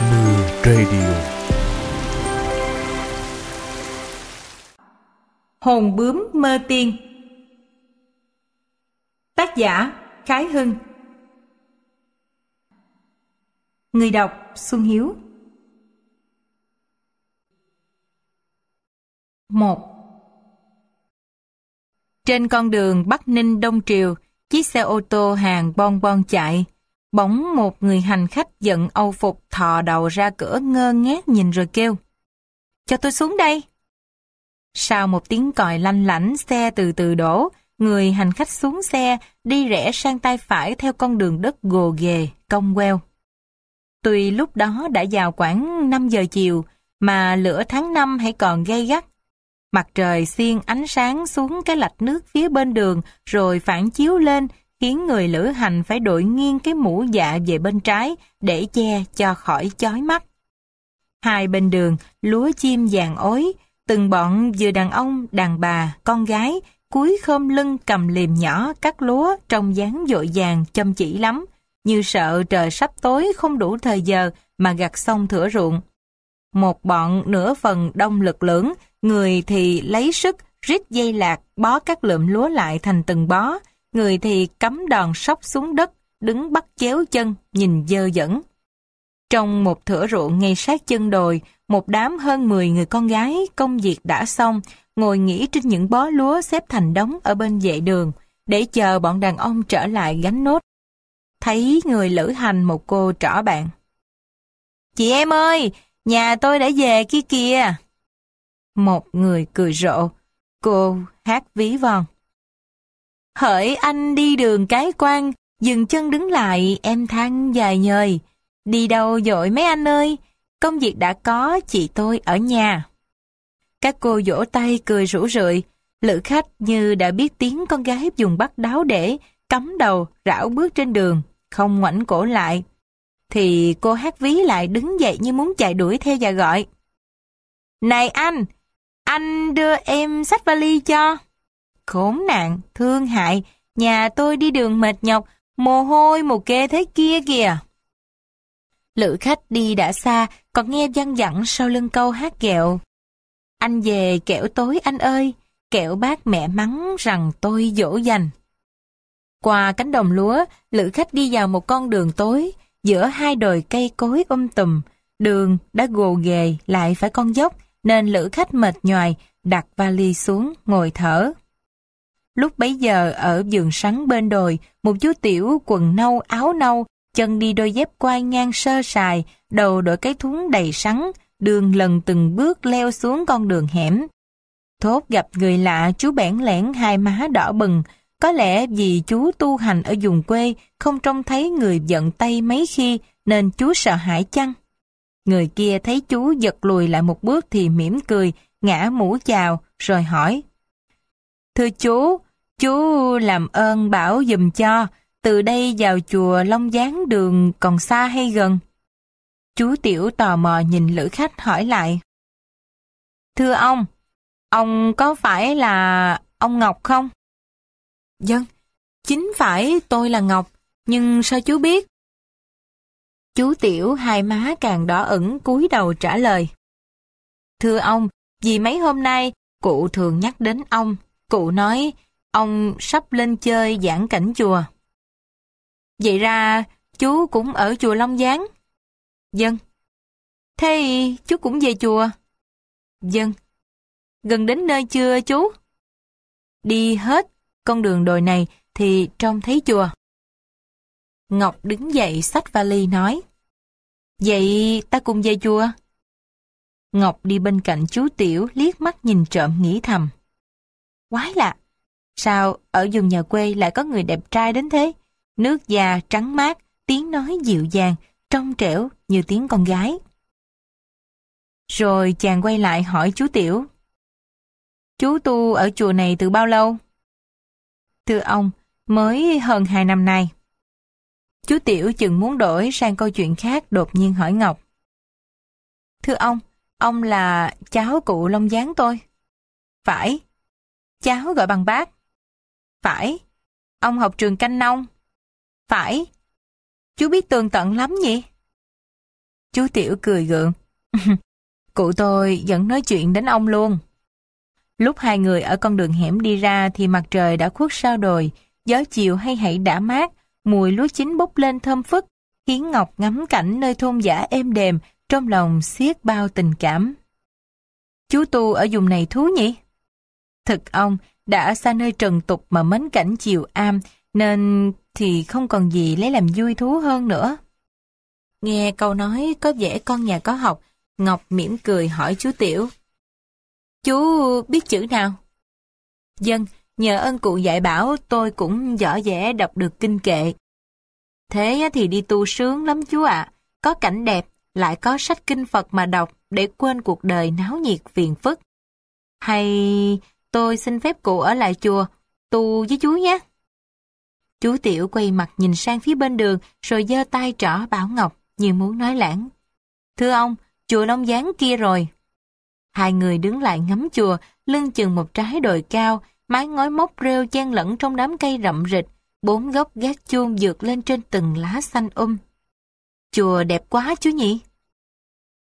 Mưa Radio Hồn bướm mơ tiên Tác giả Khái Hưng Người đọc Xuân Hiếu một Trên con đường Bắc Ninh Đông Triều, chiếc xe ô tô hàng bon bon chạy, Bỗng một người hành khách giận âu phục thò đầu ra cửa ngơ ngác nhìn rồi kêu. Cho tôi xuống đây. Sau một tiếng còi lanh lảnh, xe từ từ đổ, người hành khách xuống xe, đi rẽ sang tay phải theo con đường đất gồ ghề, cong queo. Tuy lúc đó đã vào khoảng 5 giờ chiều, mà lửa tháng 5 hãy còn gay gắt. Mặt trời xiên ánh sáng xuống cái lạch nước phía bên đường rồi phản chiếu lên khiến người lữ hành phải đội nghiêng cái mũ dạ về bên trái để che cho khỏi chói mắt. Hai bên đường, lúa chim vàng ối, từng bọn vừa đàn ông, đàn bà, con gái, cúi khom lưng cầm liềm nhỏ cắt lúa trong dáng dội vàng chăm chỉ lắm, như sợ trời sắp tối không đủ thời giờ mà gặt xong thửa ruộng. Một bọn nửa phần đông lực lưỡng, người thì lấy sức rít dây lạc bó các lượm lúa lại thành từng bó, người thì cắm đòn sóc xuống đất, đứng bắt chéo chân, nhìn dơ dẫn. Trong một thửa ruộng ngay sát chân đồi, một đám hơn 10 người con gái công việc đã xong, ngồi nghỉ trên những bó lúa xếp thành đống ở bên vệ đường, để chờ bọn đàn ông trở lại gánh nốt. Thấy người lữ hành một cô trỏ bạn. Chị em ơi, nhà tôi đã về kia kìa. Một người cười rộ, cô hát ví von. Hỡi anh đi đường cái quan, dừng chân đứng lại, em than dài nhời. Đi đâu dội mấy anh ơi, công việc đã có, chị tôi ở nhà. Các cô vỗ tay cười rủ rượi, lữ khách như đã biết tiếng con gái dùng bắt đáo để, cắm đầu, rảo bước trên đường, không ngoảnh cổ lại. Thì cô hát ví lại đứng dậy như muốn chạy đuổi theo và gọi. Này anh, anh đưa em sách vali cho. Khốn nạn, thương hại, nhà tôi đi đường mệt nhọc, mồ hôi mồ kê thế kia kìa. Lữ khách đi đã xa, còn nghe văng dặn sau lưng câu hát kẹo. Anh về kẹo tối anh ơi, kẹo bác mẹ mắng rằng tôi dỗ dành. Qua cánh đồng lúa, lữ khách đi vào một con đường tối, giữa hai đồi cây cối um tùm. Đường đã gồ ghề lại phải con dốc, nên lữ khách mệt nhoài, đặt vali xuống, ngồi thở. Lúc bấy giờ ở vườn sắn bên đồi, một chú tiểu quần nâu áo nâu, chân đi đôi dép quai ngang sơ sài, đầu đội cái thúng đầy sắn, đường lần từng bước leo xuống con đường hẻm. Thốt gặp người lạ, chú bẻn lẻn hai má đỏ bừng, có lẽ vì chú tu hành ở vùng quê, không trông thấy người giận tay mấy khi, nên chú sợ hãi chăng? Người kia thấy chú giật lùi lại một bước thì mỉm cười, ngã mũ chào, rồi hỏi. Thưa chú, chú làm ơn bảo dùm cho, từ đây vào chùa Long Gián đường còn xa hay gần? Chú Tiểu tò mò nhìn lữ khách hỏi lại. Thưa ông, ông có phải là ông Ngọc không? Dân, vâng, chính phải tôi là Ngọc, nhưng sao chú biết? Chú Tiểu hai má càng đỏ ửng cúi đầu trả lời. Thưa ông, vì mấy hôm nay cụ thường nhắc đến ông Cụ nói, ông sắp lên chơi giảng cảnh chùa. Vậy ra, chú cũng ở chùa Long Giang? Vâng. Dân. Thế chú cũng về chùa? Dân. Vâng. Gần đến nơi chưa chú? Đi hết con đường đồi này thì trông thấy chùa. Ngọc đứng dậy xách vali nói. Vậy ta cùng về chùa? Ngọc đi bên cạnh chú Tiểu liếc mắt nhìn trộm nghĩ thầm. Quái lạ, sao ở vùng nhà quê lại có người đẹp trai đến thế? Nước da trắng mát, tiếng nói dịu dàng, trong trẻo như tiếng con gái. Rồi chàng quay lại hỏi chú Tiểu. Chú tu ở chùa này từ bao lâu? Thưa ông, mới hơn hai năm nay. Chú Tiểu chừng muốn đổi sang câu chuyện khác đột nhiên hỏi Ngọc. Thưa ông, ông là cháu cụ Long Giáng tôi. Phải, Cháu gọi bằng bác. Phải. Ông học trường canh nông. Phải. Chú biết tường tận lắm nhỉ? Chú Tiểu cười gượng. Cụ tôi vẫn nói chuyện đến ông luôn. Lúc hai người ở con đường hẻm đi ra thì mặt trời đã khuất sau đồi, gió chiều hay hãy đã mát, mùi lúa chín bốc lên thơm phức, khiến Ngọc ngắm cảnh nơi thôn giả êm đềm, trong lòng xiết bao tình cảm. Chú Tu ở vùng này thú nhỉ? Thực ông đã xa nơi trần tục mà mến cảnh chiều am nên thì không còn gì lấy làm vui thú hơn nữa. Nghe câu nói có vẻ con nhà có học, Ngọc mỉm cười hỏi chú Tiểu. Chú biết chữ nào? Dân, nhờ ơn cụ dạy bảo tôi cũng rõ vẻ đọc được kinh kệ. Thế thì đi tu sướng lắm chú ạ, có cảnh đẹp, lại có sách kinh Phật mà đọc để quên cuộc đời náo nhiệt phiền phức. Hay Tôi xin phép cụ ở lại chùa, tu với chú nhé. Chú Tiểu quay mặt nhìn sang phía bên đường rồi giơ tay trỏ Bảo Ngọc như muốn nói lãng. Thưa ông, chùa Long Gián kia rồi. Hai người đứng lại ngắm chùa, lưng chừng một trái đồi cao, mái ngói mốc rêu chen lẫn trong đám cây rậm rịch, bốn gốc gác chuông dược lên trên từng lá xanh um. Chùa đẹp quá chú nhỉ?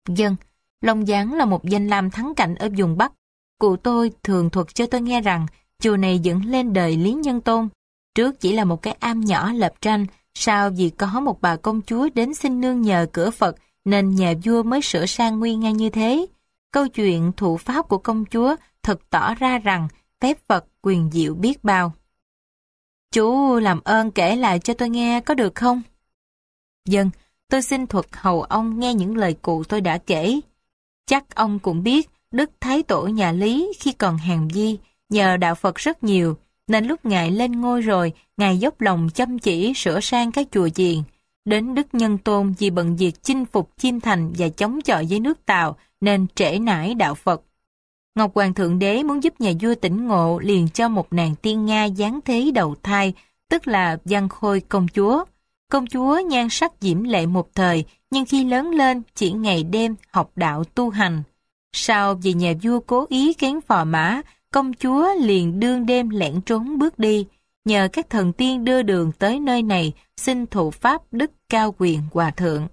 Dân, Long Gián là một danh lam thắng cảnh ở vùng Bắc, Cụ tôi thường thuật cho tôi nghe rằng chùa này dựng lên đời Lý Nhân Tôn. Trước chỉ là một cái am nhỏ lập tranh, sau vì có một bà công chúa đến xin nương nhờ cửa Phật nên nhà vua mới sửa sang nguy nga như thế. Câu chuyện thụ pháp của công chúa thật tỏ ra rằng phép Phật quyền diệu biết bao. Chú làm ơn kể lại cho tôi nghe có được không? Dân, vâng, tôi xin thuật hầu ông nghe những lời cụ tôi đã kể. Chắc ông cũng biết, Đức Thái Tổ nhà Lý khi còn hàng di, nhờ đạo Phật rất nhiều, nên lúc Ngài lên ngôi rồi, Ngài dốc lòng chăm chỉ sửa sang các chùa chiền. Đến Đức Nhân Tôn vì bận việc chinh phục Chiêm Thành và chống chọi với nước Tàu nên trễ nải đạo Phật. Ngọc Hoàng Thượng Đế muốn giúp nhà vua tỉnh ngộ liền cho một nàng tiên Nga giáng thế đầu thai, tức là Văn Khôi Công Chúa. Công chúa nhan sắc diễm lệ một thời, nhưng khi lớn lên chỉ ngày đêm học đạo tu hành. Sau vì nhà vua cố ý kén phò mã, công chúa liền đương đêm lẻn trốn bước đi, nhờ các thần tiên đưa đường tới nơi này xin thụ pháp đức cao quyền hòa thượng.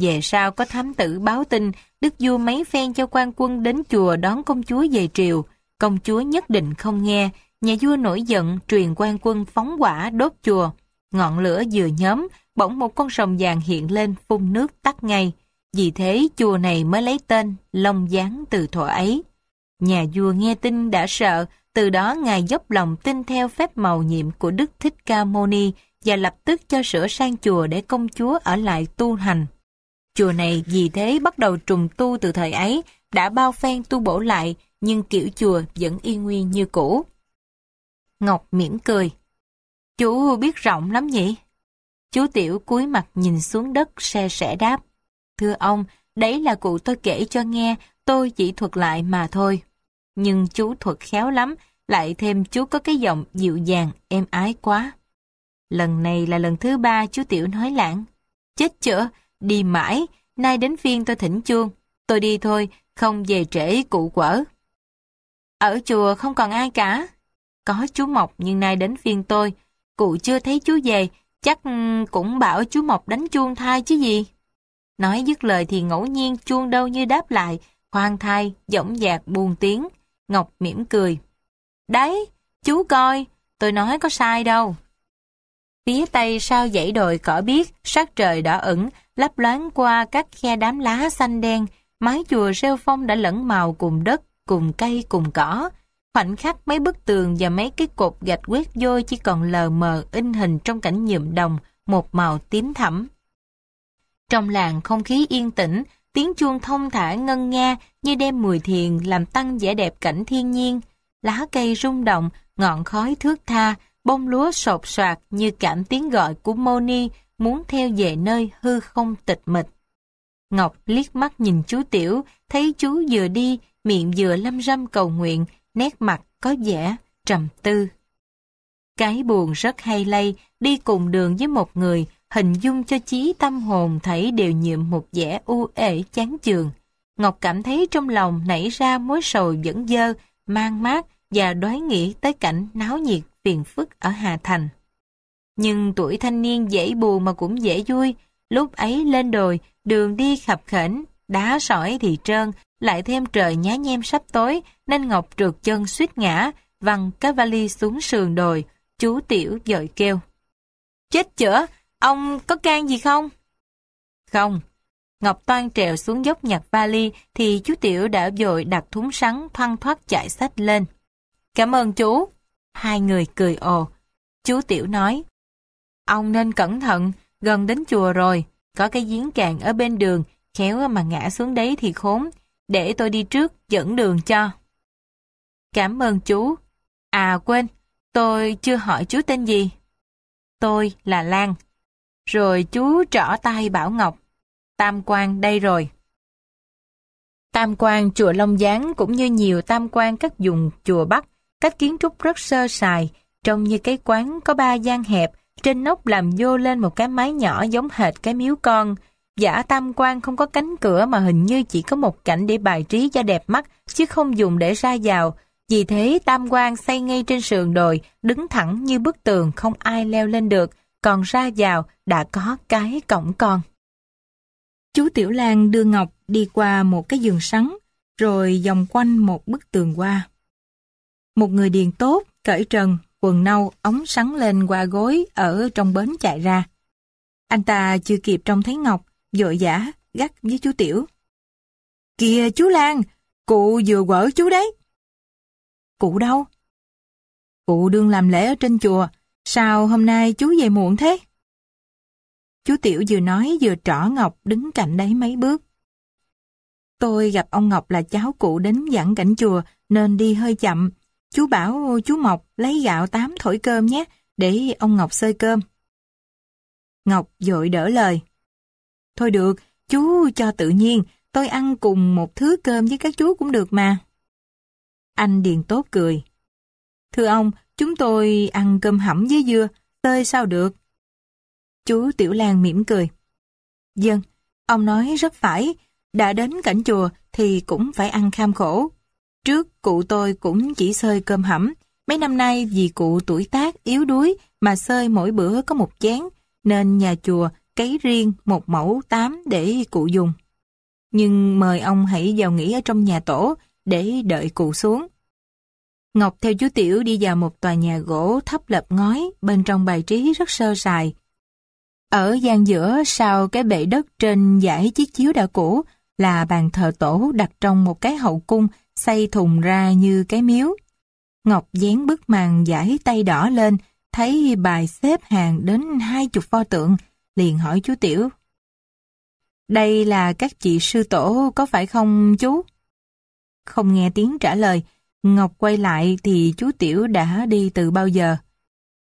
Về sau có thám tử báo tin, đức vua mấy phen cho quan quân đến chùa đón công chúa về triều. Công chúa nhất định không nghe, nhà vua nổi giận truyền quan quân phóng quả đốt chùa. Ngọn lửa vừa nhóm, bỗng một con rồng vàng hiện lên phun nước tắt ngay. Vì thế chùa này mới lấy tên Long Giáng từ thuở ấy. Nhà vua nghe tin đã sợ, từ đó ngài dốc lòng tin theo phép màu nhiệm của Đức Thích Ca Mâu Ni và lập tức cho sửa sang chùa để công chúa ở lại tu hành. Chùa này vì thế bắt đầu trùng tu từ thời ấy, đã bao phen tu bổ lại, nhưng kiểu chùa vẫn y nguyên như cũ. Ngọc mỉm cười. Chú biết rộng lắm nhỉ? Chú Tiểu cúi mặt nhìn xuống đất xe sẻ đáp. Thưa ông, đấy là cụ tôi kể cho nghe, tôi chỉ thuật lại mà thôi. Nhưng chú thuật khéo lắm, lại thêm chú có cái giọng dịu dàng, êm ái quá. Lần này là lần thứ ba chú Tiểu nói lãng. Chết chữa, đi mãi, nay đến phiên tôi thỉnh chuông. Tôi đi thôi, không về trễ cụ quở. Ở chùa không còn ai cả. Có chú Mộc nhưng nay đến phiên tôi. Cụ chưa thấy chú về, chắc cũng bảo chú Mộc đánh chuông thai chứ gì. Nói dứt lời thì ngẫu nhiên chuông đâu như đáp lại, khoan thai, giọng dạc buồn tiếng. Ngọc mỉm cười. Đấy, chú coi, tôi nói có sai đâu. Phía tây sao dãy đồi cỏ biết sắc trời đỏ ửng, lấp loáng qua các khe đám lá xanh đen, mái chùa rêu phong đã lẫn màu cùng đất, cùng cây, cùng cỏ. Khoảnh khắc mấy bức tường và mấy cái cột gạch quét vôi chỉ còn lờ mờ in hình trong cảnh nhiệm đồng, một màu tím thẳm. Trong làng không khí yên tĩnh, tiếng chuông thông thả ngân nga như đem mùi thiền làm tăng vẻ đẹp cảnh thiên nhiên. Lá cây rung động, ngọn khói thước tha, bông lúa sột soạt như cảm tiếng gọi của Moni muốn theo về nơi hư không tịch mịch. Ngọc liếc mắt nhìn chú Tiểu, thấy chú vừa đi, miệng vừa lâm râm cầu nguyện, nét mặt có vẻ trầm tư. Cái buồn rất hay lây, đi cùng đường với một người, hình dung cho trí tâm hồn thấy đều nhiệm một vẻ u ể chán chường. Ngọc cảm thấy trong lòng nảy ra mối sầu dẫn dơ, mang mát và đoán nghĩ tới cảnh náo nhiệt phiền phức ở Hà Thành. Nhưng tuổi thanh niên dễ buồn mà cũng dễ vui, lúc ấy lên đồi, đường đi khập khểnh, đá sỏi thì trơn, lại thêm trời nhá nhem sắp tối nên Ngọc trượt chân suýt ngã, văng cái vali xuống sườn đồi, chú Tiểu dội kêu. Chết chữa, Ông có can gì không? Không. Ngọc Toan trèo xuống dốc nhặt vali thì chú Tiểu đã vội đặt thúng sắn thoăn thoát chạy sách lên. Cảm ơn chú. Hai người cười ồ. Chú Tiểu nói. Ông nên cẩn thận, gần đến chùa rồi. Có cái giếng cạn ở bên đường, khéo mà ngã xuống đấy thì khốn. Để tôi đi trước, dẫn đường cho. Cảm ơn chú. À quên, tôi chưa hỏi chú tên gì. Tôi là Lan. Rồi chú trỏ tay Bảo Ngọc. Tam quan đây rồi. Tam quan chùa Long Giáng cũng như nhiều tam quan các dùng chùa Bắc, cách kiến trúc rất sơ sài, trông như cái quán có ba gian hẹp, trên nóc làm vô lên một cái mái nhỏ giống hệt cái miếu con. Giả tam quan không có cánh cửa mà hình như chỉ có một cảnh để bài trí cho đẹp mắt, chứ không dùng để ra vào. Vì thế tam quan xây ngay trên sườn đồi, đứng thẳng như bức tường không ai leo lên được, còn ra vào đã có cái cổng con. Chú Tiểu Lan đưa Ngọc đi qua một cái giường sắn, rồi vòng quanh một bức tường qua. Một người điền tốt, cởi trần, quần nâu, ống sắn lên qua gối ở trong bến chạy ra. Anh ta chưa kịp trông thấy Ngọc, dội dã gắt với chú Tiểu. Kìa chú Lan, cụ vừa quở chú đấy. Cụ đâu? Cụ đương làm lễ ở trên chùa, Sao hôm nay chú về muộn thế? Chú Tiểu vừa nói vừa trỏ Ngọc đứng cạnh đấy mấy bước. Tôi gặp ông Ngọc là cháu cụ đến dặn cảnh chùa nên đi hơi chậm. Chú bảo chú Mộc lấy gạo tám thổi cơm nhé để ông Ngọc xơi cơm. Ngọc dội đỡ lời. Thôi được, chú cho tự nhiên, tôi ăn cùng một thứ cơm với các chú cũng được mà. Anh Điền Tốt cười. Thưa ông, Chúng tôi ăn cơm hẩm với dưa, tơi sao được. Chú Tiểu Lan mỉm cười. Dân, ông nói rất phải, đã đến cảnh chùa thì cũng phải ăn kham khổ. Trước cụ tôi cũng chỉ xơi cơm hẩm, mấy năm nay vì cụ tuổi tác yếu đuối mà xơi mỗi bữa có một chén, nên nhà chùa cấy riêng một mẫu tám để cụ dùng. Nhưng mời ông hãy vào nghỉ ở trong nhà tổ để đợi cụ xuống. Ngọc theo chú Tiểu đi vào một tòa nhà gỗ thấp lập ngói, bên trong bài trí rất sơ sài. Ở gian giữa sau cái bệ đất trên giải chiếc chiếu đã cũ là bàn thờ tổ đặt trong một cái hậu cung xây thùng ra như cái miếu. Ngọc dán bức màn giải tay đỏ lên, thấy bài xếp hàng đến hai chục pho tượng, liền hỏi chú Tiểu. Đây là các chị sư tổ có phải không chú? Không nghe tiếng trả lời, Ngọc quay lại thì chú Tiểu đã đi từ bao giờ.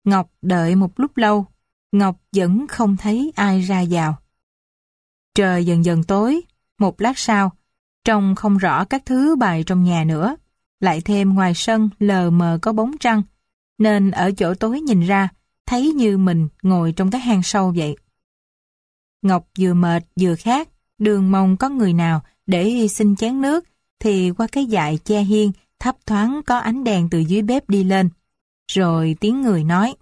Ngọc đợi một lúc lâu, Ngọc vẫn không thấy ai ra vào. Trời dần dần tối, một lát sau, trông không rõ các thứ bày trong nhà nữa. Lại thêm ngoài sân lờ mờ có bóng trăng, nên ở chỗ tối nhìn ra, thấy như mình ngồi trong cái hang sâu vậy. Ngọc vừa mệt vừa khát, đường mong có người nào để xin chén nước, thì qua cái dại che hiên, thấp thoáng có ánh đèn từ dưới bếp đi lên. Rồi tiếng người nói.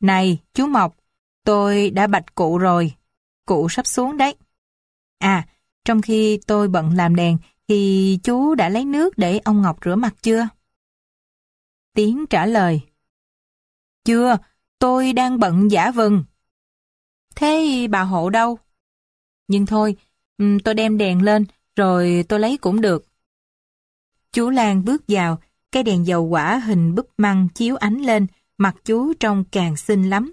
Này, chú Mộc, tôi đã bạch cụ rồi. Cụ sắp xuống đấy. À, trong khi tôi bận làm đèn thì chú đã lấy nước để ông Ngọc rửa mặt chưa? Tiếng trả lời. Chưa, tôi đang bận giả vừng. Thế bà hộ đâu? Nhưng thôi, tôi đem đèn lên, rồi tôi lấy cũng được. Chú Lan bước vào, cái đèn dầu quả hình búp măng chiếu ánh lên, mặt chú trông càng xinh lắm.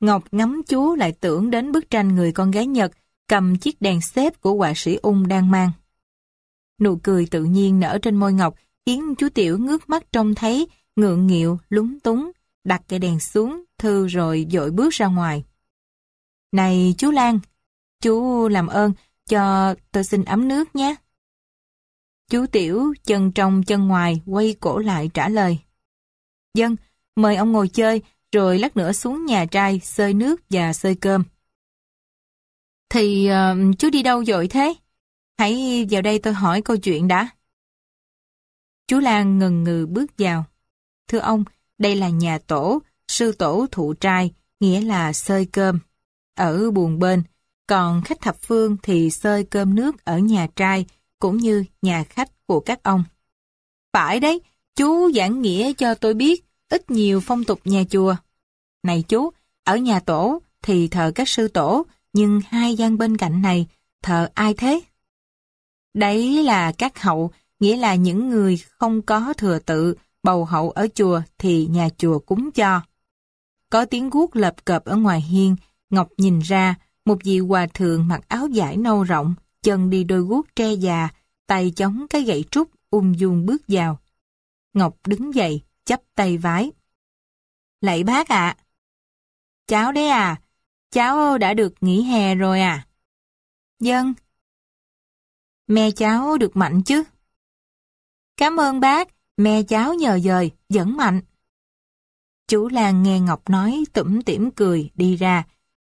Ngọc ngắm chú lại tưởng đến bức tranh người con gái Nhật cầm chiếc đèn xếp của họa sĩ ung đang mang. Nụ cười tự nhiên nở trên môi Ngọc khiến chú Tiểu ngước mắt trông thấy, ngượng nghịu, lúng túng, đặt cái đèn xuống, thư rồi dội bước ra ngoài. Này chú Lan, chú làm ơn cho tôi xin ấm nước nhé. Chú Tiểu chân trong chân ngoài quay cổ lại trả lời. Dân, mời ông ngồi chơi, rồi lát nữa xuống nhà trai xơi nước và xơi cơm. Thì uh, chú đi đâu dội thế? Hãy vào đây tôi hỏi câu chuyện đã. Chú Lan ngần ngừ bước vào. Thưa ông, đây là nhà tổ, sư tổ thụ trai, nghĩa là xơi cơm. Ở buồn bên, còn khách thập phương thì xơi cơm nước ở nhà trai, cũng như nhà khách của các ông. Phải đấy, chú giảng nghĩa cho tôi biết ít nhiều phong tục nhà chùa. Này chú, ở nhà tổ thì thờ các sư tổ, nhưng hai gian bên cạnh này thờ ai thế? Đấy là các hậu, nghĩa là những người không có thừa tự, bầu hậu ở chùa thì nhà chùa cúng cho. Có tiếng guốc lập cập ở ngoài hiên, Ngọc nhìn ra, một vị hòa thượng mặc áo vải nâu rộng, chân đi đôi guốc tre già, tay chống cái gậy trúc, ung dung bước vào. Ngọc đứng dậy, chắp tay vái. Lạy bác ạ! Cháu đấy à, cháu đã được nghỉ hè rồi à? Dân! Vâng. Mẹ cháu được mạnh chứ? Cảm ơn bác, mẹ cháu nhờ dời, vẫn mạnh. Chú làng nghe Ngọc nói tủm tỉm cười, đi ra.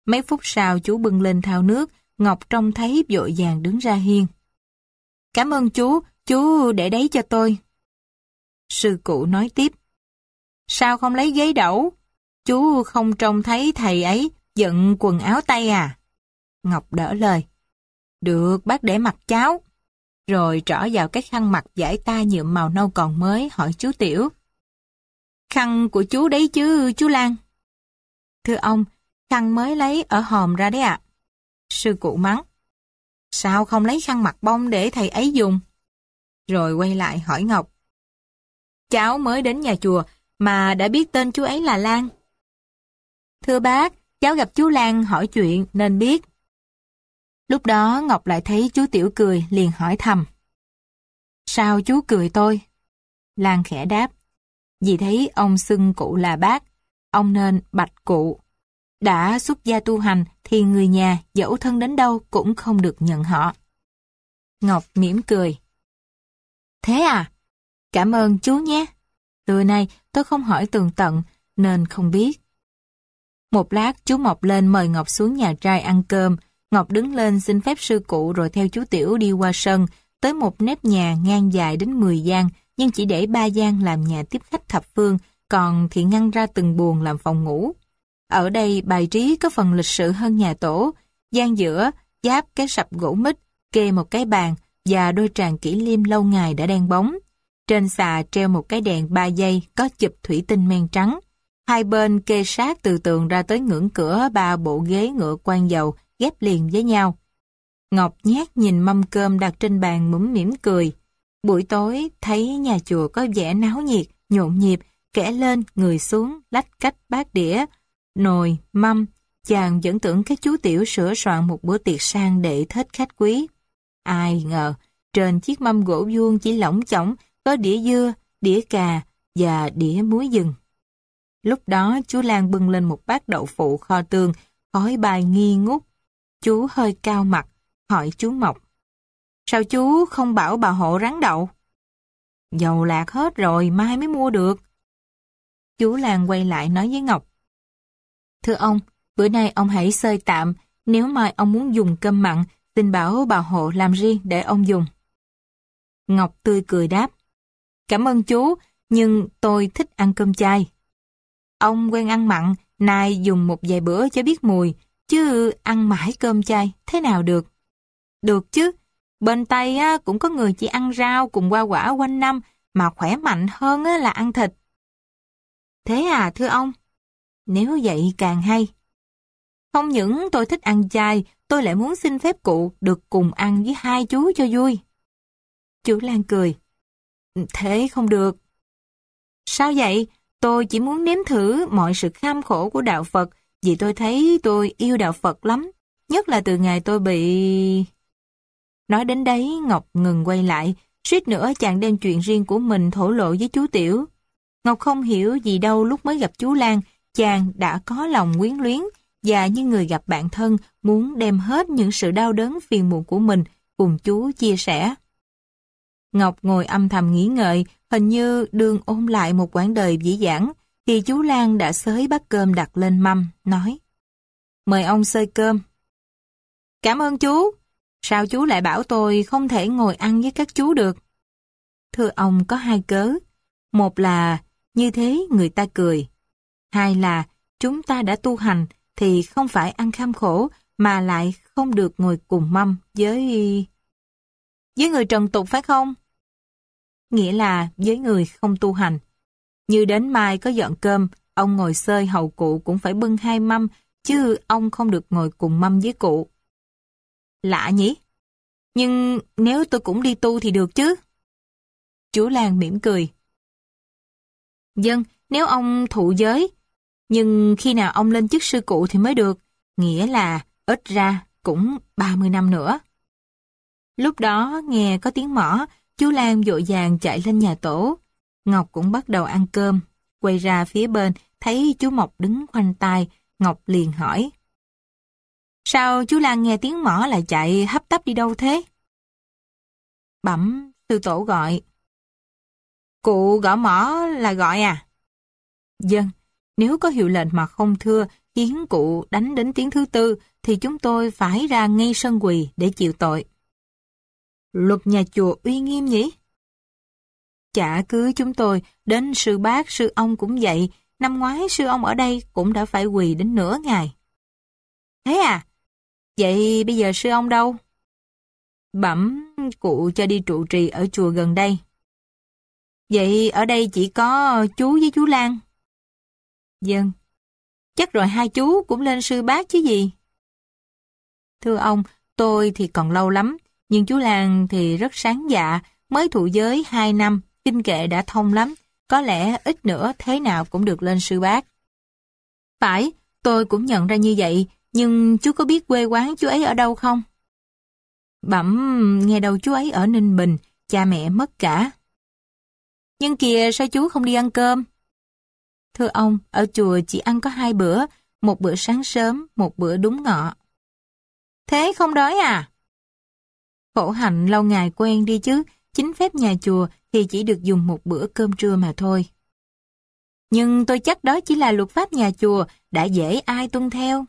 Mấy phút sau chú bưng lên thao nước, Ngọc trông thấy vội vàng đứng ra hiên. Cảm ơn chú, chú để đấy cho tôi. Sư cụ nói tiếp. Sao không lấy ghế đẩu? Chú không trông thấy thầy ấy giận quần áo tay à? Ngọc đỡ lời. Được, bác để mặt cháu. Rồi trỏ vào cái khăn mặt giải ta nhuộm màu nâu còn mới hỏi chú Tiểu. Khăn của chú đấy chứ, chú Lan. Thưa ông, khăn mới lấy ở hòm ra đấy ạ. À. Sư cụ mắng. Sao không lấy khăn mặt bông để thầy ấy dùng? Rồi quay lại hỏi Ngọc. Cháu mới đến nhà chùa mà đã biết tên chú ấy là Lan. Thưa bác, cháu gặp chú Lan hỏi chuyện nên biết. Lúc đó Ngọc lại thấy chú Tiểu cười liền hỏi thầm. Sao chú cười tôi? Lan khẽ đáp. Vì thấy ông xưng cụ là bác, ông nên bạch cụ. Đã xuất gia tu hành thì người nhà dẫu thân đến đâu cũng không được nhận họ. Ngọc mỉm cười. Thế à? Cảm ơn chú nhé. Từ nay tôi không hỏi tường tận nên không biết. Một lát chú Mộc lên mời Ngọc xuống nhà trai ăn cơm. Ngọc đứng lên xin phép sư cụ rồi theo chú Tiểu đi qua sân, tới một nếp nhà ngang dài đến 10 gian, nhưng chỉ để ba gian làm nhà tiếp khách thập phương, còn thì ngăn ra từng buồn làm phòng ngủ. Ở đây bài trí có phần lịch sự hơn nhà tổ, gian giữa, giáp cái sập gỗ mít, kê một cái bàn và đôi tràng kỷ liêm lâu ngày đã đen bóng. Trên xà treo một cái đèn 3 giây có chụp thủy tinh men trắng. Hai bên kê sát từ tường ra tới ngưỡng cửa ba bộ ghế ngựa quan dầu ghép liền với nhau. Ngọc nhát nhìn mâm cơm đặt trên bàn mũm mỉm cười. Buổi tối thấy nhà chùa có vẻ náo nhiệt, nhộn nhịp, kẻ lên, người xuống, lách cách bát đĩa, nồi, mâm, chàng vẫn tưởng các chú tiểu sửa soạn một bữa tiệc sang để thết khách quý. Ai ngờ, trên chiếc mâm gỗ vuông chỉ lỏng chỏng có đĩa dưa, đĩa cà và đĩa muối rừng. Lúc đó chú Lan bưng lên một bát đậu phụ kho tương, khói bài nghi ngút. Chú hơi cao mặt, hỏi chú Mộc. Sao chú không bảo bà hộ rắn đậu? Dầu lạc hết rồi, mai mới mua được. Chú Lan quay lại nói với Ngọc. Thưa ông, bữa nay ông hãy sơi tạm, nếu mai ông muốn dùng cơm mặn, xin bảo bà hộ làm riêng để ông dùng. Ngọc tươi cười đáp. Cảm ơn chú, nhưng tôi thích ăn cơm chay. Ông quen ăn mặn, nay dùng một vài bữa cho biết mùi, chứ ăn mãi cơm chay, thế nào được? Được chứ, bên Tây á, cũng có người chỉ ăn rau cùng hoa quả quanh năm, mà khỏe mạnh hơn là ăn thịt. Thế à thưa ông? nếu vậy càng hay. Không những tôi thích ăn chay, tôi lại muốn xin phép cụ được cùng ăn với hai chú cho vui. Chú Lan cười. Thế không được. Sao vậy? Tôi chỉ muốn nếm thử mọi sự kham khổ của Đạo Phật vì tôi thấy tôi yêu Đạo Phật lắm. Nhất là từ ngày tôi bị... Nói đến đấy, Ngọc ngừng quay lại. Suýt nữa chàng đem chuyện riêng của mình thổ lộ với chú Tiểu. Ngọc không hiểu gì đâu lúc mới gặp chú Lan, chàng đã có lòng quyến luyến và như người gặp bạn thân muốn đem hết những sự đau đớn phiền muộn của mình cùng chú chia sẻ. Ngọc ngồi âm thầm nghĩ ngợi, hình như đương ôm lại một quãng đời dĩ dãn, thì chú Lan đã xới bát cơm đặt lên mâm, nói Mời ông xơi cơm. Cảm ơn chú. Sao chú lại bảo tôi không thể ngồi ăn với các chú được? Thưa ông có hai cớ. Một là như thế người ta cười. Hai là chúng ta đã tu hành thì không phải ăn kham khổ mà lại không được ngồi cùng mâm với... Với người trần tục phải không? Nghĩa là với người không tu hành. Như đến mai có dọn cơm, ông ngồi xơi hậu cụ cũng phải bưng hai mâm, chứ ông không được ngồi cùng mâm với cụ. Lạ nhỉ? Nhưng nếu tôi cũng đi tu thì được chứ? Chú làng mỉm cười. Dân, vâng, nếu ông thụ giới, nhưng khi nào ông lên chức sư cụ thì mới được, nghĩa là ít ra cũng 30 năm nữa. Lúc đó nghe có tiếng mỏ, chú Lan vội vàng chạy lên nhà tổ. Ngọc cũng bắt đầu ăn cơm, quay ra phía bên thấy chú Mộc đứng khoanh tay, Ngọc liền hỏi. Sao chú Lan nghe tiếng mỏ lại chạy hấp tấp đi đâu thế? Bẩm, sư tổ gọi. Cụ gõ mỏ là gọi à? Dân, vâng. Nếu có hiệu lệnh mà không thưa, khiến cụ đánh đến tiếng thứ tư, thì chúng tôi phải ra ngay sân quỳ để chịu tội. Luật nhà chùa uy nghiêm nhỉ? Chả cứ chúng tôi, đến sư bác, sư ông cũng vậy, năm ngoái sư ông ở đây cũng đã phải quỳ đến nửa ngày. Thế à? Vậy bây giờ sư ông đâu? Bẩm cụ cho đi trụ trì ở chùa gần đây. Vậy ở đây chỉ có chú với chú Lan. Dân. Chắc rồi hai chú cũng lên sư bác chứ gì. Thưa ông, tôi thì còn lâu lắm, nhưng chú Lan thì rất sáng dạ, mới thụ giới 2 năm, kinh kệ đã thông lắm, có lẽ ít nữa thế nào cũng được lên sư bác. Phải, tôi cũng nhận ra như vậy, nhưng chú có biết quê quán chú ấy ở đâu không? Bẩm, nghe đầu chú ấy ở Ninh Bình, cha mẹ mất cả. Nhưng kìa sao chú không đi ăn cơm? Thưa ông, ở chùa chỉ ăn có hai bữa, một bữa sáng sớm, một bữa đúng ngọ. Thế không đói à? Khổ hạnh lâu ngày quen đi chứ, chính phép nhà chùa thì chỉ được dùng một bữa cơm trưa mà thôi. Nhưng tôi chắc đó chỉ là luật pháp nhà chùa, đã dễ ai tuân theo.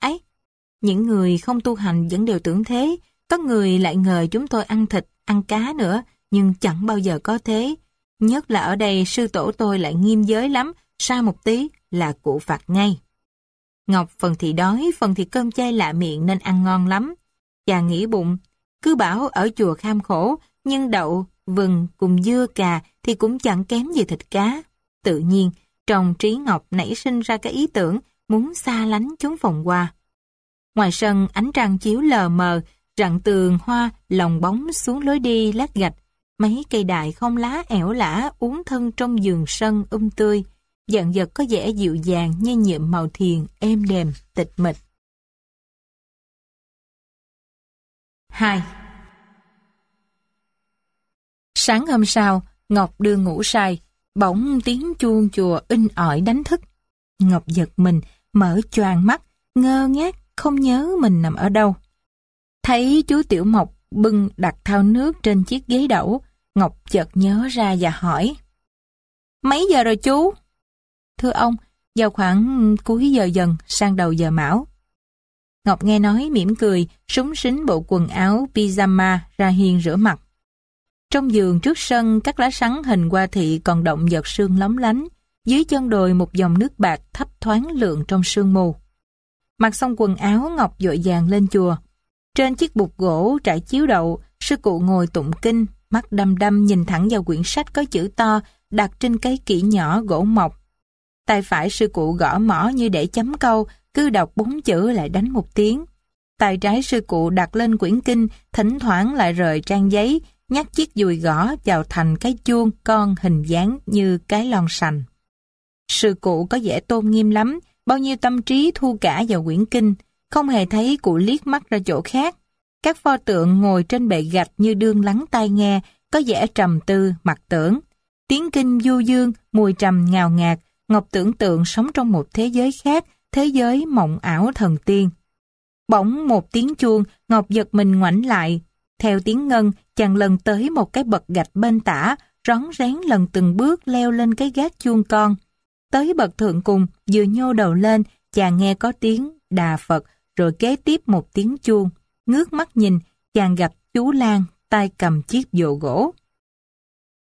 Ấy, những người không tu hành vẫn đều tưởng thế, có người lại ngờ chúng tôi ăn thịt, ăn cá nữa, nhưng chẳng bao giờ có thế. Nhất là ở đây sư tổ tôi lại nghiêm giới lắm, xa một tí là cụ phạt ngay. Ngọc phần thì đói, phần thì cơm chay lạ miệng nên ăn ngon lắm. Chàng nghĩ bụng, cứ bảo ở chùa kham khổ, nhưng đậu, vừng cùng dưa cà thì cũng chẳng kém gì thịt cá. Tự nhiên, trong trí Ngọc nảy sinh ra cái ý tưởng muốn xa lánh chúng phòng hoa. Ngoài sân, ánh trăng chiếu lờ mờ, rặng tường hoa lồng bóng xuống lối đi lát gạch, Mấy cây đại không lá ẻo lả uốn thân trong giường sân um tươi, dạng vật có vẻ dịu dàng như nhiệm màu thiền, êm đềm, tịch mịch. 2. Sáng hôm sau, Ngọc đưa ngủ say, bỗng tiếng chuông chùa in ỏi đánh thức. Ngọc giật mình, mở choàng mắt, ngơ ngác, không nhớ mình nằm ở đâu. Thấy chú Tiểu Mộc bưng đặt thao nước trên chiếc ghế đẩu, Ngọc chợt nhớ ra và hỏi. Mấy giờ rồi chú? Thưa ông, vào khoảng cuối giờ dần sang đầu giờ mão. Ngọc nghe nói mỉm cười, súng xính bộ quần áo pyjama ra hiên rửa mặt. Trong giường trước sân, các lá sắn hình hoa thị còn động giọt sương lóng lánh, dưới chân đồi một dòng nước bạc thấp thoáng lượng trong sương mù. Mặc xong quần áo, Ngọc dội vàng lên chùa. Trên chiếc bục gỗ trải chiếu đậu, sư cụ ngồi tụng kinh, mắt đăm đăm nhìn thẳng vào quyển sách có chữ to đặt trên cái kỹ nhỏ gỗ mộc. Tay phải sư cụ gõ mỏ như để chấm câu, cứ đọc bốn chữ lại đánh một tiếng. Tay trái sư cụ đặt lên quyển kinh, thỉnh thoảng lại rời trang giấy, nhắc chiếc dùi gõ vào thành cái chuông con hình dáng như cái lon sành. Sư cụ có vẻ tôn nghiêm lắm, bao nhiêu tâm trí thu cả vào quyển kinh, không hề thấy cụ liếc mắt ra chỗ khác, các pho tượng ngồi trên bệ gạch như đương lắng tai nghe, có vẻ trầm tư, mặt tưởng. Tiếng kinh du dương, mùi trầm ngào ngạt, Ngọc tưởng tượng sống trong một thế giới khác, thế giới mộng ảo thần tiên. Bỗng một tiếng chuông, Ngọc giật mình ngoảnh lại. Theo tiếng ngân, chàng lần tới một cái bậc gạch bên tả, rón rén lần từng bước leo lên cái gác chuông con. Tới bậc thượng cùng, vừa nhô đầu lên, chàng nghe có tiếng đà Phật, rồi kế tiếp một tiếng chuông ngước mắt nhìn, chàng gặp chú Lan tay cầm chiếc dồ gỗ.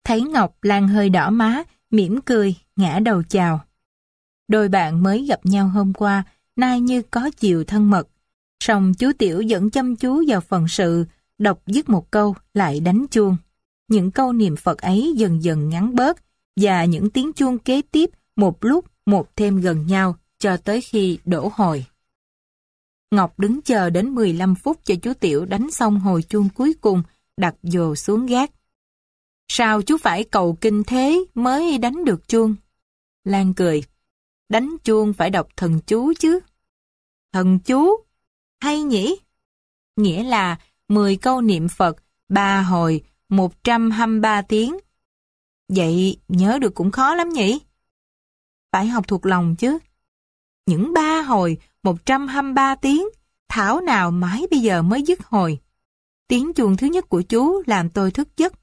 Thấy Ngọc Lan hơi đỏ má, mỉm cười, ngã đầu chào. Đôi bạn mới gặp nhau hôm qua, nay như có chiều thân mật. Song chú Tiểu vẫn chăm chú vào phần sự, đọc dứt một câu lại đánh chuông. Những câu niệm Phật ấy dần dần ngắn bớt và những tiếng chuông kế tiếp một lúc một thêm gần nhau cho tới khi đổ hồi. Ngọc đứng chờ đến 15 phút cho chú Tiểu đánh xong hồi chuông cuối cùng, đặt dồ xuống gác. Sao chú phải cầu kinh thế mới đánh được chuông? Lan cười. Đánh chuông phải đọc thần chú chứ. Thần chú? Hay nhỉ? Nghĩa là 10 câu niệm Phật, 3 hồi, 123 tiếng. Vậy nhớ được cũng khó lắm nhỉ? Phải học thuộc lòng chứ những ba hồi 123 tiếng, thảo nào mãi bây giờ mới dứt hồi. Tiếng chuông thứ nhất của chú làm tôi thức giấc.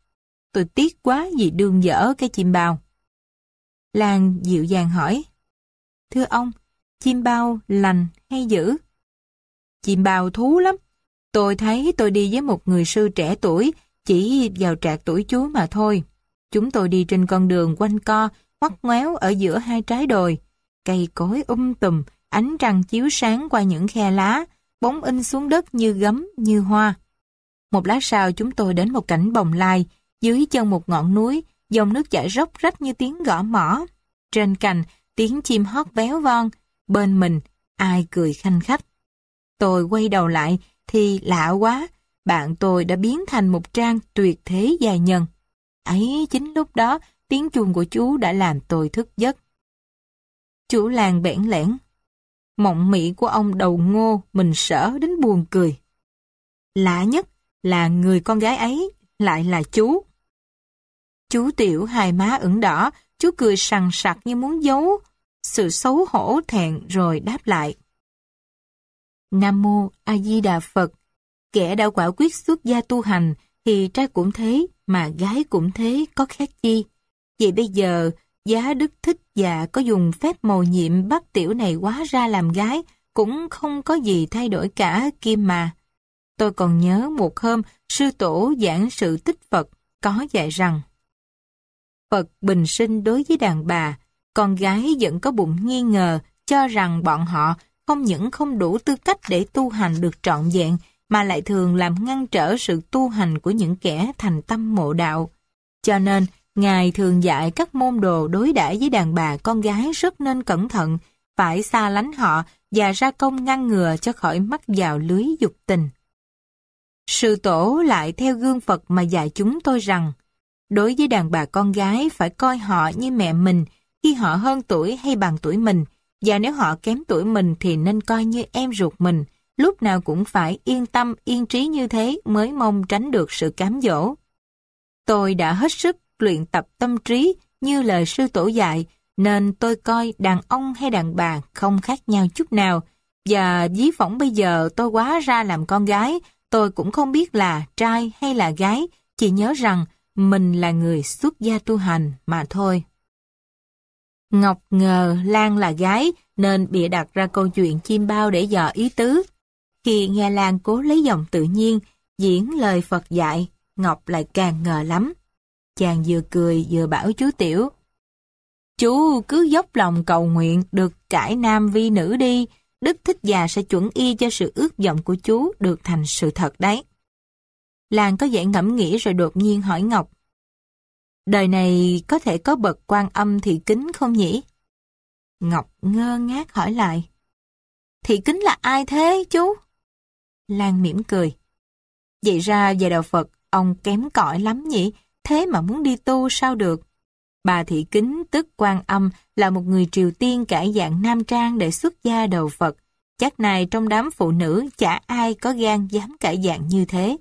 Tôi tiếc quá vì đương dở cái chim bao. làng dịu dàng hỏi. Thưa ông, chim bao lành hay dữ? Chim bao thú lắm. Tôi thấy tôi đi với một người sư trẻ tuổi, chỉ vào trạc tuổi chú mà thôi. Chúng tôi đi trên con đường quanh co, quắt ngoéo ở giữa hai trái đồi. Cây cối um tùm, ánh trăng chiếu sáng qua những khe lá, bóng in xuống đất như gấm, như hoa. Một lát sau chúng tôi đến một cảnh bồng lai, dưới chân một ngọn núi, dòng nước chảy róc rách như tiếng gõ mỏ. Trên cành, tiếng chim hót véo von, bên mình, ai cười khanh khách. Tôi quay đầu lại, thì lạ quá, bạn tôi đã biến thành một trang tuyệt thế dài nhân. Ấy chính lúc đó, tiếng chuông của chú đã làm tôi thức giấc chủ làng bẽn lẽn. Mộng mị của ông đầu ngô mình sở đến buồn cười. Lạ nhất là người con gái ấy lại là chú. Chú tiểu hai má ửng đỏ, chú cười sằng sặc như muốn giấu sự xấu hổ thẹn rồi đáp lại. Nam mô A Di Đà Phật. Kẻ đã quả quyết xuất gia tu hành thì trai cũng thế mà gái cũng thế có khác chi. Vậy bây giờ giá đức thích dạ có dùng phép màu nhiệm bắt tiểu này quá ra làm gái, cũng không có gì thay đổi cả kim mà. Tôi còn nhớ một hôm, sư tổ giảng sự tích Phật có dạy rằng Phật bình sinh đối với đàn bà, con gái vẫn có bụng nghi ngờ cho rằng bọn họ không những không đủ tư cách để tu hành được trọn vẹn mà lại thường làm ngăn trở sự tu hành của những kẻ thành tâm mộ đạo. Cho nên, Ngài thường dạy các môn đồ đối đãi với đàn bà con gái rất nên cẩn thận, phải xa lánh họ và ra công ngăn ngừa cho khỏi mắc vào lưới dục tình. Sư tổ lại theo gương Phật mà dạy chúng tôi rằng, đối với đàn bà con gái phải coi họ như mẹ mình khi họ hơn tuổi hay bằng tuổi mình, và nếu họ kém tuổi mình thì nên coi như em ruột mình, lúc nào cũng phải yên tâm, yên trí như thế mới mong tránh được sự cám dỗ. Tôi đã hết sức luyện tập tâm trí như lời sư tổ dạy, nên tôi coi đàn ông hay đàn bà không khác nhau chút nào. Và dí phỏng bây giờ tôi quá ra làm con gái, tôi cũng không biết là trai hay là gái, chỉ nhớ rằng mình là người xuất gia tu hành mà thôi. Ngọc ngờ Lan là gái nên bịa đặt ra câu chuyện chim bao để dò ý tứ. Khi nghe Lan cố lấy giọng tự nhiên, diễn lời Phật dạy, Ngọc lại càng ngờ lắm. Chàng vừa cười vừa bảo chú Tiểu. Chú cứ dốc lòng cầu nguyện được cải nam vi nữ đi, đức thích già sẽ chuẩn y cho sự ước vọng của chú được thành sự thật đấy. Làng có vẻ ngẫm nghĩ rồi đột nhiên hỏi Ngọc. Đời này có thể có bậc quan âm thị kính không nhỉ? Ngọc ngơ ngác hỏi lại. Thị kính là ai thế chú? Lan mỉm cười. Vậy ra về đạo Phật, ông kém cỏi lắm nhỉ? thế mà muốn đi tu sao được. Bà Thị Kính tức quan âm là một người Triều Tiên cải dạng nam trang để xuất gia đầu Phật. Chắc này trong đám phụ nữ chả ai có gan dám cải dạng như thế.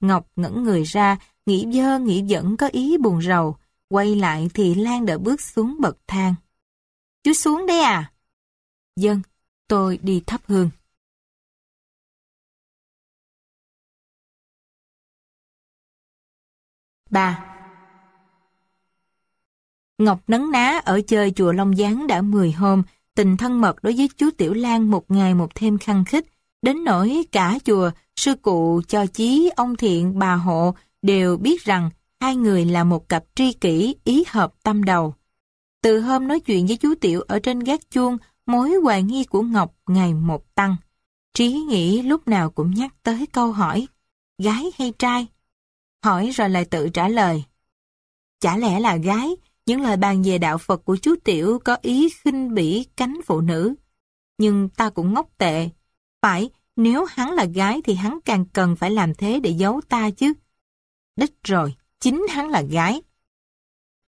Ngọc ngẩn người ra, nghĩ dơ nghĩ dẫn có ý buồn rầu. Quay lại thì Lan đã bước xuống bậc thang. Chú xuống đây à? Dân, vâng, tôi đi thắp hương. 3. Ngọc nấn ná ở chơi chùa Long Giáng đã 10 hôm, tình thân mật đối với chú Tiểu Lan một ngày một thêm khăng khích, đến nỗi cả chùa, sư cụ, cho chí, ông thiện, bà hộ đều biết rằng hai người là một cặp tri kỷ, ý hợp tâm đầu. Từ hôm nói chuyện với chú Tiểu ở trên gác chuông, mối hoài nghi của Ngọc ngày một tăng. Trí nghĩ lúc nào cũng nhắc tới câu hỏi, gái hay trai? hỏi rồi lại tự trả lời. Chả lẽ là gái, những lời bàn về đạo Phật của chú Tiểu có ý khinh bỉ cánh phụ nữ. Nhưng ta cũng ngốc tệ. Phải, nếu hắn là gái thì hắn càng cần phải làm thế để giấu ta chứ. Đích rồi, chính hắn là gái.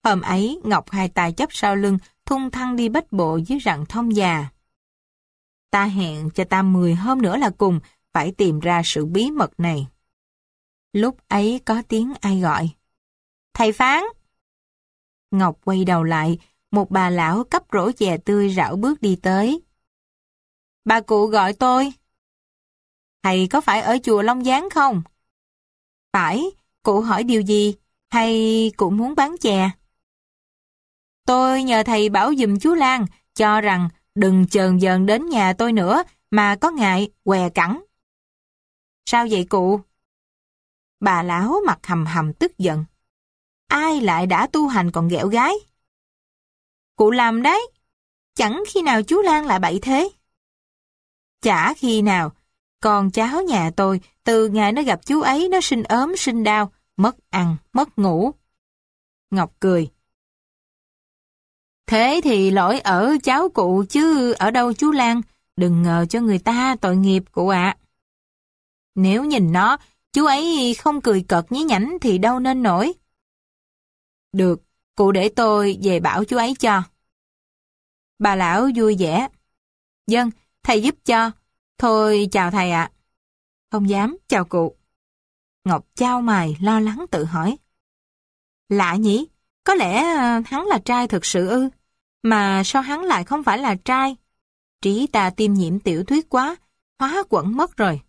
Hôm ấy, Ngọc hai tay chấp sau lưng, thung thăng đi bách bộ dưới rặng thông già. Ta hẹn cho ta 10 hôm nữa là cùng, phải tìm ra sự bí mật này. Lúc ấy có tiếng ai gọi. Thầy Phán! Ngọc quay đầu lại, một bà lão cấp rổ chè tươi rảo bước đi tới. Bà cụ gọi tôi. Thầy có phải ở chùa Long Giáng không? Phải, cụ hỏi điều gì? Hay cụ muốn bán chè? Tôi nhờ thầy bảo dùm chú Lan, cho rằng đừng chờn dờn đến nhà tôi nữa mà có ngại què cẳng. Sao vậy cụ? Bà lão mặt hầm hầm tức giận. Ai lại đã tu hành còn ghẹo gái? Cụ làm đấy. Chẳng khi nào chú Lan lại bậy thế. Chả khi nào. còn cháu nhà tôi, từ ngày nó gặp chú ấy, nó sinh ốm, sinh đau, mất ăn, mất ngủ. Ngọc cười. Thế thì lỗi ở cháu cụ chứ ở đâu chú Lan, đừng ngờ cho người ta tội nghiệp cụ ạ. Nếu nhìn nó, Chú ấy không cười cợt nhí nhảnh thì đâu nên nổi. Được, cụ để tôi về bảo chú ấy cho. Bà lão vui vẻ. Dân, thầy giúp cho. Thôi chào thầy ạ. Không dám, chào cụ. Ngọc trao mày lo lắng tự hỏi. Lạ nhỉ, có lẽ ờ, hắn là trai thực sự ư, mà sao hắn lại không phải là trai? Trí ta tiêm nhiễm tiểu thuyết quá, hóa quẩn mất rồi.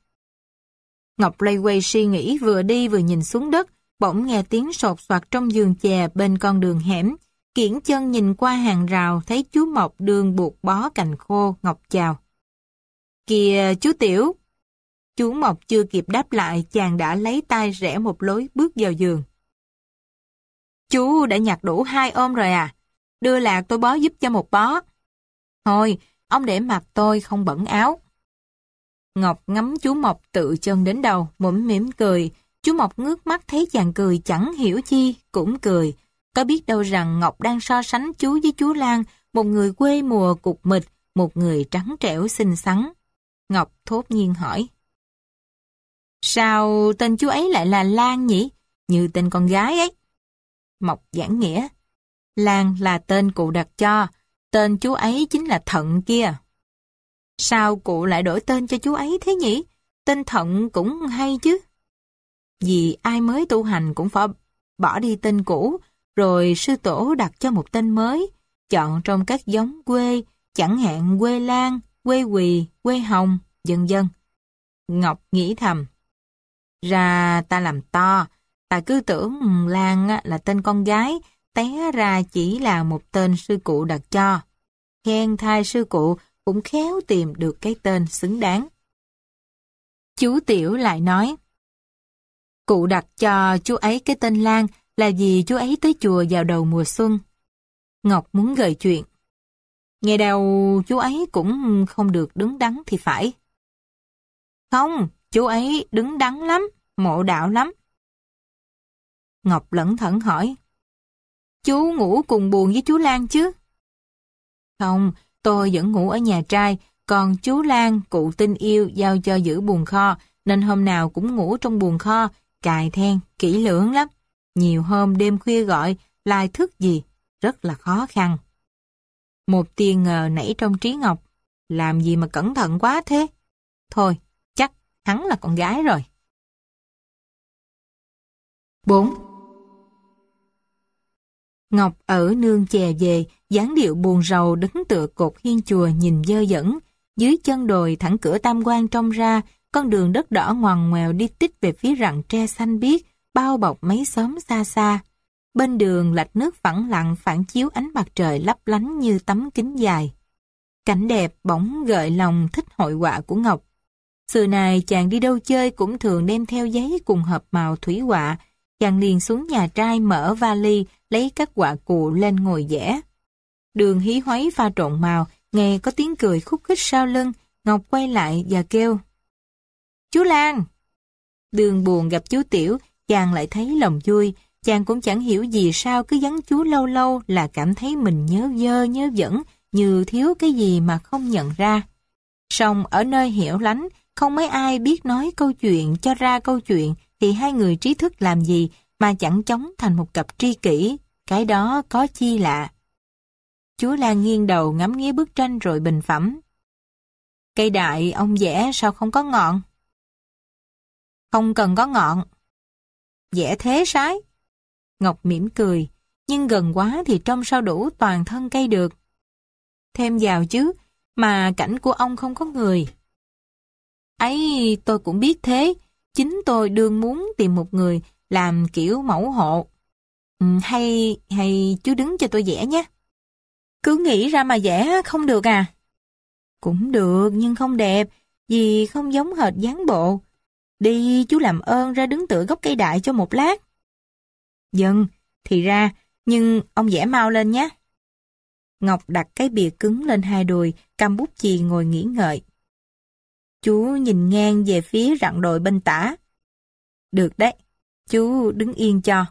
Ngọc lây quay suy nghĩ vừa đi vừa nhìn xuống đất, bỗng nghe tiếng sột soạt trong giường chè bên con đường hẻm. Kiển chân nhìn qua hàng rào thấy chú Mộc đường buộc bó cành khô, Ngọc chào. Kìa chú Tiểu! Chú Mộc chưa kịp đáp lại, chàng đã lấy tay rẽ một lối bước vào giường. Chú đã nhặt đủ hai ôm rồi à? Đưa lạc tôi bó giúp cho một bó. Thôi, ông để mặt tôi không bẩn áo. Ngọc ngắm chú Mộc tự chân đến đầu, mũm mỉm cười. Chú Mộc ngước mắt thấy chàng cười chẳng hiểu chi, cũng cười. Có biết đâu rằng Ngọc đang so sánh chú với chú Lan, một người quê mùa cục mịch, một người trắng trẻo xinh xắn. Ngọc thốt nhiên hỏi. Sao tên chú ấy lại là Lan nhỉ? Như tên con gái ấy. Mộc giảng nghĩa. Lan là tên cụ đặt cho, tên chú ấy chính là Thận kia. Sao cụ lại đổi tên cho chú ấy thế nhỉ? Tên Thận cũng hay chứ. Vì ai mới tu hành cũng phải bỏ đi tên cũ, rồi sư tổ đặt cho một tên mới, chọn trong các giống quê, chẳng hạn quê Lan, quê Quỳ, quê Hồng, vân vân. Ngọc nghĩ thầm, ra ta làm to, ta cứ tưởng Lan là tên con gái, té ra chỉ là một tên sư cụ đặt cho. Khen thai sư cụ cũng khéo tìm được cái tên xứng đáng. Chú Tiểu lại nói, Cụ đặt cho chú ấy cái tên Lan là vì chú ấy tới chùa vào đầu mùa xuân. Ngọc muốn gợi chuyện. nghe đầu chú ấy cũng không được đứng đắn thì phải. Không, chú ấy đứng đắn lắm, mộ đạo lắm. Ngọc lẩn thẩn hỏi. Chú ngủ cùng buồn với chú Lan chứ? Không, Tôi vẫn ngủ ở nhà trai, còn chú Lan, cụ tin yêu giao cho giữ buồn kho, nên hôm nào cũng ngủ trong buồn kho, cài then, kỹ lưỡng lắm. Nhiều hôm đêm khuya gọi, lai thức gì, rất là khó khăn. Một tia ngờ nảy trong trí Ngọc, làm gì mà cẩn thận quá thế? Thôi, chắc hắn là con gái rồi. 4. Ngọc ở nương chè về, dáng điệu buồn rầu đứng tựa cột hiên chùa nhìn dơ dẫn, dưới chân đồi thẳng cửa tam quan trông ra, con đường đất đỏ ngoằn ngoèo đi tích về phía rặng tre xanh biếc, bao bọc mấy xóm xa xa. Bên đường lạch nước phẳng lặng phản chiếu ánh mặt trời lấp lánh như tấm kính dài. Cảnh đẹp bỗng gợi lòng thích hội họa của Ngọc. Xưa này chàng đi đâu chơi cũng thường đem theo giấy cùng hộp màu thủy họa. Chàng liền xuống nhà trai mở vali lấy các họa cụ lên ngồi vẽ. Đường hí hoáy pha trộn màu, nghe có tiếng cười khúc khích sau lưng, Ngọc quay lại và kêu. Chú Lan! Đường buồn gặp chú Tiểu, chàng lại thấy lòng vui, chàng cũng chẳng hiểu gì sao cứ vắng chú lâu lâu là cảm thấy mình nhớ dơ nhớ dẫn, như thiếu cái gì mà không nhận ra. Song ở nơi hiểu lánh, không mấy ai biết nói câu chuyện cho ra câu chuyện thì hai người trí thức làm gì mà chẳng chống thành một cặp tri kỷ, cái đó có chi lạ. Chúa Lan nghiêng đầu ngắm nghía bức tranh rồi bình phẩm. Cây đại ông vẽ sao không có ngọn? Không cần có ngọn. Vẽ thế sái. Ngọc mỉm cười, nhưng gần quá thì trông sao đủ toàn thân cây được. Thêm vào chứ, mà cảnh của ông không có người. Ấy, tôi cũng biết thế, chính tôi đương muốn tìm một người làm kiểu mẫu hộ. Ừ, hay, hay chú đứng cho tôi vẽ nhé. Cứ nghĩ ra mà vẽ không được à? Cũng được nhưng không đẹp, vì không giống hệt dáng bộ. Đi chú làm ơn ra đứng tựa gốc cây đại cho một lát. Dân, vâng, thì ra, nhưng ông vẽ mau lên nhé. Ngọc đặt cái bìa cứng lên hai đùi, cầm bút chì ngồi nghỉ ngợi. Chú nhìn ngang về phía rặng đồi bên tả. Được đấy, chú đứng yên cho.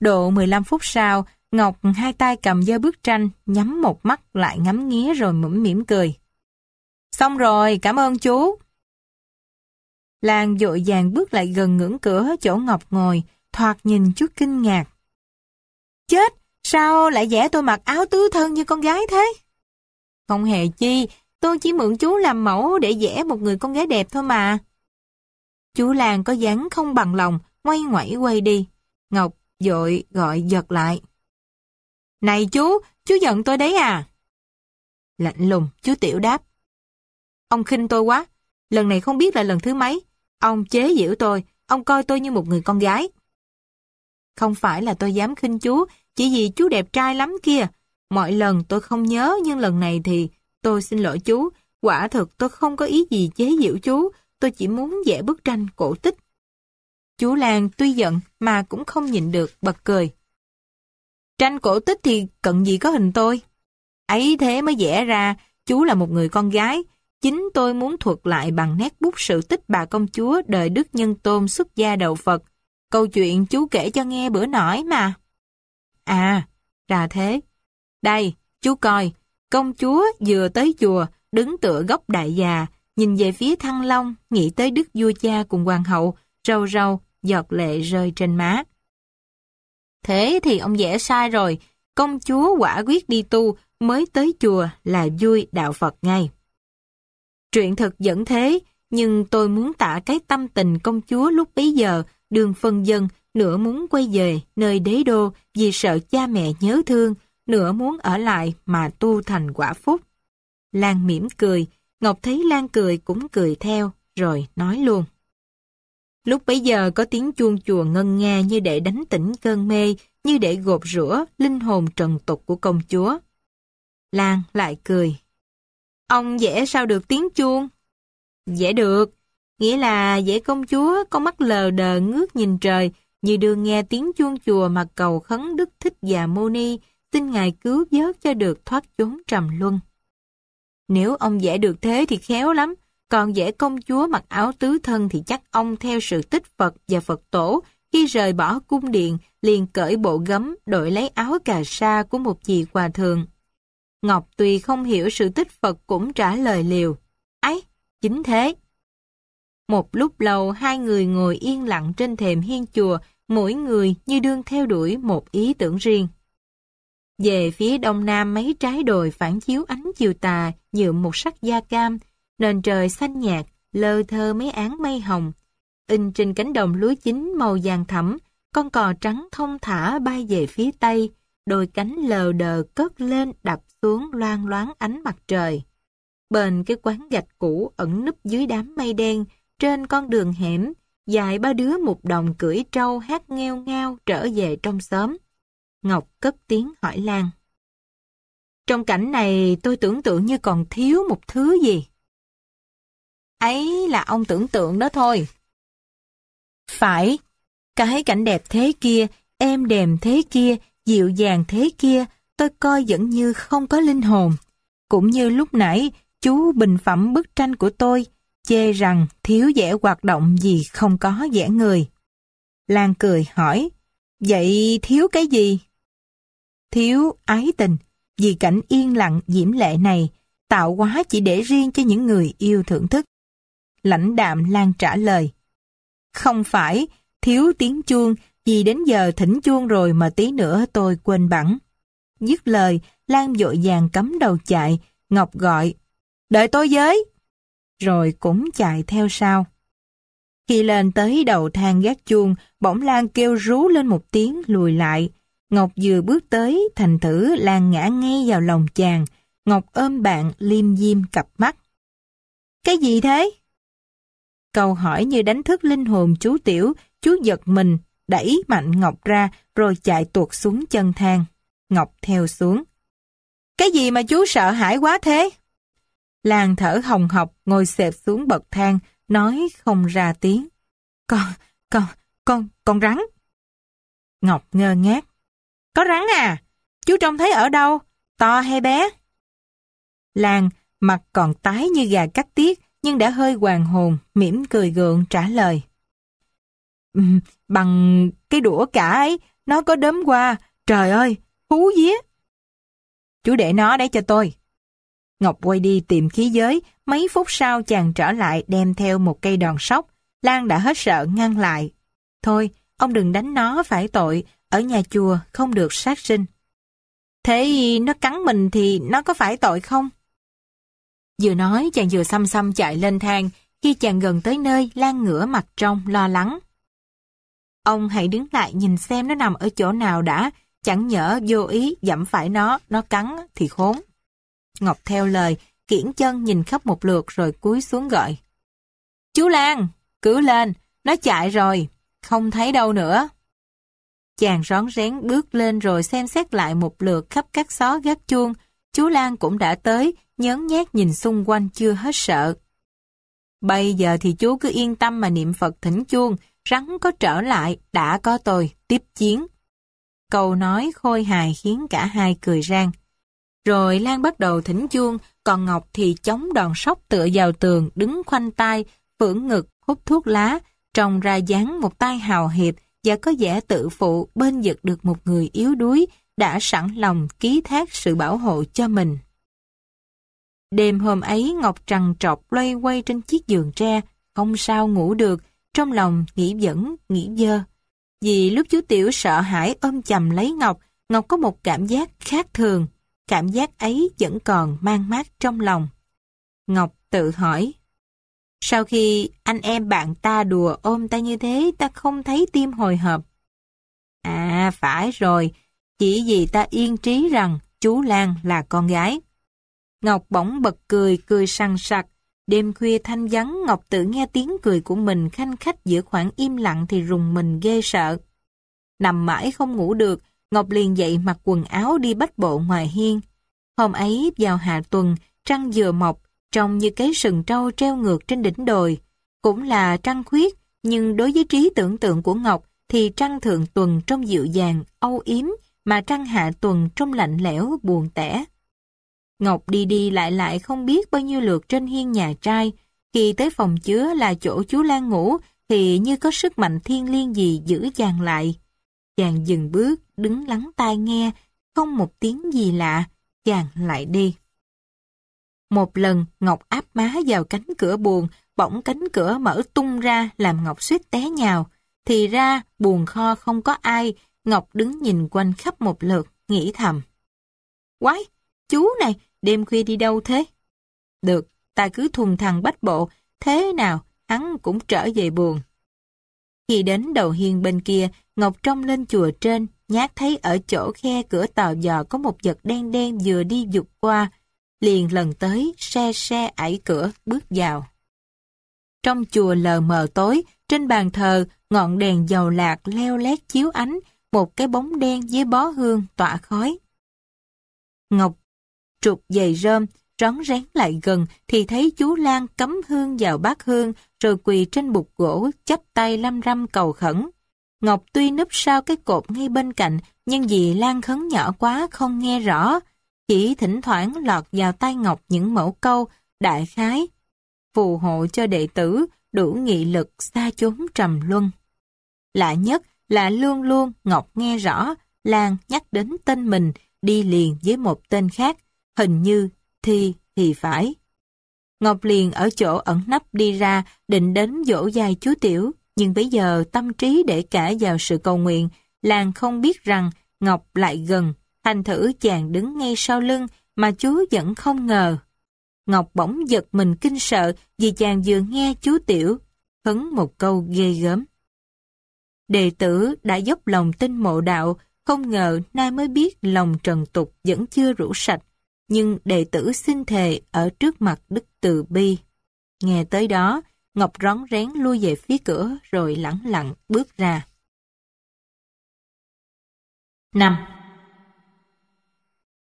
Độ 15 phút sau, Ngọc hai tay cầm dơ bức tranh, nhắm một mắt lại ngắm nghía rồi mỉm mỉm cười. Xong rồi, cảm ơn chú. Làng dội dàng bước lại gần ngưỡng cửa chỗ Ngọc ngồi, thoạt nhìn chút kinh ngạc. Chết, sao lại vẽ tôi mặc áo tứ thân như con gái thế? Không hề chi, tôi chỉ mượn chú làm mẫu để vẽ một người con gái đẹp thôi mà. Chú làng có dáng không bằng lòng, ngoay ngoảy quay đi. Ngọc dội gọi giật lại. Này chú, chú giận tôi đấy à? Lạnh lùng, chú Tiểu đáp. Ông khinh tôi quá, lần này không biết là lần thứ mấy. Ông chế giễu tôi, ông coi tôi như một người con gái. Không phải là tôi dám khinh chú, chỉ vì chú đẹp trai lắm kia. Mọi lần tôi không nhớ nhưng lần này thì tôi xin lỗi chú. Quả thực tôi không có ý gì chế giễu chú, tôi chỉ muốn vẽ bức tranh cổ tích. Chú Lan tuy giận mà cũng không nhịn được bật cười. Tranh cổ tích thì cần gì có hình tôi. Ấy thế mới vẽ ra, chú là một người con gái. Chính tôi muốn thuật lại bằng nét bút sự tích bà công chúa đời Đức Nhân Tôn xuất gia đầu Phật. Câu chuyện chú kể cho nghe bữa nổi mà. À, ra thế. Đây, chú coi, công chúa vừa tới chùa, đứng tựa gốc đại già, nhìn về phía thăng long, nghĩ tới đức vua cha cùng hoàng hậu, râu râu, giọt lệ rơi trên má. Thế thì ông dễ sai rồi, công chúa quả quyết đi tu mới tới chùa là vui đạo Phật ngay. Truyện thực dẫn thế, nhưng tôi muốn tả cái tâm tình công chúa lúc bấy giờ, đường phân dân, nửa muốn quay về nơi đế đô vì sợ cha mẹ nhớ thương, nửa muốn ở lại mà tu thành quả phúc. Lan mỉm cười, Ngọc thấy Lan cười cũng cười theo, rồi nói luôn. Lúc bấy giờ có tiếng chuông chùa ngân nga như để đánh tỉnh cơn mê, như để gột rửa linh hồn trần tục của công chúa. Lan lại cười. Ông vẽ sao được tiếng chuông? Vẽ được, nghĩa là vẽ công chúa có mắt lờ đờ ngước nhìn trời, như đưa nghe tiếng chuông chùa mà cầu khấn đức thích già mô ni, xin ngài cứu vớt cho được thoát chốn trầm luân. Nếu ông vẽ được thế thì khéo lắm, còn dễ công chúa mặc áo tứ thân thì chắc ông theo sự tích Phật và Phật tổ, khi rời bỏ cung điện, liền cởi bộ gấm đổi lấy áo cà sa của một vị hòa thượng. Ngọc tuy không hiểu sự tích Phật cũng trả lời liều. Ấy, chính thế. Một lúc lâu hai người ngồi yên lặng trên thềm hiên chùa, mỗi người như đương theo đuổi một ý tưởng riêng. Về phía đông nam mấy trái đồi phản chiếu ánh chiều tà nhuộm một sắc da cam, Nền trời xanh nhạt, lơ thơ mấy áng mây hồng. In trên cánh đồng lúa chín màu vàng thẫm, con cò trắng thông thả bay về phía tây, đôi cánh lờ đờ cất lên đập xuống loang loáng ánh mặt trời. Bên cái quán gạch cũ ẩn núp dưới đám mây đen, trên con đường hẻm, dài ba đứa một đồng cưỡi trâu hát nghêu ngao trở về trong xóm. Ngọc cất tiếng hỏi Lan. Trong cảnh này tôi tưởng tượng như còn thiếu một thứ gì. Ấy là ông tưởng tượng đó thôi. Phải, cái cảnh đẹp thế kia, êm đềm thế kia, dịu dàng thế kia, tôi coi vẫn như không có linh hồn. Cũng như lúc nãy, chú bình phẩm bức tranh của tôi, chê rằng thiếu vẽ hoạt động gì không có vẽ người. Lan cười hỏi, vậy thiếu cái gì? Thiếu ái tình, vì cảnh yên lặng diễm lệ này, tạo quá chỉ để riêng cho những người yêu thưởng thức lãnh đạm Lan trả lời. Không phải, thiếu tiếng chuông, vì đến giờ thỉnh chuông rồi mà tí nữa tôi quên bẵng. Dứt lời, Lan dội vàng cắm đầu chạy, Ngọc gọi, đợi tôi với. Rồi cũng chạy theo sau. Khi lên tới đầu thang gác chuông, bỗng Lan kêu rú lên một tiếng lùi lại. Ngọc vừa bước tới, thành thử Lan ngã ngay vào lòng chàng. Ngọc ôm bạn liêm diêm cặp mắt. Cái gì thế? Câu hỏi như đánh thức linh hồn chú Tiểu, chú giật mình, đẩy mạnh Ngọc ra rồi chạy tuột xuống chân thang. Ngọc theo xuống. Cái gì mà chú sợ hãi quá thế? Làng thở hồng học ngồi xẹp xuống bậc thang, nói không ra tiếng. Con, con, con, con rắn. Ngọc ngơ ngác. Có rắn à? Chú trông thấy ở đâu? To hay bé? Làng, mặt còn tái như gà cắt tiết, nhưng đã hơi hoàng hồn, mỉm cười gượng trả lời. bằng cái đũa cả ấy, nó có đớm qua, trời ơi, hú vía. Chú để nó đấy cho tôi. Ngọc quay đi tìm khí giới, mấy phút sau chàng trở lại đem theo một cây đòn sóc. Lan đã hết sợ ngăn lại. Thôi, ông đừng đánh nó phải tội, ở nhà chùa không được sát sinh. Thế nó cắn mình thì nó có phải tội không? Vừa nói chàng vừa xăm xăm chạy lên thang, khi chàng gần tới nơi Lan ngửa mặt trong lo lắng. Ông hãy đứng lại nhìn xem nó nằm ở chỗ nào đã, chẳng nhỡ vô ý dẫm phải nó, nó cắn thì khốn. Ngọc theo lời, kiển chân nhìn khắp một lượt rồi cúi xuống gọi. Chú Lan, cứ lên, nó chạy rồi, không thấy đâu nữa. Chàng rón rén bước lên rồi xem xét lại một lượt khắp các xó gác chuông. Chú Lan cũng đã tới, nhớn nhát nhìn xung quanh chưa hết sợ. Bây giờ thì chú cứ yên tâm mà niệm Phật thỉnh chuông, rắn có trở lại, đã có tôi, tiếp chiến. Câu nói khôi hài khiến cả hai cười rang. Rồi Lan bắt đầu thỉnh chuông, còn Ngọc thì chống đòn sóc tựa vào tường, đứng khoanh tay, phưởng ngực, hút thuốc lá, trông ra dáng một tay hào hiệp và có vẻ tự phụ bên giật được một người yếu đuối đã sẵn lòng ký thác sự bảo hộ cho mình. Đêm hôm ấy Ngọc trằn trọc loay quay trên chiếc giường tre, không sao ngủ được, trong lòng nghĩ dẫn, nghĩ dơ. Vì lúc chú Tiểu sợ hãi ôm chầm lấy Ngọc, Ngọc có một cảm giác khác thường. Cảm giác ấy vẫn còn mang mát trong lòng. Ngọc tự hỏi, sau khi anh em bạn ta đùa ôm ta như thế, ta không thấy tim hồi hộp. À, phải rồi, chỉ vì ta yên trí rằng chú Lan là con gái. Ngọc bỗng bật cười, cười sằng sặc. Đêm khuya thanh vắng, Ngọc tự nghe tiếng cười của mình khanh khách giữa khoảng im lặng thì rùng mình ghê sợ. Nằm mãi không ngủ được, Ngọc liền dậy mặc quần áo đi bách bộ ngoài hiên. Hôm ấy, vào hạ tuần, trăng vừa mọc, trông như cái sừng trâu treo ngược trên đỉnh đồi. Cũng là trăng khuyết, nhưng đối với trí tưởng tượng của Ngọc thì trăng thượng tuần trông dịu dàng, âu yếm, mà trăng hạ tuần trông lạnh lẽo, buồn tẻ. Ngọc đi đi lại lại không biết bao nhiêu lượt trên hiên nhà trai. Khi tới phòng chứa là chỗ chú Lan ngủ thì như có sức mạnh thiên liêng gì giữ chàng lại. Chàng dừng bước, đứng lắng tai nghe, không một tiếng gì lạ, chàng lại đi. Một lần Ngọc áp má vào cánh cửa buồn, bỗng cánh cửa mở tung ra làm Ngọc suýt té nhào. Thì ra buồn kho không có ai, Ngọc đứng nhìn quanh khắp một lượt, nghĩ thầm. Quái, chú này, đêm khuya đi đâu thế? Được, ta cứ thùng thằng bách bộ, thế nào, hắn cũng trở về buồn. Khi đến đầu hiên bên kia, Ngọc trông lên chùa trên, nhát thấy ở chỗ khe cửa tàu dò có một vật đen đen vừa đi dục qua, liền lần tới, xe xe ải cửa, bước vào. Trong chùa lờ mờ tối, trên bàn thờ, ngọn đèn dầu lạc leo lét chiếu ánh, một cái bóng đen với bó hương tỏa khói. Ngọc trục dày rơm, rón rén lại gần thì thấy chú Lan cấm hương vào bát hương rồi quỳ trên bục gỗ chắp tay lăm răm cầu khẩn. Ngọc tuy núp sau cái cột ngay bên cạnh nhưng vì Lan khấn nhỏ quá không nghe rõ chỉ thỉnh thoảng lọt vào tay Ngọc những mẫu câu đại khái phù hộ cho đệ tử đủ nghị lực xa chốn trầm luân. Lạ nhất là luôn luôn Ngọc nghe rõ Lan nhắc đến tên mình đi liền với một tên khác hình như, thi thì phải. Ngọc liền ở chỗ ẩn nấp đi ra, định đến dỗ dài chú Tiểu, nhưng bây giờ tâm trí để cả vào sự cầu nguyện, làng không biết rằng Ngọc lại gần, thành thử chàng đứng ngay sau lưng mà chú vẫn không ngờ. Ngọc bỗng giật mình kinh sợ vì chàng vừa nghe chú Tiểu hấn một câu ghê gớm. Đệ tử đã dốc lòng tin mộ đạo, không ngờ nay mới biết lòng trần tục vẫn chưa rủ sạch, nhưng đệ tử xin thề ở trước mặt Đức Từ Bi. Nghe tới đó, Ngọc rón rén lui về phía cửa rồi lẳng lặng bước ra. 5.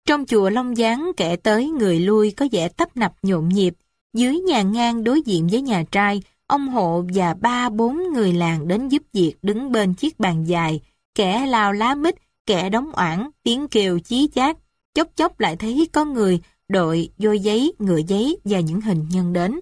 Trong chùa Long Giáng kẻ tới người lui có vẻ tấp nập nhộn nhịp, dưới nhà ngang đối diện với nhà trai, ông hộ và ba bốn người làng đến giúp việc đứng bên chiếc bàn dài, kẻ lao lá mít, kẻ đóng oảng, tiếng kêu chí chát, chốc chốc lại thấy có người đội vôi giấy, ngựa giấy và những hình nhân đến.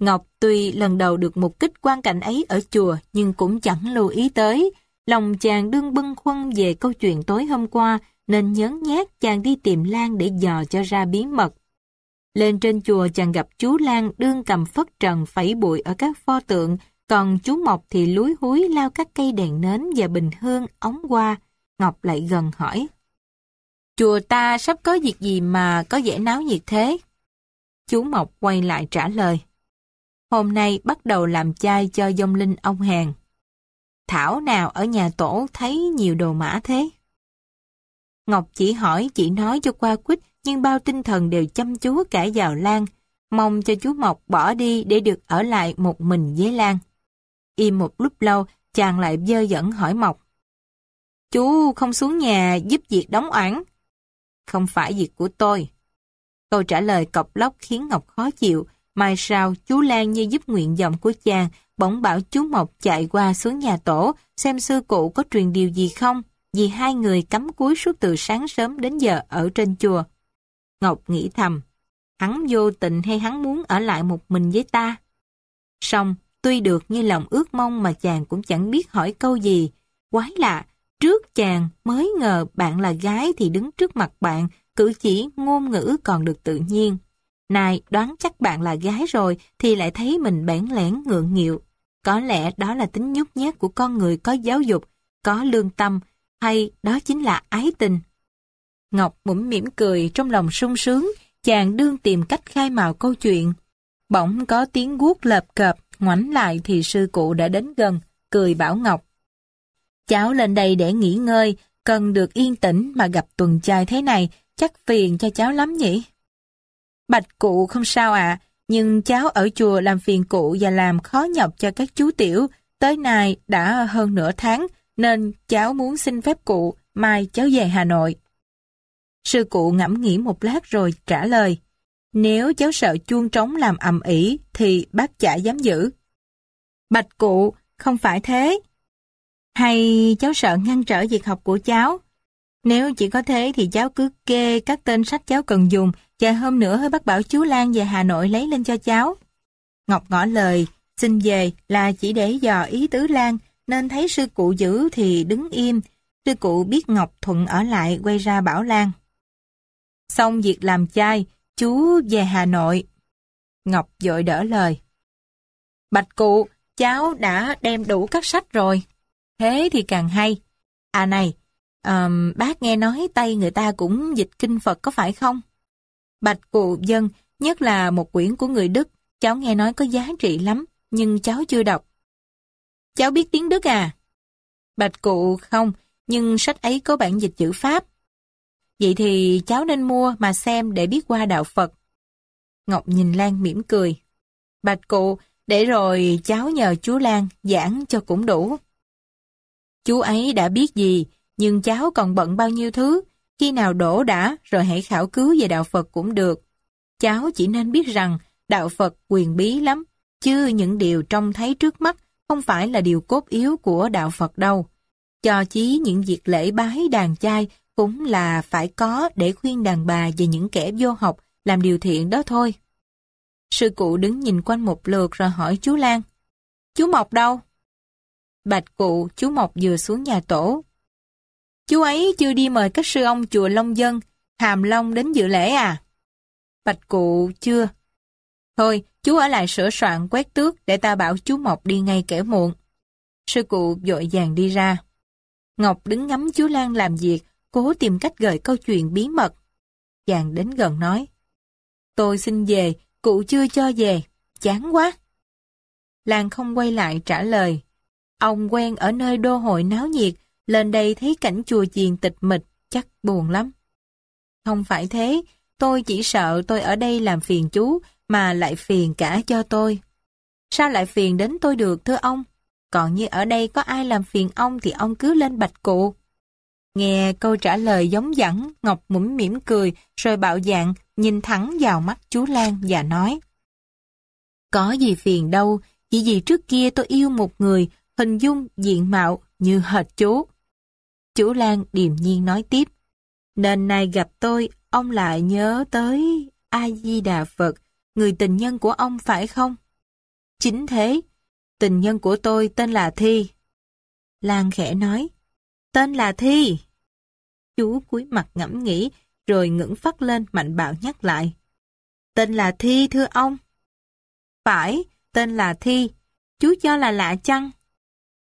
Ngọc tuy lần đầu được một kích quan cảnh ấy ở chùa nhưng cũng chẳng lưu ý tới. Lòng chàng đương bưng khuân về câu chuyện tối hôm qua nên nhớ nhát chàng đi tìm Lan để dò cho ra bí mật. Lên trên chùa chàng gặp chú Lan đương cầm phất trần phẩy bụi ở các pho tượng, còn chú Mộc thì lúi húi lao các cây đèn nến và bình hương ống qua. Ngọc lại gần hỏi. Chùa ta sắp có việc gì mà có vẻ náo nhiệt thế? Chú Mộc quay lại trả lời. Hôm nay bắt đầu làm chai cho dông linh ông hàng. Thảo nào ở nhà tổ thấy nhiều đồ mã thế? Ngọc chỉ hỏi chỉ nói cho qua quýt nhưng bao tinh thần đều chăm chú cả vào Lan, mong cho chú Mộc bỏ đi để được ở lại một mình với Lan. Im một lúc lâu, chàng lại dơ dẫn hỏi Mộc. Chú không xuống nhà giúp việc đóng oản không phải việc của tôi. Câu trả lời cọc lóc khiến Ngọc khó chịu, mai sau chú Lan như giúp nguyện vọng của chàng, bỗng bảo chú Mộc chạy qua xuống nhà tổ, xem sư cụ có truyền điều gì không, vì hai người cắm cúi suốt từ sáng sớm đến giờ ở trên chùa. Ngọc nghĩ thầm, hắn vô tình hay hắn muốn ở lại một mình với ta? Xong, tuy được như lòng ước mong mà chàng cũng chẳng biết hỏi câu gì. Quái lạ, Trước chàng mới ngờ bạn là gái thì đứng trước mặt bạn, cử chỉ ngôn ngữ còn được tự nhiên. Này đoán chắc bạn là gái rồi thì lại thấy mình bẽn lẽn ngượng nghịu. Có lẽ đó là tính nhút nhát của con người có giáo dục, có lương tâm, hay đó chính là ái tình. Ngọc mũm mỉm cười trong lòng sung sướng, chàng đương tìm cách khai mào câu chuyện. Bỗng có tiếng guốc lợp cợp, ngoảnh lại thì sư cụ đã đến gần, cười bảo Ngọc. Cháu lên đây để nghỉ ngơi, cần được yên tĩnh mà gặp tuần trai thế này, chắc phiền cho cháu lắm nhỉ? Bạch cụ không sao ạ, à, nhưng cháu ở chùa làm phiền cụ và làm khó nhọc cho các chú tiểu, tới nay đã hơn nửa tháng, nên cháu muốn xin phép cụ, mai cháu về Hà Nội. Sư cụ ngẫm nghĩ một lát rồi trả lời, nếu cháu sợ chuông trống làm ầm ĩ thì bác chả dám giữ. Bạch cụ, không phải thế, hay cháu sợ ngăn trở việc học của cháu? Nếu chỉ có thế thì cháu cứ kê các tên sách cháu cần dùng và hôm nữa hãy bắt bảo chú Lan về Hà Nội lấy lên cho cháu. Ngọc ngỏ lời, xin về là chỉ để dò ý tứ Lan nên thấy sư cụ giữ thì đứng im. Sư cụ biết Ngọc Thuận ở lại quay ra bảo Lan. Xong việc làm chai, chú về Hà Nội. Ngọc dội đỡ lời. Bạch cụ, cháu đã đem đủ các sách rồi. Thế thì càng hay. À này, um, bác nghe nói tay người ta cũng dịch kinh Phật có phải không? Bạch cụ dân, nhất là một quyển của người Đức, cháu nghe nói có giá trị lắm, nhưng cháu chưa đọc. Cháu biết tiếng Đức à? Bạch cụ không, nhưng sách ấy có bản dịch chữ Pháp. Vậy thì cháu nên mua mà xem để biết qua đạo Phật. Ngọc nhìn Lan mỉm cười. Bạch cụ, để rồi cháu nhờ chú Lan giảng cho cũng đủ. Chú ấy đã biết gì, nhưng cháu còn bận bao nhiêu thứ, khi nào đổ đã rồi hãy khảo cứu về đạo Phật cũng được. Cháu chỉ nên biết rằng đạo Phật quyền bí lắm, chứ những điều trông thấy trước mắt không phải là điều cốt yếu của đạo Phật đâu. Cho chí những việc lễ bái đàn trai cũng là phải có để khuyên đàn bà về những kẻ vô học làm điều thiện đó thôi. Sư cụ đứng nhìn quanh một lượt rồi hỏi chú Lan. Chú Mộc đâu? Bạch cụ, chú Mộc vừa xuống nhà tổ. Chú ấy chưa đi mời các sư ông chùa Long Dân, Hàm Long đến dự lễ à? Bạch cụ, chưa. Thôi, chú ở lại sửa soạn quét tước để ta bảo chú Mộc đi ngay kẻ muộn. Sư cụ dội vàng đi ra. Ngọc đứng ngắm chú Lan làm việc, cố tìm cách gợi câu chuyện bí mật. Chàng đến gần nói. Tôi xin về, cụ chưa cho về, chán quá. Lan không quay lại trả lời, Ông quen ở nơi đô hội náo nhiệt, lên đây thấy cảnh chùa chiền tịch mịch, chắc buồn lắm. Không phải thế, tôi chỉ sợ tôi ở đây làm phiền chú, mà lại phiền cả cho tôi. Sao lại phiền đến tôi được thưa ông? Còn như ở đây có ai làm phiền ông thì ông cứ lên bạch cụ. Nghe câu trả lời giống dẳng, Ngọc mũm mỉm cười, rồi bạo dạng, nhìn thẳng vào mắt chú Lan và nói. Có gì phiền đâu, chỉ vì trước kia tôi yêu một người hình dung diện mạo như hệt chú. Chú Lan điềm nhiên nói tiếp, nên nay gặp tôi, ông lại nhớ tới A-di-đà Phật, người tình nhân của ông phải không? Chính thế, tình nhân của tôi tên là Thi. Lan khẽ nói, tên là Thi. Chú cúi mặt ngẫm nghĩ, rồi ngẩng phát lên mạnh bạo nhắc lại. Tên là Thi thưa ông. Phải, tên là Thi. Chú cho là lạ chăng?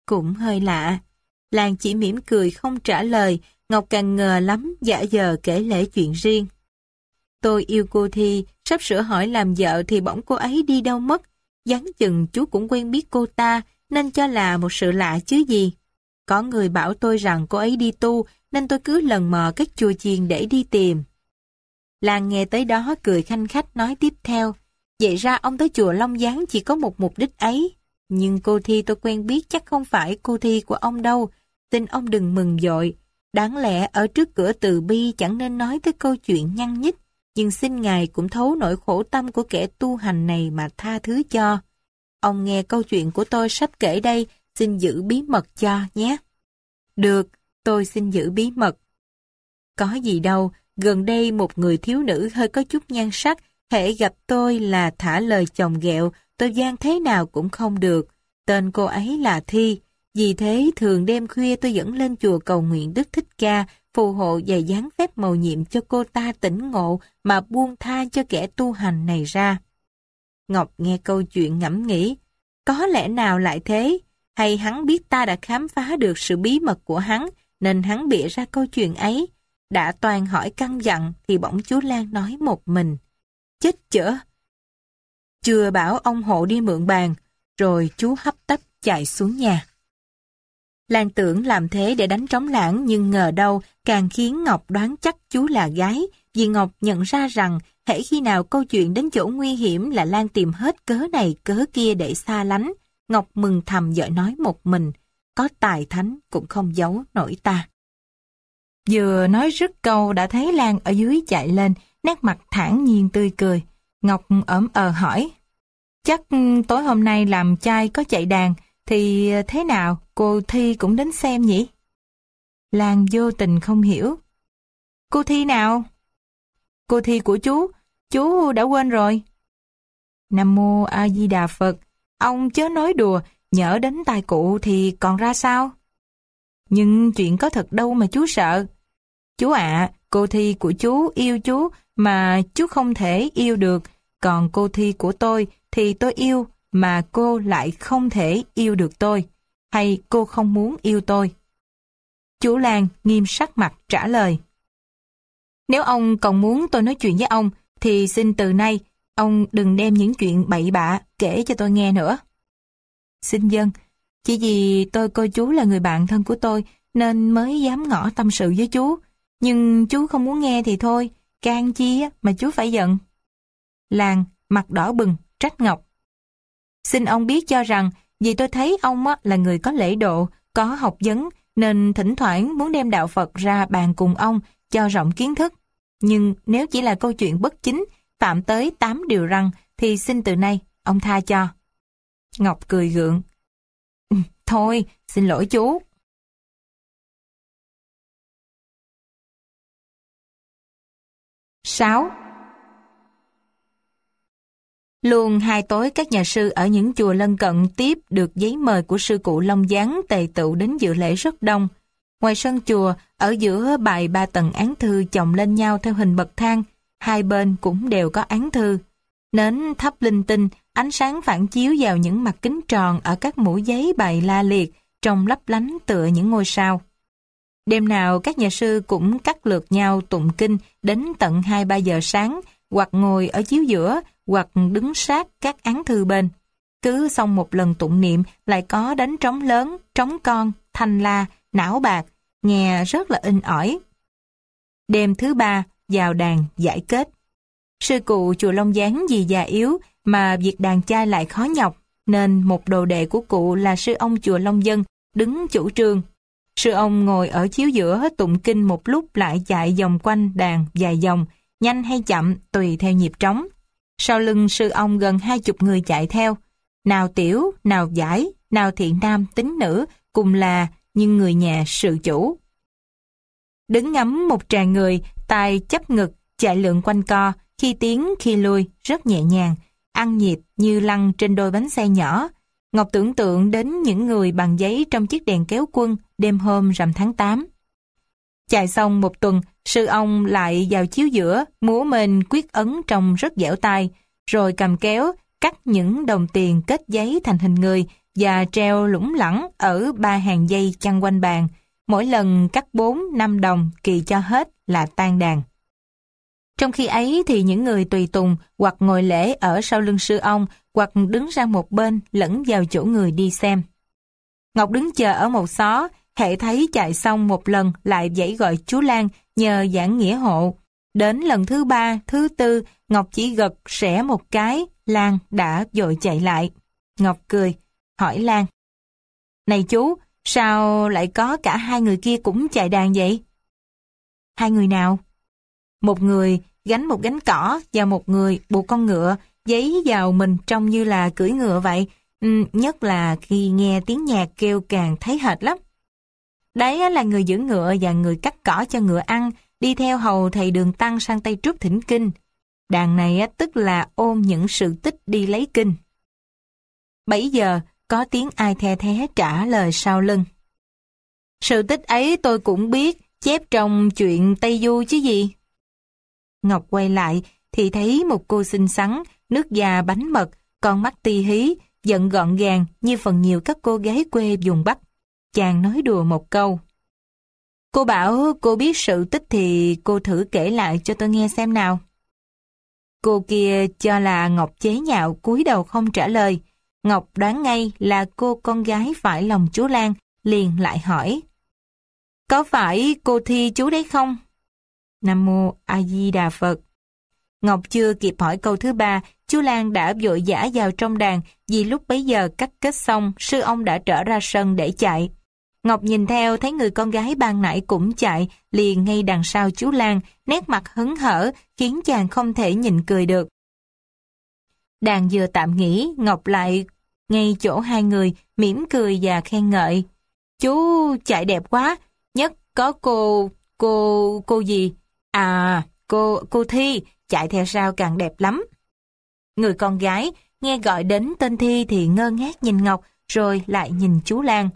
cũng hơi lạ. Lan chỉ mỉm cười không trả lời, Ngọc càng ngờ lắm giả giờ kể lễ chuyện riêng. Tôi yêu cô Thi, sắp sửa hỏi làm vợ thì bỗng cô ấy đi đâu mất. Dán chừng chú cũng quen biết cô ta, nên cho là một sự lạ chứ gì. Có người bảo tôi rằng cô ấy đi tu, nên tôi cứ lần mò các chùa chiền để đi tìm. Lan nghe tới đó cười khanh khách nói tiếp theo. Vậy ra ông tới chùa Long Giáng chỉ có một mục đích ấy. Nhưng cô Thi tôi quen biết chắc không phải cô Thi của ông đâu, xin ông đừng mừng dội. Đáng lẽ ở trước cửa từ bi chẳng nên nói tới câu chuyện nhăn nhít, nhưng xin Ngài cũng thấu nỗi khổ tâm của kẻ tu hành này mà tha thứ cho. Ông nghe câu chuyện của tôi sắp kể đây, xin giữ bí mật cho nhé. Được, tôi xin giữ bí mật. Có gì đâu, gần đây một người thiếu nữ hơi có chút nhan sắc, thể gặp tôi là thả lời chồng ghẹo, tôi gian thế nào cũng không được. Tên cô ấy là Thi, vì thế thường đêm khuya tôi dẫn lên chùa cầu nguyện Đức Thích Ca phù hộ và dáng phép màu nhiệm cho cô ta tỉnh ngộ mà buông tha cho kẻ tu hành này ra. Ngọc nghe câu chuyện ngẫm nghĩ, có lẽ nào lại thế? Hay hắn biết ta đã khám phá được sự bí mật của hắn, nên hắn bịa ra câu chuyện ấy. Đã toàn hỏi căng dặn thì bỗng chú Lan nói một mình. Chết chữa, chưa bảo ông hộ đi mượn bàn, rồi chú hấp tấp chạy xuống nhà. Lan tưởng làm thế để đánh trống lãng nhưng ngờ đâu càng khiến Ngọc đoán chắc chú là gái vì Ngọc nhận ra rằng hễ khi nào câu chuyện đến chỗ nguy hiểm là Lan tìm hết cớ này cớ kia để xa lánh. Ngọc mừng thầm vợ nói một mình, có tài thánh cũng không giấu nổi ta. Vừa nói rứt câu đã thấy Lan ở dưới chạy lên, nét mặt thản nhiên tươi cười. Ngọc ẩm ờ hỏi. Chắc tối hôm nay làm trai có chạy đàn, thì thế nào cô Thi cũng đến xem nhỉ? Lan vô tình không hiểu. Cô Thi nào? Cô Thi của chú, chú đã quên rồi. Nam Mô A Di Đà Phật, ông chớ nói đùa, nhỡ đến tài cụ thì còn ra sao? Nhưng chuyện có thật đâu mà chú sợ. Chú ạ, cô Thi của chú yêu chú mà chú không thể yêu được, còn cô thi của tôi thì tôi yêu mà cô lại không thể yêu được tôi, hay cô không muốn yêu tôi. Chú Lan nghiêm sắc mặt trả lời. Nếu ông còn muốn tôi nói chuyện với ông, thì xin từ nay, ông đừng đem những chuyện bậy bạ kể cho tôi nghe nữa. Xin dân, chỉ vì tôi coi chú là người bạn thân của tôi, nên mới dám ngỏ tâm sự với chú. Nhưng chú không muốn nghe thì thôi, can chi mà chú phải giận. Làng, mặt đỏ bừng, trách Ngọc. Xin ông biết cho rằng, vì tôi thấy ông là người có lễ độ, có học vấn, nên thỉnh thoảng muốn đem đạo Phật ra bàn cùng ông, cho rộng kiến thức. Nhưng nếu chỉ là câu chuyện bất chính, phạm tới 8 điều răng, thì xin từ nay, ông tha cho. Ngọc cười gượng. Ừ, thôi, xin lỗi chú, 6. Luôn hai tối các nhà sư ở những chùa lân cận tiếp được giấy mời của sư cụ Long Giáng tề tự đến dự lễ rất đông. Ngoài sân chùa, ở giữa bài ba tầng án thư chồng lên nhau theo hình bậc thang, hai bên cũng đều có án thư. Nến thắp linh tinh, ánh sáng phản chiếu vào những mặt kính tròn ở các mũi giấy bày la liệt, trông lấp lánh tựa những ngôi sao. Đêm nào các nhà sư cũng cắt lượt nhau tụng kinh đến tận 2-3 giờ sáng, hoặc ngồi ở chiếu giữa, hoặc đứng sát các án thư bên. Cứ xong một lần tụng niệm lại có đánh trống lớn, trống con, thanh la, não bạc, nghe rất là in ỏi. Đêm thứ ba, vào đàn giải kết. Sư cụ chùa Long Giáng vì già yếu mà việc đàn trai lại khó nhọc, nên một đồ đệ của cụ là sư ông chùa Long Dân đứng chủ trương Sư ông ngồi ở chiếu giữa tụng kinh một lúc lại chạy vòng quanh đàn dài dòng nhanh hay chậm tùy theo nhịp trống. Sau lưng sư ông gần hai chục người chạy theo, nào tiểu, nào giải, nào thiện nam, tính nữ, cùng là nhưng người nhà sự chủ. Đứng ngắm một tràng người, tay chấp ngực, chạy lượn quanh co, khi tiến khi lui, rất nhẹ nhàng, ăn nhịp như lăn trên đôi bánh xe nhỏ, Ngọc tưởng tượng đến những người bằng giấy trong chiếc đèn kéo quân đêm hôm rằm tháng 8. Chạy xong một tuần, sư ông lại vào chiếu giữa, múa mình quyết ấn trong rất dẻo tay, rồi cầm kéo, cắt những đồng tiền kết giấy thành hình người và treo lủng lẳng ở ba hàng dây chăn quanh bàn. Mỗi lần cắt 4-5 đồng kỳ cho hết là tan đàn. Trong khi ấy thì những người tùy tùng hoặc ngồi lễ ở sau lưng sư ông hoặc đứng sang một bên lẫn vào chỗ người đi xem. Ngọc đứng chờ ở một xó, hệ thấy chạy xong một lần lại dãy gọi chú Lan nhờ giảng nghĩa hộ. Đến lần thứ ba, thứ tư, Ngọc chỉ gật sẻ một cái, Lan đã dội chạy lại. Ngọc cười, hỏi Lan. Này chú, sao lại có cả hai người kia cũng chạy đàn vậy? Hai người nào? Một người gánh một gánh cỏ và một người buộc con ngựa giấy vào mình trông như là cưỡi ngựa vậy, ừ, nhất là khi nghe tiếng nhạc kêu càng thấy hệt lắm. Đấy là người giữ ngựa và người cắt cỏ cho ngựa ăn, đi theo hầu thầy đường tăng sang Tây Trúc Thỉnh Kinh. Đàn này tức là ôm những sự tích đi lấy kinh. 7 giờ, có tiếng ai the thế trả lời sau lưng. Sự tích ấy tôi cũng biết, chép trong chuyện Tây Du chứ gì. Ngọc quay lại thì thấy một cô xinh xắn, nước già bánh mật, con mắt ti hí, giận gọn gàng như phần nhiều các cô gái quê vùng Bắc. Chàng nói đùa một câu. Cô bảo cô biết sự tích thì cô thử kể lại cho tôi nghe xem nào. Cô kia cho là Ngọc chế nhạo cúi đầu không trả lời. Ngọc đoán ngay là cô con gái phải lòng chú Lan, liền lại hỏi. Có phải cô thi chú đấy không? Nam Mô A Di Đà Phật. Ngọc chưa kịp hỏi câu thứ ba Chú Lan đã vội giả vào trong đàn vì lúc bấy giờ cắt kết xong, sư ông đã trở ra sân để chạy. Ngọc nhìn theo thấy người con gái ban nãy cũng chạy, liền ngay đằng sau chú Lan, nét mặt hứng hở, khiến chàng không thể nhìn cười được. Đàn vừa tạm nghỉ, Ngọc lại ngay chỗ hai người, mỉm cười và khen ngợi. Chú chạy đẹp quá, nhất có cô, cô, cô gì? À, cô, cô Thi, chạy theo sao càng đẹp lắm. Người con gái nghe gọi đến tên Thi thì ngơ ngác nhìn Ngọc rồi lại nhìn chú Lan.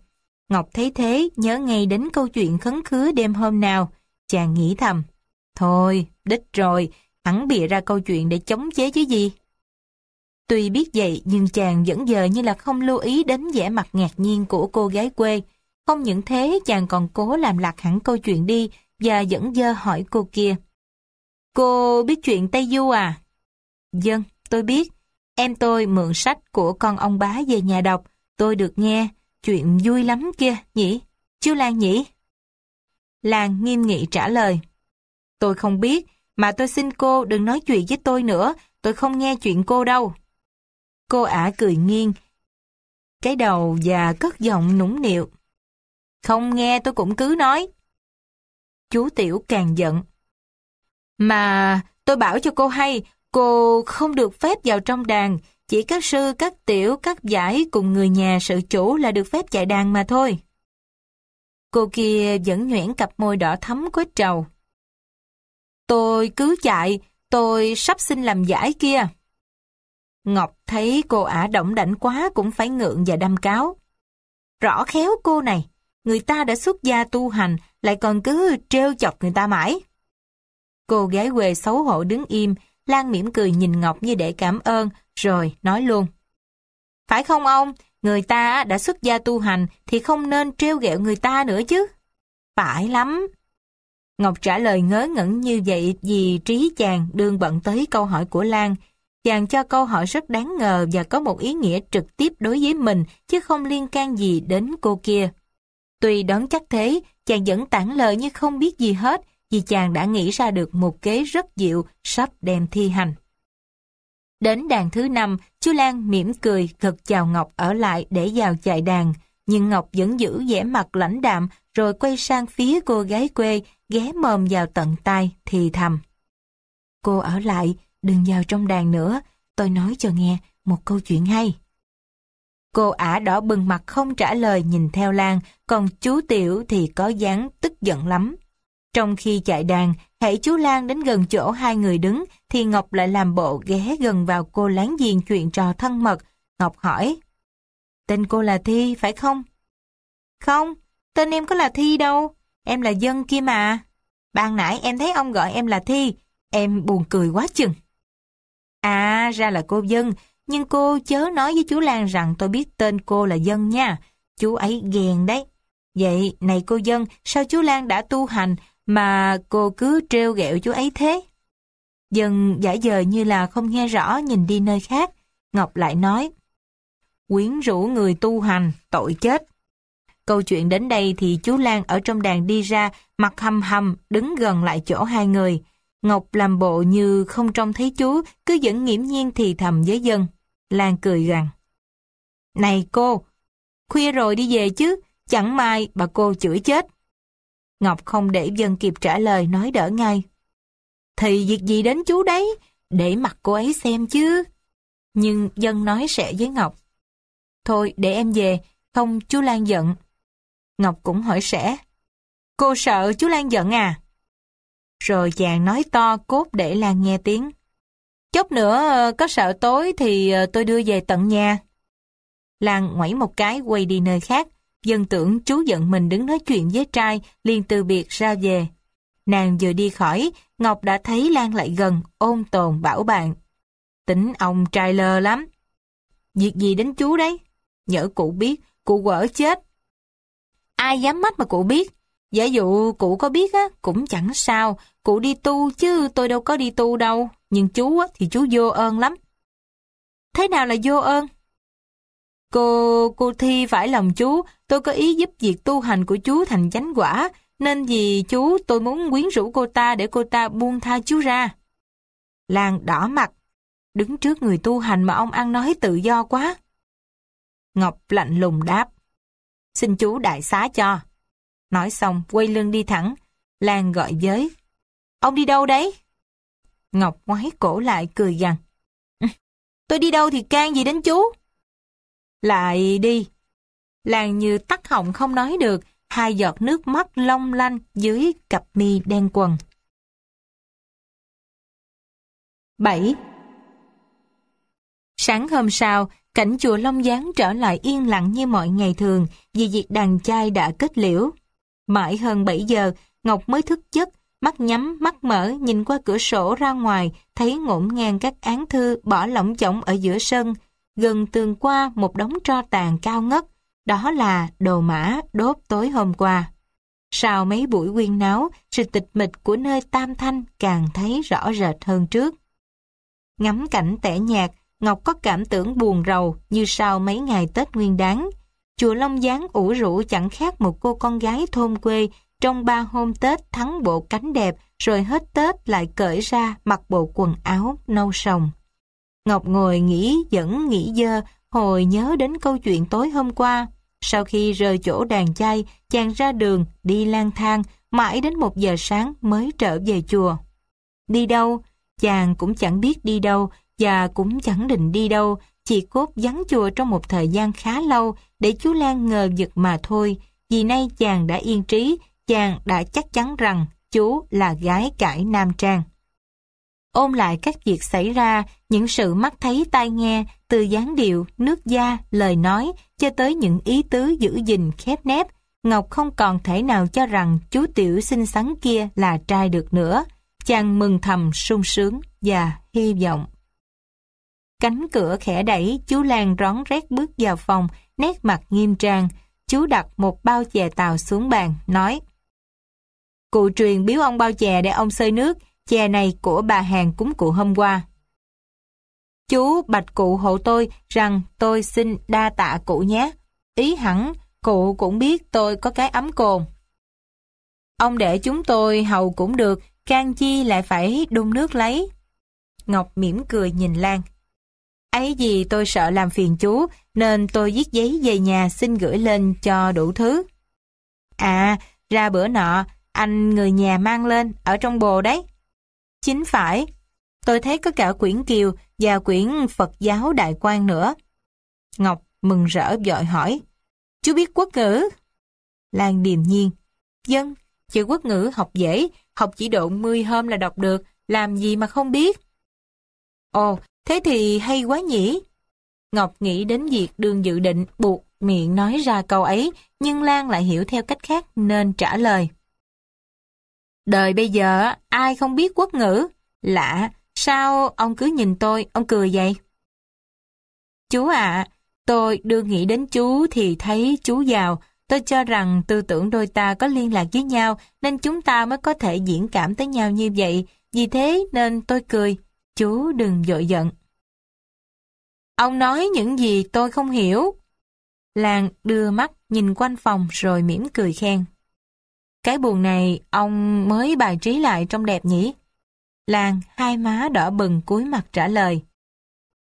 Ngọc thấy thế nhớ ngay đến câu chuyện khấn khứa đêm hôm nào. Chàng nghĩ thầm, thôi, đích rồi, hẳn bịa ra câu chuyện để chống chế chứ gì. Tuy biết vậy nhưng chàng vẫn giờ như là không lưu ý đến vẻ mặt ngạc nhiên của cô gái quê. Không những thế chàng còn cố làm lạc hẳn câu chuyện đi và dẫn dơ hỏi cô kia. Cô biết chuyện Tây Du à? Dân. Vâng tôi biết. Em tôi mượn sách của con ông bá về nhà đọc. Tôi được nghe. Chuyện vui lắm kia, nhỉ? Chú Lan nhỉ? Lan nghiêm nghị trả lời. Tôi không biết, mà tôi xin cô đừng nói chuyện với tôi nữa. Tôi không nghe chuyện cô đâu. Cô ả cười nghiêng. Cái đầu và cất giọng nũng nịu. Không nghe tôi cũng cứ nói. Chú Tiểu càng giận. Mà tôi bảo cho cô hay, Cô không được phép vào trong đàn, chỉ các sư, các tiểu, các giải cùng người nhà sự chủ là được phép chạy đàn mà thôi. Cô kia vẫn nhuyễn cặp môi đỏ thắm quết trầu. Tôi cứ chạy, tôi sắp xin làm giải kia. Ngọc thấy cô ả động đảnh quá cũng phải ngượng và đâm cáo. Rõ khéo cô này, người ta đã xuất gia tu hành, lại còn cứ trêu chọc người ta mãi. Cô gái quê xấu hổ đứng im, Lan mỉm cười nhìn Ngọc như để cảm ơn, rồi nói luôn. Phải không ông? Người ta đã xuất gia tu hành thì không nên trêu ghẹo người ta nữa chứ. Phải lắm. Ngọc trả lời ngớ ngẩn như vậy vì trí chàng đương bận tới câu hỏi của Lan. Chàng cho câu hỏi rất đáng ngờ và có một ý nghĩa trực tiếp đối với mình chứ không liên can gì đến cô kia. Tuy đoán chắc thế, chàng vẫn tản lời như không biết gì hết vì chàng đã nghĩ ra được một kế rất dịu sắp đem thi hành. Đến đàn thứ năm, chú Lan mỉm cười gật chào Ngọc ở lại để vào chạy đàn. Nhưng Ngọc vẫn giữ vẻ mặt lãnh đạm rồi quay sang phía cô gái quê ghé mồm vào tận tai thì thầm. Cô ở lại, đừng vào trong đàn nữa, tôi nói cho nghe một câu chuyện hay. Cô ả đỏ bừng mặt không trả lời nhìn theo Lan, còn chú Tiểu thì có dáng tức giận lắm. Trong khi chạy đàn, hãy chú Lan đến gần chỗ hai người đứng, thì Ngọc lại làm bộ ghé gần vào cô láng giềng chuyện trò thân mật. Ngọc hỏi, tên cô là Thi, phải không? Không, tên em có là Thi đâu, em là dân kia mà. Ban nãy em thấy ông gọi em là Thi, em buồn cười quá chừng. À, ra là cô dân, nhưng cô chớ nói với chú Lan rằng tôi biết tên cô là dân nha, chú ấy ghen đấy. Vậy, này cô dân, sao chú Lan đã tu hành mà cô cứ treo ghẹo chú ấy thế? dần giả dờ như là không nghe rõ nhìn đi nơi khác, Ngọc lại nói, quyến rũ người tu hành, tội chết. Câu chuyện đến đây thì chú Lan ở trong đàn đi ra, mặt hầm hầm, đứng gần lại chỗ hai người. Ngọc làm bộ như không trông thấy chú, cứ vẫn nghiễm nhiên thì thầm với dân. Lan cười rằng, Này cô, khuya rồi đi về chứ, chẳng may bà cô chửi chết. Ngọc không để dân kịp trả lời nói đỡ ngay. Thì việc gì đến chú đấy, để mặt cô ấy xem chứ. Nhưng dân nói sẽ với Ngọc. Thôi để em về, không chú Lan giận. Ngọc cũng hỏi sẽ. Cô sợ chú Lan giận à? Rồi chàng nói to cốt để Lan nghe tiếng. Chốc nữa ờ, có sợ tối thì ờ, tôi đưa về tận nhà. Lan ngoảy một cái quay đi nơi khác. Dân tưởng chú giận mình đứng nói chuyện với trai, liền từ biệt ra về. Nàng vừa đi khỏi, Ngọc đã thấy Lan lại gần, ôn tồn bảo bạn. Tính ông trai lơ lắm. Việc gì đến chú đấy? Nhỡ cụ biết, cụ quở chết. Ai dám mách mà cụ biết? Giả dụ cụ có biết á, cũng chẳng sao, cụ đi tu chứ tôi đâu có đi tu đâu, nhưng chú á, thì chú vô ơn lắm. Thế nào là vô ơn? Cô, cô Thi phải lòng chú, tôi có ý giúp việc tu hành của chú thành chánh quả, nên vì chú tôi muốn quyến rũ cô ta để cô ta buông tha chú ra. Lan đỏ mặt, đứng trước người tu hành mà ông ăn nói tự do quá. Ngọc lạnh lùng đáp, xin chú đại xá cho. Nói xong quay lưng đi thẳng, Lan gọi giới. Ông đi đâu đấy? Ngọc ngoái cổ lại cười rằng Tôi đi đâu thì can gì đến chú? Lại đi. Làng như tắt họng không nói được, hai giọt nước mắt long lanh dưới cặp mi đen quần. 7. Sáng hôm sau, cảnh chùa Long Giáng trở lại yên lặng như mọi ngày thường vì việc đàn trai đã kết liễu. Mãi hơn 7 giờ, Ngọc mới thức giấc, mắt nhắm, mắt mở, nhìn qua cửa sổ ra ngoài, thấy ngổn ngang các án thư bỏ lỏng chổng ở giữa sân, gần tường qua một đống tro tàn cao ngất, đó là đồ mã đốt tối hôm qua. Sau mấy buổi quyên náo, sự tịch mịch của nơi tam thanh càng thấy rõ rệt hơn trước. Ngắm cảnh tẻ nhạt, Ngọc có cảm tưởng buồn rầu như sau mấy ngày Tết Nguyên đáng. Chùa Long Giáng ủ rũ chẳng khác một cô con gái thôn quê trong ba hôm Tết thắng bộ cánh đẹp rồi hết Tết lại cởi ra mặc bộ quần áo nâu sồng. Ngọc ngồi nghĩ dẫn nghĩ dơ, hồi nhớ đến câu chuyện tối hôm qua. Sau khi rời chỗ đàn chay, chàng ra đường, đi lang thang, mãi đến một giờ sáng mới trở về chùa. Đi đâu? Chàng cũng chẳng biết đi đâu và cũng chẳng định đi đâu, chỉ cốt vắng chùa trong một thời gian khá lâu để chú Lan ngờ vực mà thôi. Vì nay chàng đã yên trí, chàng đã chắc chắn rằng chú là gái cải Nam Trang ôm lại các việc xảy ra, những sự mắt thấy tai nghe, từ dáng điệu, nước da, lời nói, cho tới những ý tứ giữ gìn khép nép. Ngọc không còn thể nào cho rằng chú tiểu xinh xắn kia là trai được nữa. Chàng mừng thầm sung sướng và hy vọng. Cánh cửa khẽ đẩy, chú Lan rón rét bước vào phòng, nét mặt nghiêm trang. Chú đặt một bao chè tàu xuống bàn, nói Cụ truyền biếu ông bao chè để ông sơi nước, chè này của bà hàng cúng cụ hôm qua. Chú bạch cụ hộ tôi rằng tôi xin đa tạ cụ nhé. Ý hẳn, cụ cũng biết tôi có cái ấm cồn. Ông để chúng tôi hầu cũng được, can chi lại phải đun nước lấy. Ngọc mỉm cười nhìn Lan. Ấy gì tôi sợ làm phiền chú, nên tôi viết giấy về nhà xin gửi lên cho đủ thứ. À, ra bữa nọ, anh người nhà mang lên, ở trong bồ đấy. Chính phải. Tôi thấy có cả quyển Kiều và quyển Phật giáo Đại quan nữa. Ngọc mừng rỡ dội hỏi. Chú biết quốc ngữ? Lan điềm nhiên. Dân, chữ quốc ngữ học dễ, học chỉ độ 10 hôm là đọc được, làm gì mà không biết. Ồ, thế thì hay quá nhỉ? Ngọc nghĩ đến việc đường dự định buộc miệng nói ra câu ấy, nhưng Lan lại hiểu theo cách khác nên trả lời. Đời bây giờ ai không biết quốc ngữ? Lạ, sao ông cứ nhìn tôi, ông cười vậy? Chú ạ, à, tôi đưa nghĩ đến chú thì thấy chú giàu. Tôi cho rằng tư tưởng đôi ta có liên lạc với nhau nên chúng ta mới có thể diễn cảm tới nhau như vậy. Vì thế nên tôi cười. Chú đừng dội giận. Ông nói những gì tôi không hiểu. Lan đưa mắt nhìn quanh phòng rồi mỉm cười khen. Cái buồn này ông mới bài trí lại trong đẹp nhỉ? Lan hai má đỏ bừng cúi mặt trả lời.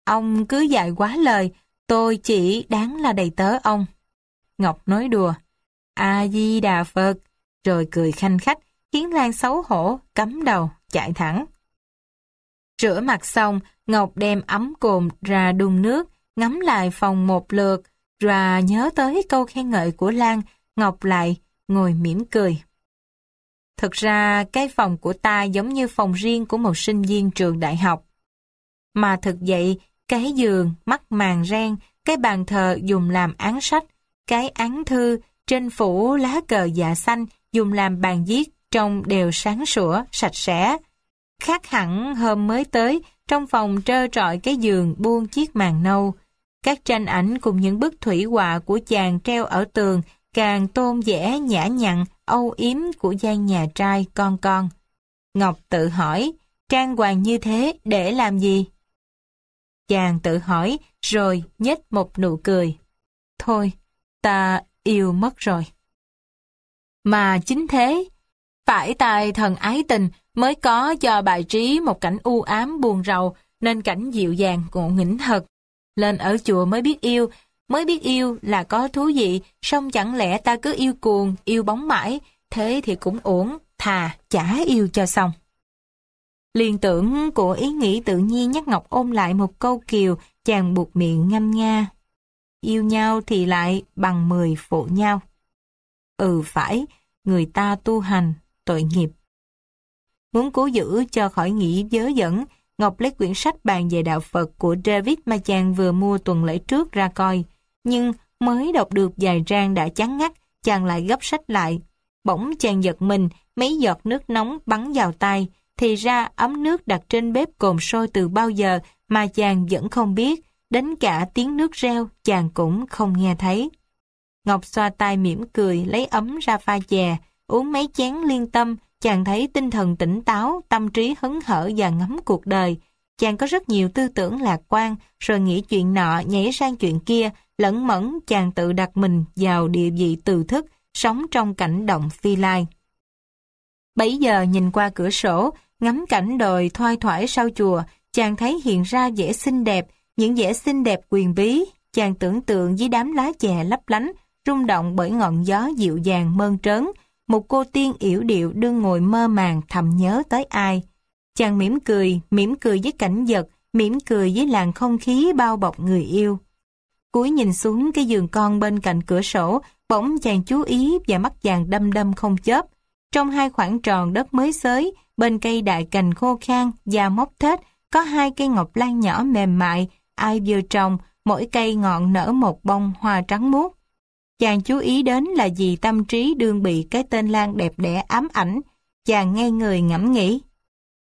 Ông cứ dạy quá lời, tôi chỉ đáng là đầy tớ ông. Ngọc nói đùa. A-di-đà Phật, rồi cười khanh khách, khiến Lan xấu hổ, cắm đầu, chạy thẳng. Rửa mặt xong, Ngọc đem ấm cồn ra đun nước, ngắm lại phòng một lượt, rồi nhớ tới câu khen ngợi của Lan, Ngọc lại, ngồi mỉm cười. Thực ra cái phòng của ta giống như phòng riêng của một sinh viên trường đại học. Mà thực vậy, cái giường, mắt màn ren, cái bàn thờ dùng làm án sách, cái án thư, trên phủ lá cờ dạ xanh dùng làm bàn viết trông đều sáng sủa, sạch sẽ. Khác hẳn hôm mới tới, trong phòng trơ trọi cái giường buông chiếc màn nâu. Các tranh ảnh cùng những bức thủy họa của chàng treo ở tường càng tôn vẽ nhã nhặn, âu yếm của gian nhà trai con con. Ngọc tự hỏi, trang hoàng như thế để làm gì? Chàng tự hỏi, rồi nhếch một nụ cười. Thôi, ta yêu mất rồi. Mà chính thế, phải tài thần ái tình mới có cho bài trí một cảnh u ám buồn rầu nên cảnh dịu dàng ngộ nghĩnh thật. Lên ở chùa mới biết yêu Mới biết yêu là có thú vị, song chẳng lẽ ta cứ yêu cuồng, yêu bóng mãi, thế thì cũng uổng, thà chả yêu cho xong. Liên tưởng của ý nghĩ tự nhiên nhắc Ngọc ôm lại một câu kiều, chàng buộc miệng ngâm nga. Yêu nhau thì lại bằng mười phụ nhau. Ừ phải, người ta tu hành, tội nghiệp. Muốn cố giữ cho khỏi nghĩ dớ dẫn, Ngọc lấy quyển sách bàn về đạo Phật của David mà chàng vừa mua tuần lễ trước ra coi nhưng mới đọc được vài trang đã chán ngắt, chàng lại gấp sách lại. Bỗng chàng giật mình, mấy giọt nước nóng bắn vào tay, thì ra ấm nước đặt trên bếp cồn sôi từ bao giờ mà chàng vẫn không biết, đến cả tiếng nước reo chàng cũng không nghe thấy. Ngọc xoa tay mỉm cười lấy ấm ra pha chè, uống mấy chén liên tâm, chàng thấy tinh thần tỉnh táo, tâm trí hứng hở và ngắm cuộc đời chàng có rất nhiều tư tưởng lạc quan, rồi nghĩ chuyện nọ nhảy sang chuyện kia, lẫn mẫn chàng tự đặt mình vào địa vị từ thức, sống trong cảnh động phi lai. Bấy giờ nhìn qua cửa sổ, ngắm cảnh đồi thoai thoải sau chùa, chàng thấy hiện ra vẻ xinh đẹp, những vẻ xinh đẹp quyền bí, chàng tưởng tượng với đám lá chè lấp lánh, rung động bởi ngọn gió dịu dàng mơn trớn, một cô tiên yểu điệu đương ngồi mơ màng thầm nhớ tới ai. Chàng mỉm cười, mỉm cười với cảnh vật, mỉm cười với làn không khí bao bọc người yêu. Cuối nhìn xuống cái giường con bên cạnh cửa sổ, bỗng chàng chú ý và mắt chàng đâm đâm không chớp. Trong hai khoảng tròn đất mới xới, bên cây đại cành khô khan và móc thết, có hai cây ngọc lan nhỏ mềm mại, ai vừa trồng, mỗi cây ngọn nở một bông hoa trắng muốt. Chàng chú ý đến là vì tâm trí đương bị cái tên lan đẹp đẽ ám ảnh, chàng nghe người ngẫm nghĩ.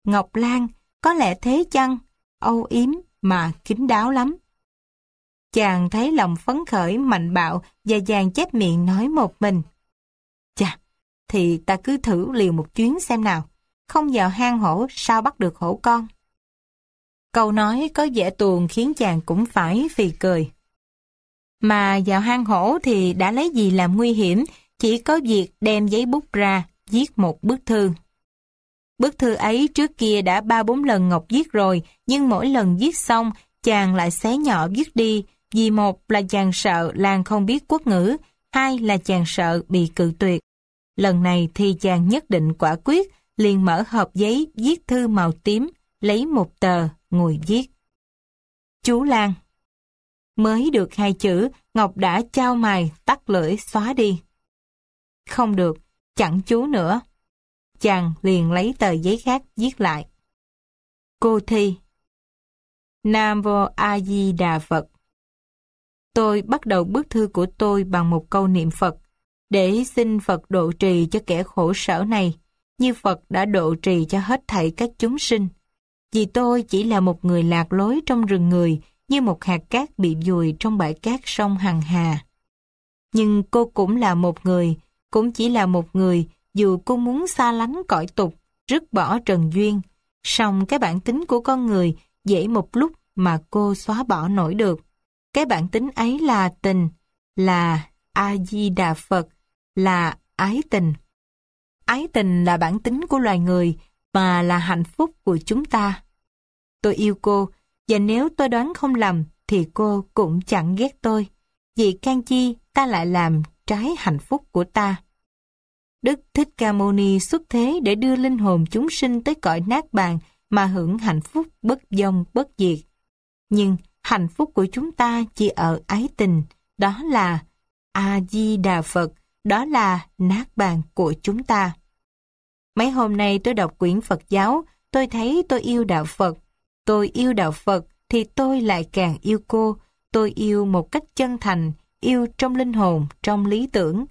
Ngọc Lan có lẽ thế chăng, âu yếm mà kín đáo lắm. Chàng thấy lòng phấn khởi mạnh bạo và chàng chép miệng nói một mình. Chà, thì ta cứ thử liều một chuyến xem nào, không vào hang hổ sao bắt được hổ con. Câu nói có vẻ tuồng khiến chàng cũng phải phì cười. Mà vào hang hổ thì đã lấy gì làm nguy hiểm, chỉ có việc đem giấy bút ra, viết một bức thư. Bức thư ấy trước kia đã ba bốn lần Ngọc viết rồi, nhưng mỗi lần viết xong, chàng lại xé nhỏ viết đi. Vì một là chàng sợ làng không biết quốc ngữ, hai là chàng sợ bị cự tuyệt. Lần này thì chàng nhất định quả quyết, liền mở hộp giấy viết thư màu tím, lấy một tờ, ngồi viết. Chú Lan Mới được hai chữ, Ngọc đã trao mài tắt lưỡi, xóa đi. Không được, chẳng chú nữa chàng liền lấy tờ giấy khác viết lại. Cô Thi Nam Vô A Di Đà Phật Tôi bắt đầu bức thư của tôi bằng một câu niệm Phật để xin Phật độ trì cho kẻ khổ sở này như Phật đã độ trì cho hết thảy các chúng sinh. Vì tôi chỉ là một người lạc lối trong rừng người như một hạt cát bị dùi trong bãi cát sông Hằng Hà. Nhưng cô cũng là một người, cũng chỉ là một người dù cô muốn xa lánh cõi tục, rứt bỏ trần duyên, song cái bản tính của con người dễ một lúc mà cô xóa bỏ nổi được. Cái bản tính ấy là tình, là A-di-đà Phật, là ái tình. Ái tình là bản tính của loài người và là hạnh phúc của chúng ta. Tôi yêu cô, và nếu tôi đoán không lầm thì cô cũng chẳng ghét tôi. Vì can chi ta lại làm trái hạnh phúc của ta. Đức Thích Ca Mâu Ni xuất thế để đưa linh hồn chúng sinh tới cõi nát bàn mà hưởng hạnh phúc bất dông bất diệt. Nhưng hạnh phúc của chúng ta chỉ ở ái tình, đó là A-di-đà Phật, đó là nát bàn của chúng ta. Mấy hôm nay tôi đọc quyển Phật giáo, tôi thấy tôi yêu đạo Phật. Tôi yêu đạo Phật thì tôi lại càng yêu cô. Tôi yêu một cách chân thành, yêu trong linh hồn, trong lý tưởng.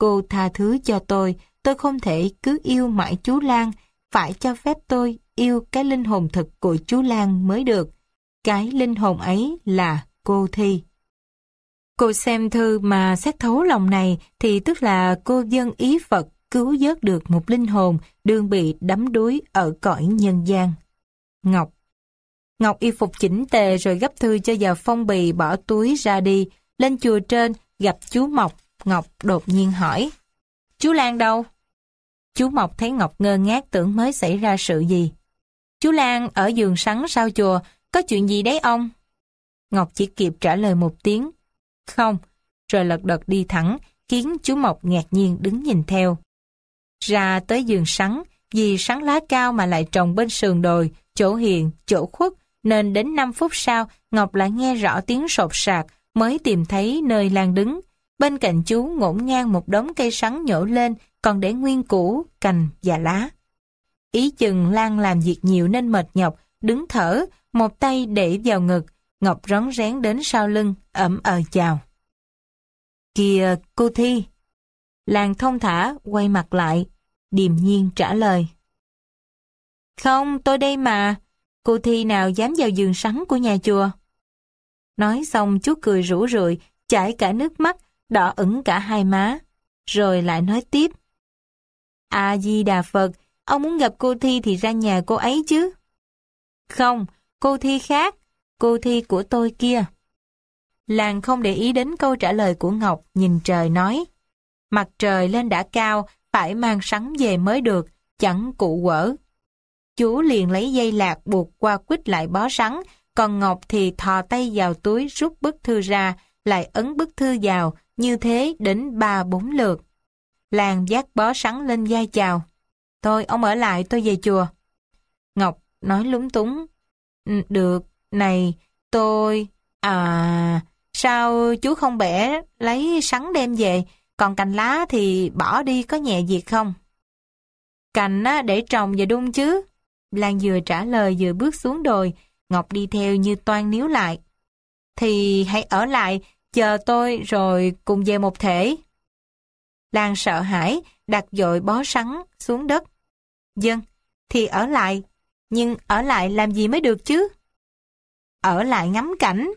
Cô tha thứ cho tôi, tôi không thể cứ yêu mãi chú Lan, phải cho phép tôi yêu cái linh hồn thật của chú Lan mới được. Cái linh hồn ấy là cô Thi. Cô xem thư mà xét thấu lòng này thì tức là cô dân ý Phật cứu vớt được một linh hồn đương bị đắm đuối ở cõi nhân gian. Ngọc Ngọc y phục chỉnh tề rồi gấp thư cho vào phong bì bỏ túi ra đi, lên chùa trên gặp chú Mộc Ngọc đột nhiên hỏi. Chú Lan đâu? Chú Mộc thấy Ngọc ngơ ngác tưởng mới xảy ra sự gì. Chú Lan ở giường sắn sau chùa, có chuyện gì đấy ông? Ngọc chỉ kịp trả lời một tiếng. Không, rồi lật đật đi thẳng, khiến chú Mộc ngạc nhiên đứng nhìn theo. Ra tới giường sắn, vì sắn lá cao mà lại trồng bên sườn đồi, chỗ hiền, chỗ khuất, nên đến 5 phút sau, Ngọc lại nghe rõ tiếng sột sạc, mới tìm thấy nơi Lan đứng. Bên cạnh chú ngổn ngang một đống cây sắn nhổ lên, còn để nguyên củ, cành và lá. Ý chừng Lan làm việc nhiều nên mệt nhọc, đứng thở, một tay để vào ngực, Ngọc rón rén đến sau lưng, ẩm ờ chào. Kìa, cô Thi. Lan thông thả, quay mặt lại, điềm nhiên trả lời. Không, tôi đây mà. Cô Thi nào dám vào giường sắn của nhà chùa? Nói xong chú cười rủ rượi, chảy cả nước mắt, đỏ ửng cả hai má, rồi lại nói tiếp. A-di-đà Phật, ông muốn gặp cô Thi thì ra nhà cô ấy chứ. Không, cô Thi khác, cô Thi của tôi kia. Làng không để ý đến câu trả lời của Ngọc, nhìn trời nói. Mặt trời lên đã cao, phải mang sắn về mới được, chẳng cụ quở. Chú liền lấy dây lạc buộc qua quýt lại bó sắn, còn Ngọc thì thò tay vào túi rút bức thư ra, lại ấn bức thư vào, như thế đến ba bốn lượt. Làng giác bó sắn lên vai chào. thôi ông ở lại, tôi về chùa. Ngọc nói lúng túng. Ừ, được, này, tôi... À... Sao chú không bẻ lấy sắn đem về, còn cành lá thì bỏ đi có nhẹ việc không? Cành để trồng và đun chứ. Lan vừa trả lời vừa bước xuống đồi, Ngọc đi theo như toan níu lại. Thì hãy ở lại, chờ tôi rồi cùng về một thể. Lan sợ hãi, đặt dội bó sắn xuống đất. Dân, thì ở lại, nhưng ở lại làm gì mới được chứ? Ở lại ngắm cảnh.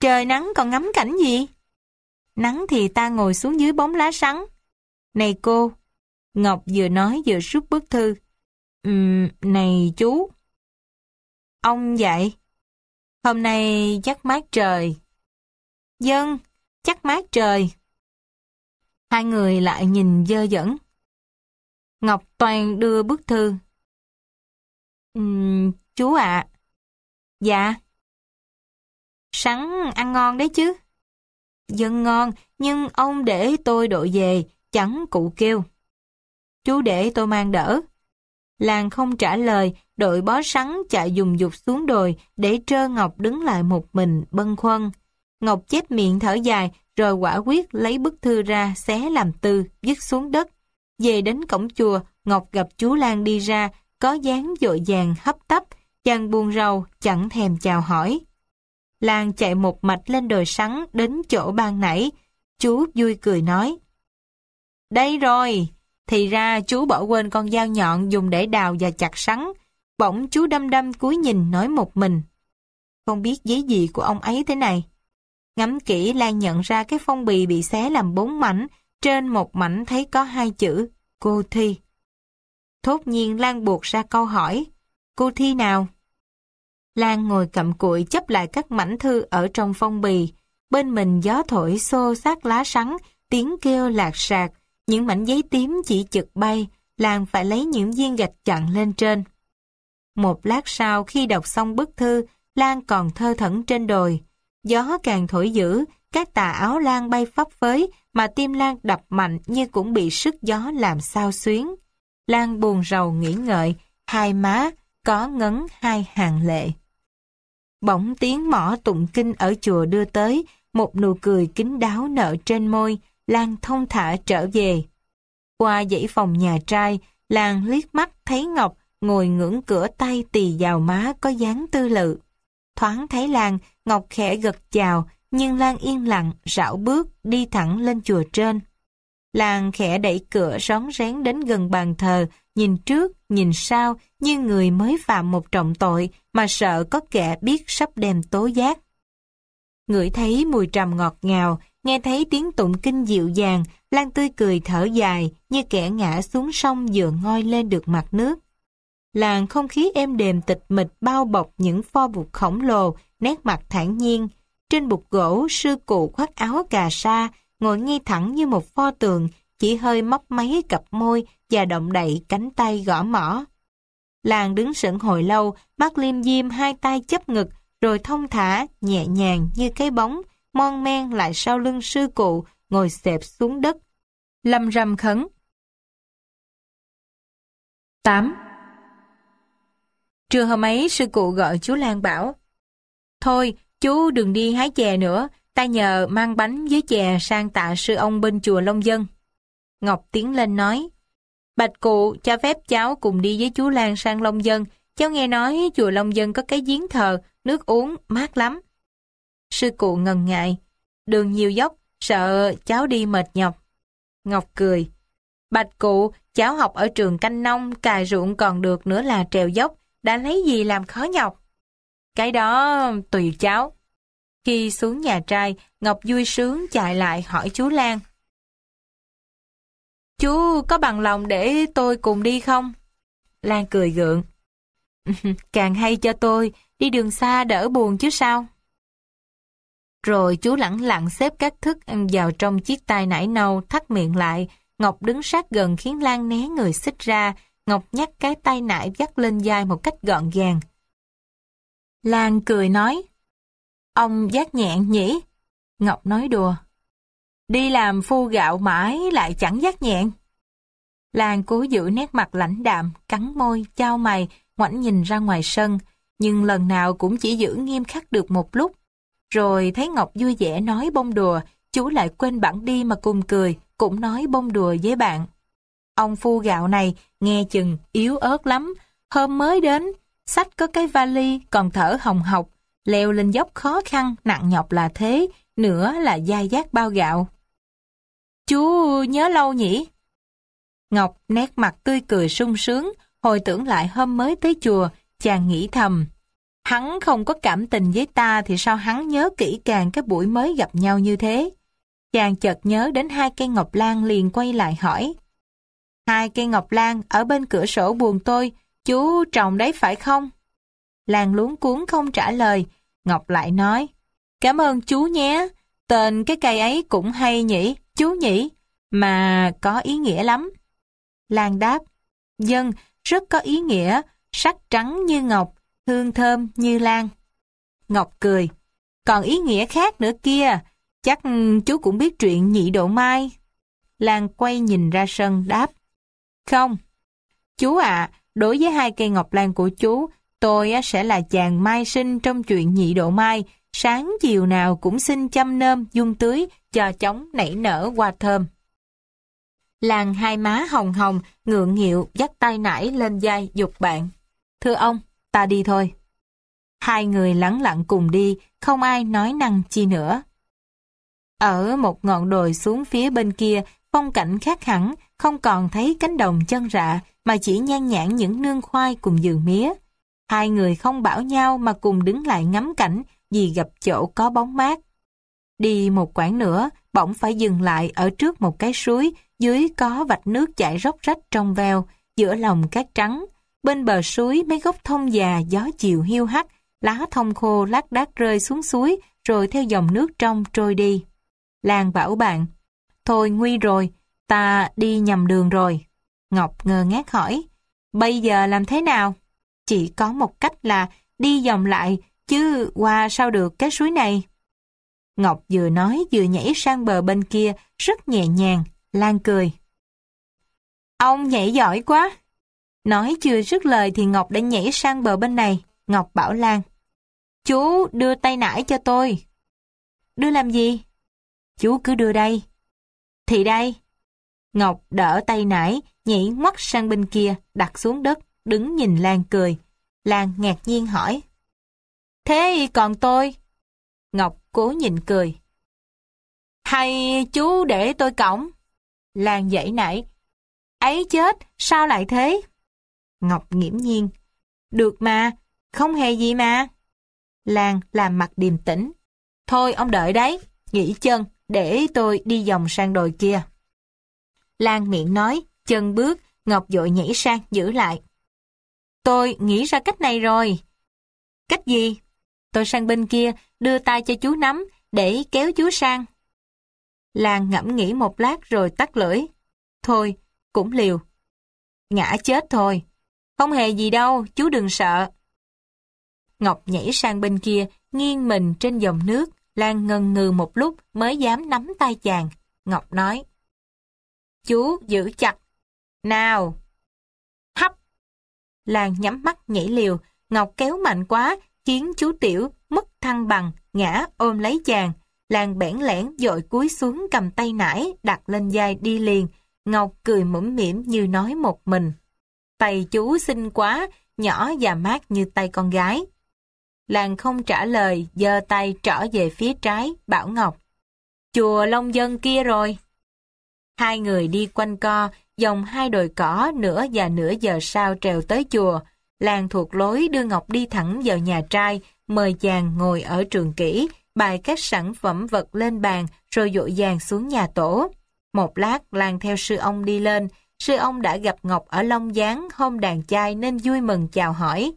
Trời nắng còn ngắm cảnh gì? Nắng thì ta ngồi xuống dưới bóng lá sắn. Này cô, Ngọc vừa nói vừa rút bức thư. Ừm, này chú. Ông vậy. Hôm nay chắc mát trời. Dân, chắc mát trời. Hai người lại nhìn dơ dẫn. Ngọc Toàn đưa bức thư. Uhm, chú ạ. Dạ. Sắn ăn ngon đấy chứ. Dân ngon, nhưng ông để tôi đội về, chẳng cụ kêu. Chú để tôi mang đỡ. Làng không trả lời, đội bó sắn chạy dùng dục xuống đồi để trơ Ngọc đứng lại một mình bâng khuâng. Ngọc chép miệng thở dài, rồi quả quyết lấy bức thư ra xé làm tư, dứt xuống đất. Về đến cổng chùa, Ngọc gặp chú Lan đi ra, có dáng dội dàng hấp tấp, chàng buồn rầu, chẳng thèm chào hỏi. Lan chạy một mạch lên đồi sắn đến chỗ ban nãy, chú vui cười nói. Đây rồi, thì ra chú bỏ quên con dao nhọn dùng để đào và chặt sắn. Bỗng chú đâm đâm cúi nhìn nói một mình. Không biết giấy gì của ông ấy thế này. Ngắm kỹ Lan nhận ra cái phong bì bị xé làm bốn mảnh, trên một mảnh thấy có hai chữ, cô Thi. Thốt nhiên Lan buộc ra câu hỏi, cô Thi nào? Lan ngồi cầm cụi chấp lại các mảnh thư ở trong phong bì. Bên mình gió thổi xô sát lá sắn, tiếng kêu lạc sạc, những mảnh giấy tím chỉ chực bay, Lan phải lấy những viên gạch chặn lên trên. Một lát sau khi đọc xong bức thư, Lan còn thơ thẩn trên đồi. Gió càng thổi dữ, các tà áo lan bay phấp phới mà tim Lan đập mạnh như cũng bị sức gió làm sao xuyến. Lan buồn rầu nghĩ ngợi, hai má có ngấn hai hàng lệ. Bỗng tiếng mỏ tụng kinh ở chùa đưa tới, một nụ cười kín đáo nở trên môi, Lan thông thả trở về. Qua dãy phòng nhà trai, Lan liếc mắt thấy Ngọc ngồi ngưỡng cửa tay tì vào má có dáng tư lự. Thoáng thấy Lan, Ngọc khẽ gật chào, nhưng Lan yên lặng, rảo bước, đi thẳng lên chùa trên. Lan khẽ đẩy cửa rón rén đến gần bàn thờ, nhìn trước, nhìn sau, như người mới phạm một trọng tội mà sợ có kẻ biết sắp đem tố giác. Ngửi thấy mùi trầm ngọt ngào, nghe thấy tiếng tụng kinh dịu dàng, Lan tươi cười thở dài như kẻ ngã xuống sông vừa ngoi lên được mặt nước làng không khí êm đềm tịch mịch bao bọc những pho bục khổng lồ, nét mặt thản nhiên. Trên bục gỗ, sư cụ khoác áo cà sa, ngồi ngay thẳng như một pho tượng, chỉ hơi mấp máy cặp môi và động đậy cánh tay gõ mỏ. Làng đứng sững hồi lâu, bác liêm diêm hai tay chấp ngực, rồi thông thả, nhẹ nhàng như cái bóng, mon men lại sau lưng sư cụ, ngồi xẹp xuống đất. Lâm rầm khấn. 8. Trưa hôm ấy sư cụ gọi chú Lan bảo Thôi chú đừng đi hái chè nữa Ta nhờ mang bánh với chè sang tạ sư ông bên chùa Long Dân Ngọc tiến lên nói Bạch cụ cho phép cháu cùng đi với chú Lan sang Long Dân Cháu nghe nói chùa Long Dân có cái giếng thờ Nước uống mát lắm Sư cụ ngần ngại Đường nhiều dốc Sợ cháu đi mệt nhọc Ngọc cười Bạch cụ cháu học ở trường canh nông Cài ruộng còn được nữa là trèo dốc đã lấy gì làm khó nhọc? Cái đó tùy cháu. Khi xuống nhà trai, Ngọc vui sướng chạy lại hỏi chú Lan. Chú có bằng lòng để tôi cùng đi không? Lan cười gượng. Càng hay cho tôi, đi đường xa đỡ buồn chứ sao? Rồi chú lẳng lặng xếp các thức ăn vào trong chiếc tai nải nâu thắt miệng lại. Ngọc đứng sát gần khiến Lan né người xích ra, Ngọc nhắc cái tay nải dắt lên vai một cách gọn gàng. Lan cười nói, ông giác nhẹn nhỉ? Ngọc nói đùa, đi làm phu gạo mãi lại chẳng giác nhẹn. Lan cố giữ nét mặt lãnh đạm, cắn môi, trao mày, ngoảnh nhìn ra ngoài sân, nhưng lần nào cũng chỉ giữ nghiêm khắc được một lúc. Rồi thấy Ngọc vui vẻ nói bông đùa, chú lại quên bản đi mà cùng cười, cũng nói bông đùa với bạn. Ông phu gạo này nghe chừng yếu ớt lắm. Hôm mới đến, sách có cái vali còn thở hồng hộc. Leo lên dốc khó khăn, nặng nhọc là thế, nữa là dai giác bao gạo. Chú nhớ lâu nhỉ? Ngọc nét mặt tươi cười sung sướng, hồi tưởng lại hôm mới tới chùa, chàng nghĩ thầm. Hắn không có cảm tình với ta thì sao hắn nhớ kỹ càng cái buổi mới gặp nhau như thế? Chàng chợt nhớ đến hai cây ngọc lan liền quay lại hỏi. Hai cây ngọc lan ở bên cửa sổ buồn tôi, chú trồng đấy phải không? Lan luống cuốn không trả lời, Ngọc lại nói, cảm ơn chú nhé, tên cái cây ấy cũng hay nhỉ, chú nhỉ, mà có ý nghĩa lắm. Lan đáp, dân, rất có ý nghĩa, sắc trắng như ngọc, hương thơm như lan. Ngọc cười, còn ý nghĩa khác nữa kia, chắc chú cũng biết chuyện nhị độ mai. Lan quay nhìn ra sân đáp, không. Chú ạ, đối với hai cây ngọc lan của chú, tôi sẽ là chàng mai sinh trong chuyện nhị độ mai, sáng chiều nào cũng xin chăm nơm, dung tưới, cho chóng nảy nở hoa thơm. Làng hai má hồng hồng, ngượng nghịu, dắt tay nải lên vai dục bạn. Thưa ông, ta đi thôi. Hai người lắng lặng cùng đi, không ai nói năng chi nữa. Ở một ngọn đồi xuống phía bên kia Phong cảnh khác hẳn, không còn thấy cánh đồng chân rạ mà chỉ nhan nhãn những nương khoai cùng giường mía. Hai người không bảo nhau mà cùng đứng lại ngắm cảnh vì gặp chỗ có bóng mát. Đi một quãng nữa, bỗng phải dừng lại ở trước một cái suối, dưới có vạch nước chảy róc rách trong veo, giữa lòng cát trắng. Bên bờ suối mấy gốc thông già gió chiều hiu hắt, lá thông khô lác đác rơi xuống suối rồi theo dòng nước trong trôi đi. Làng bảo bạn, Thôi nguy rồi, ta đi nhầm đường rồi. Ngọc ngờ ngác hỏi, bây giờ làm thế nào? Chỉ có một cách là đi vòng lại, chứ qua sao được cái suối này? Ngọc vừa nói vừa nhảy sang bờ bên kia, rất nhẹ nhàng, Lan cười. Ông nhảy giỏi quá. Nói chưa dứt lời thì Ngọc đã nhảy sang bờ bên này. Ngọc bảo Lan. Chú đưa tay nải cho tôi. Đưa làm gì? Chú cứ đưa đây. Thì đây. Ngọc đỡ tay nải, nhảy ngoắt sang bên kia, đặt xuống đất, đứng nhìn Lan cười. Lan ngạc nhiên hỏi. Thế còn tôi? Ngọc cố nhìn cười. Hay chú để tôi cổng Lan dậy nảy. Ấy chết, sao lại thế? Ngọc nghiễm nhiên. Được mà, không hề gì mà. Lan làm mặt điềm tĩnh. Thôi ông đợi đấy, nghỉ chân để tôi đi vòng sang đồi kia. Lan miệng nói, chân bước, Ngọc dội nhảy sang giữ lại. Tôi nghĩ ra cách này rồi. Cách gì? Tôi sang bên kia, đưa tay cho chú nắm, để kéo chú sang. Lan ngẫm nghĩ một lát rồi tắt lưỡi. Thôi, cũng liều. Ngã chết thôi. Không hề gì đâu, chú đừng sợ. Ngọc nhảy sang bên kia, nghiêng mình trên dòng nước. Lan ngần ngừ một lúc mới dám nắm tay chàng. Ngọc nói, Chú giữ chặt. Nào! Hấp! Lan nhắm mắt nhảy liều, Ngọc kéo mạnh quá, khiến chú Tiểu mất thăng bằng, ngã ôm lấy chàng. Lan bẽn lẽn dội cúi xuống cầm tay nải, đặt lên vai đi liền. Ngọc cười mũm mỉm như nói một mình. Tay chú xinh quá, nhỏ và mát như tay con gái. Làng không trả lời, giơ tay trở về phía trái, Bảo Ngọc. Chùa Long Dân kia rồi. Hai người đi quanh co, dòng hai đồi cỏ nửa và nửa giờ sau trèo tới chùa. Làng thuộc lối đưa Ngọc đi thẳng vào nhà trai, mời chàng ngồi ở trường kỹ, bày các sản phẩm vật lên bàn rồi dội dàng xuống nhà tổ. Một lát Làng theo sư ông đi lên, sư ông đã gặp Ngọc ở Long Giáng hôm đàn trai nên vui mừng chào hỏi.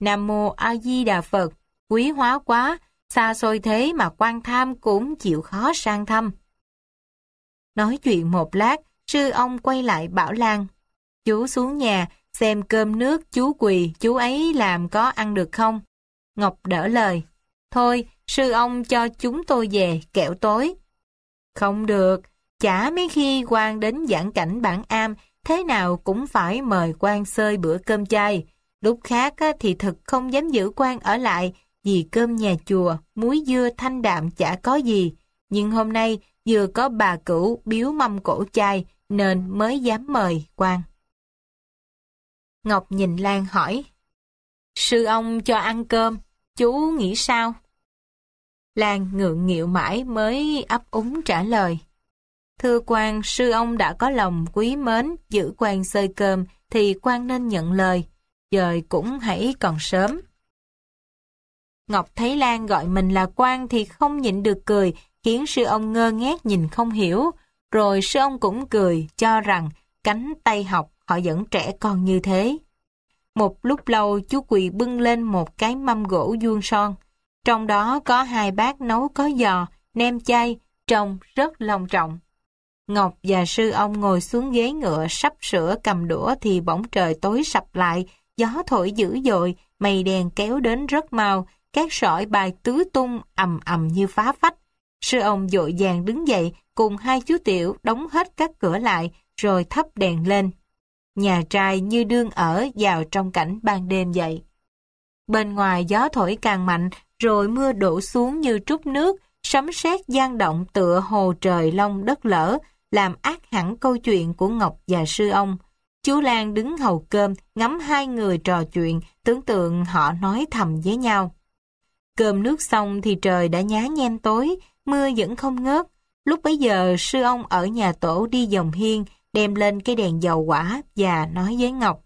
Nam Mô A Di Đà Phật, quý hóa quá, xa xôi thế mà quan tham cũng chịu khó sang thăm. Nói chuyện một lát, sư ông quay lại bảo Lan. Chú xuống nhà, xem cơm nước chú quỳ, chú ấy làm có ăn được không? Ngọc đỡ lời. Thôi, sư ông cho chúng tôi về, kẹo tối. Không được, chả mấy khi quan đến giảng cảnh bản am, thế nào cũng phải mời quan xơi bữa cơm chay. Lúc khác thì thật không dám giữ quan ở lại vì cơm nhà chùa, muối dưa thanh đạm chả có gì. Nhưng hôm nay vừa có bà cửu biếu mâm cổ chai nên mới dám mời quan. Ngọc nhìn Lan hỏi, Sư ông cho ăn cơm, chú nghĩ sao? Lan ngượng nghịu mãi mới ấp úng trả lời. Thưa quan, sư ông đã có lòng quý mến, giữ quan xơi cơm thì quan nên nhận lời dời cũng hãy còn sớm. Ngọc thấy Lan gọi mình là quan thì không nhịn được cười, khiến sư ông ngơ ngác nhìn không hiểu. Rồi sư ông cũng cười, cho rằng cánh tay học họ vẫn trẻ con như thế. Một lúc lâu chú Quỳ bưng lên một cái mâm gỗ vuông son. Trong đó có hai bát nấu có giò, nem chay, trông rất long trọng. Ngọc và sư ông ngồi xuống ghế ngựa sắp sửa cầm đũa thì bỗng trời tối sập lại, Gió thổi dữ dội, mây đèn kéo đến rất mau, các sỏi bài tứ tung ầm ầm như phá phách. Sư ông dội dàng đứng dậy cùng hai chú tiểu đóng hết các cửa lại rồi thắp đèn lên. Nhà trai như đương ở vào trong cảnh ban đêm vậy. Bên ngoài gió thổi càng mạnh rồi mưa đổ xuống như trút nước, sấm sét gian động tựa hồ trời long đất lở, làm ác hẳn câu chuyện của Ngọc và sư ông. Chú Lan đứng hầu cơm, ngắm hai người trò chuyện, tưởng tượng họ nói thầm với nhau. Cơm nước xong thì trời đã nhá nhem tối, mưa vẫn không ngớt. Lúc bấy giờ sư ông ở nhà tổ đi dòng hiên, đem lên cái đèn dầu quả và nói với Ngọc.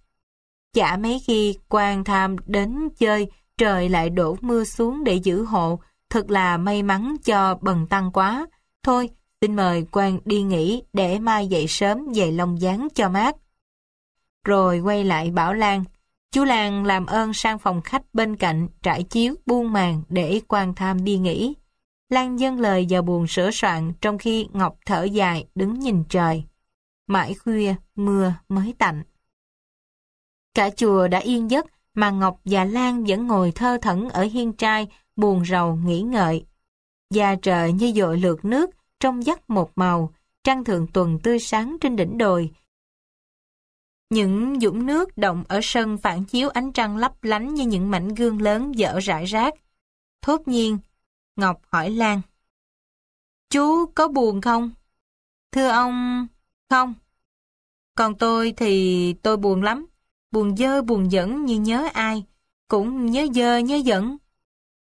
Chả mấy khi quan tham đến chơi, trời lại đổ mưa xuống để giữ hộ, thật là may mắn cho bần tăng quá. Thôi, xin mời quan đi nghỉ để mai dậy sớm về Long Giáng cho mát rồi quay lại bảo Lan. Chú Lan làm ơn sang phòng khách bên cạnh trải chiếu buông màn để quan tham đi nghỉ. Lan dâng lời vào buồn sửa soạn trong khi Ngọc thở dài đứng nhìn trời. Mãi khuya, mưa mới tạnh. Cả chùa đã yên giấc mà Ngọc và Lan vẫn ngồi thơ thẩn ở hiên trai buồn rầu nghĩ ngợi. già trời như dội lượt nước trong giấc một màu, trăng thượng tuần tươi sáng trên đỉnh đồi những dũng nước động ở sân phản chiếu ánh trăng lấp lánh như những mảnh gương lớn dở rải rác. Thốt nhiên, Ngọc hỏi Lan. Chú có buồn không? Thưa ông, không. Còn tôi thì tôi buồn lắm. Buồn dơ buồn dẫn như nhớ ai. Cũng nhớ dơ nhớ dẫn.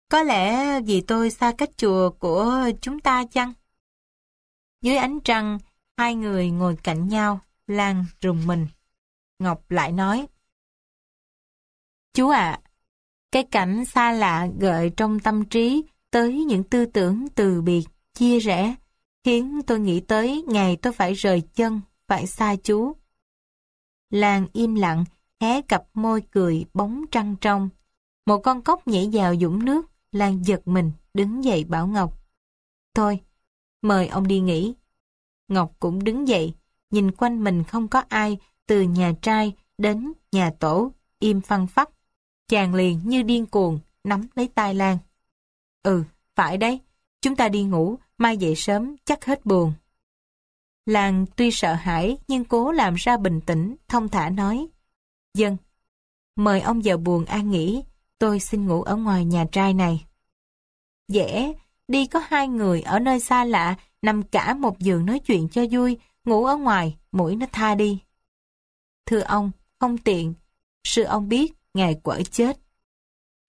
Có lẽ vì tôi xa cách chùa của chúng ta chăng? Dưới ánh trăng, hai người ngồi cạnh nhau, Lan rùng mình. Ngọc lại nói. Chú ạ, cái cảnh xa lạ gợi trong tâm trí tới những tư tưởng từ biệt, chia rẽ, khiến tôi nghĩ tới ngày tôi phải rời chân, phải xa chú. Làng im lặng, hé cặp môi cười bóng trăng trong. Một con cốc nhảy vào dũng nước, Lan giật mình, đứng dậy bảo Ngọc. Thôi, mời ông đi nghỉ. Ngọc cũng đứng dậy, nhìn quanh mình không có ai, từ nhà trai đến nhà tổ, im phăng phắc. Chàng liền như điên cuồng, nắm lấy tai Lan. Ừ, phải đấy, chúng ta đi ngủ, mai dậy sớm chắc hết buồn. Lan tuy sợ hãi nhưng cố làm ra bình tĩnh, thông thả nói. Dân, mời ông vào buồn an nghỉ, tôi xin ngủ ở ngoài nhà trai này. Dễ, đi có hai người ở nơi xa lạ, nằm cả một giường nói chuyện cho vui, ngủ ở ngoài, mũi nó tha đi. Thưa ông, không tiện. Sư ông biết, ngài quở chết.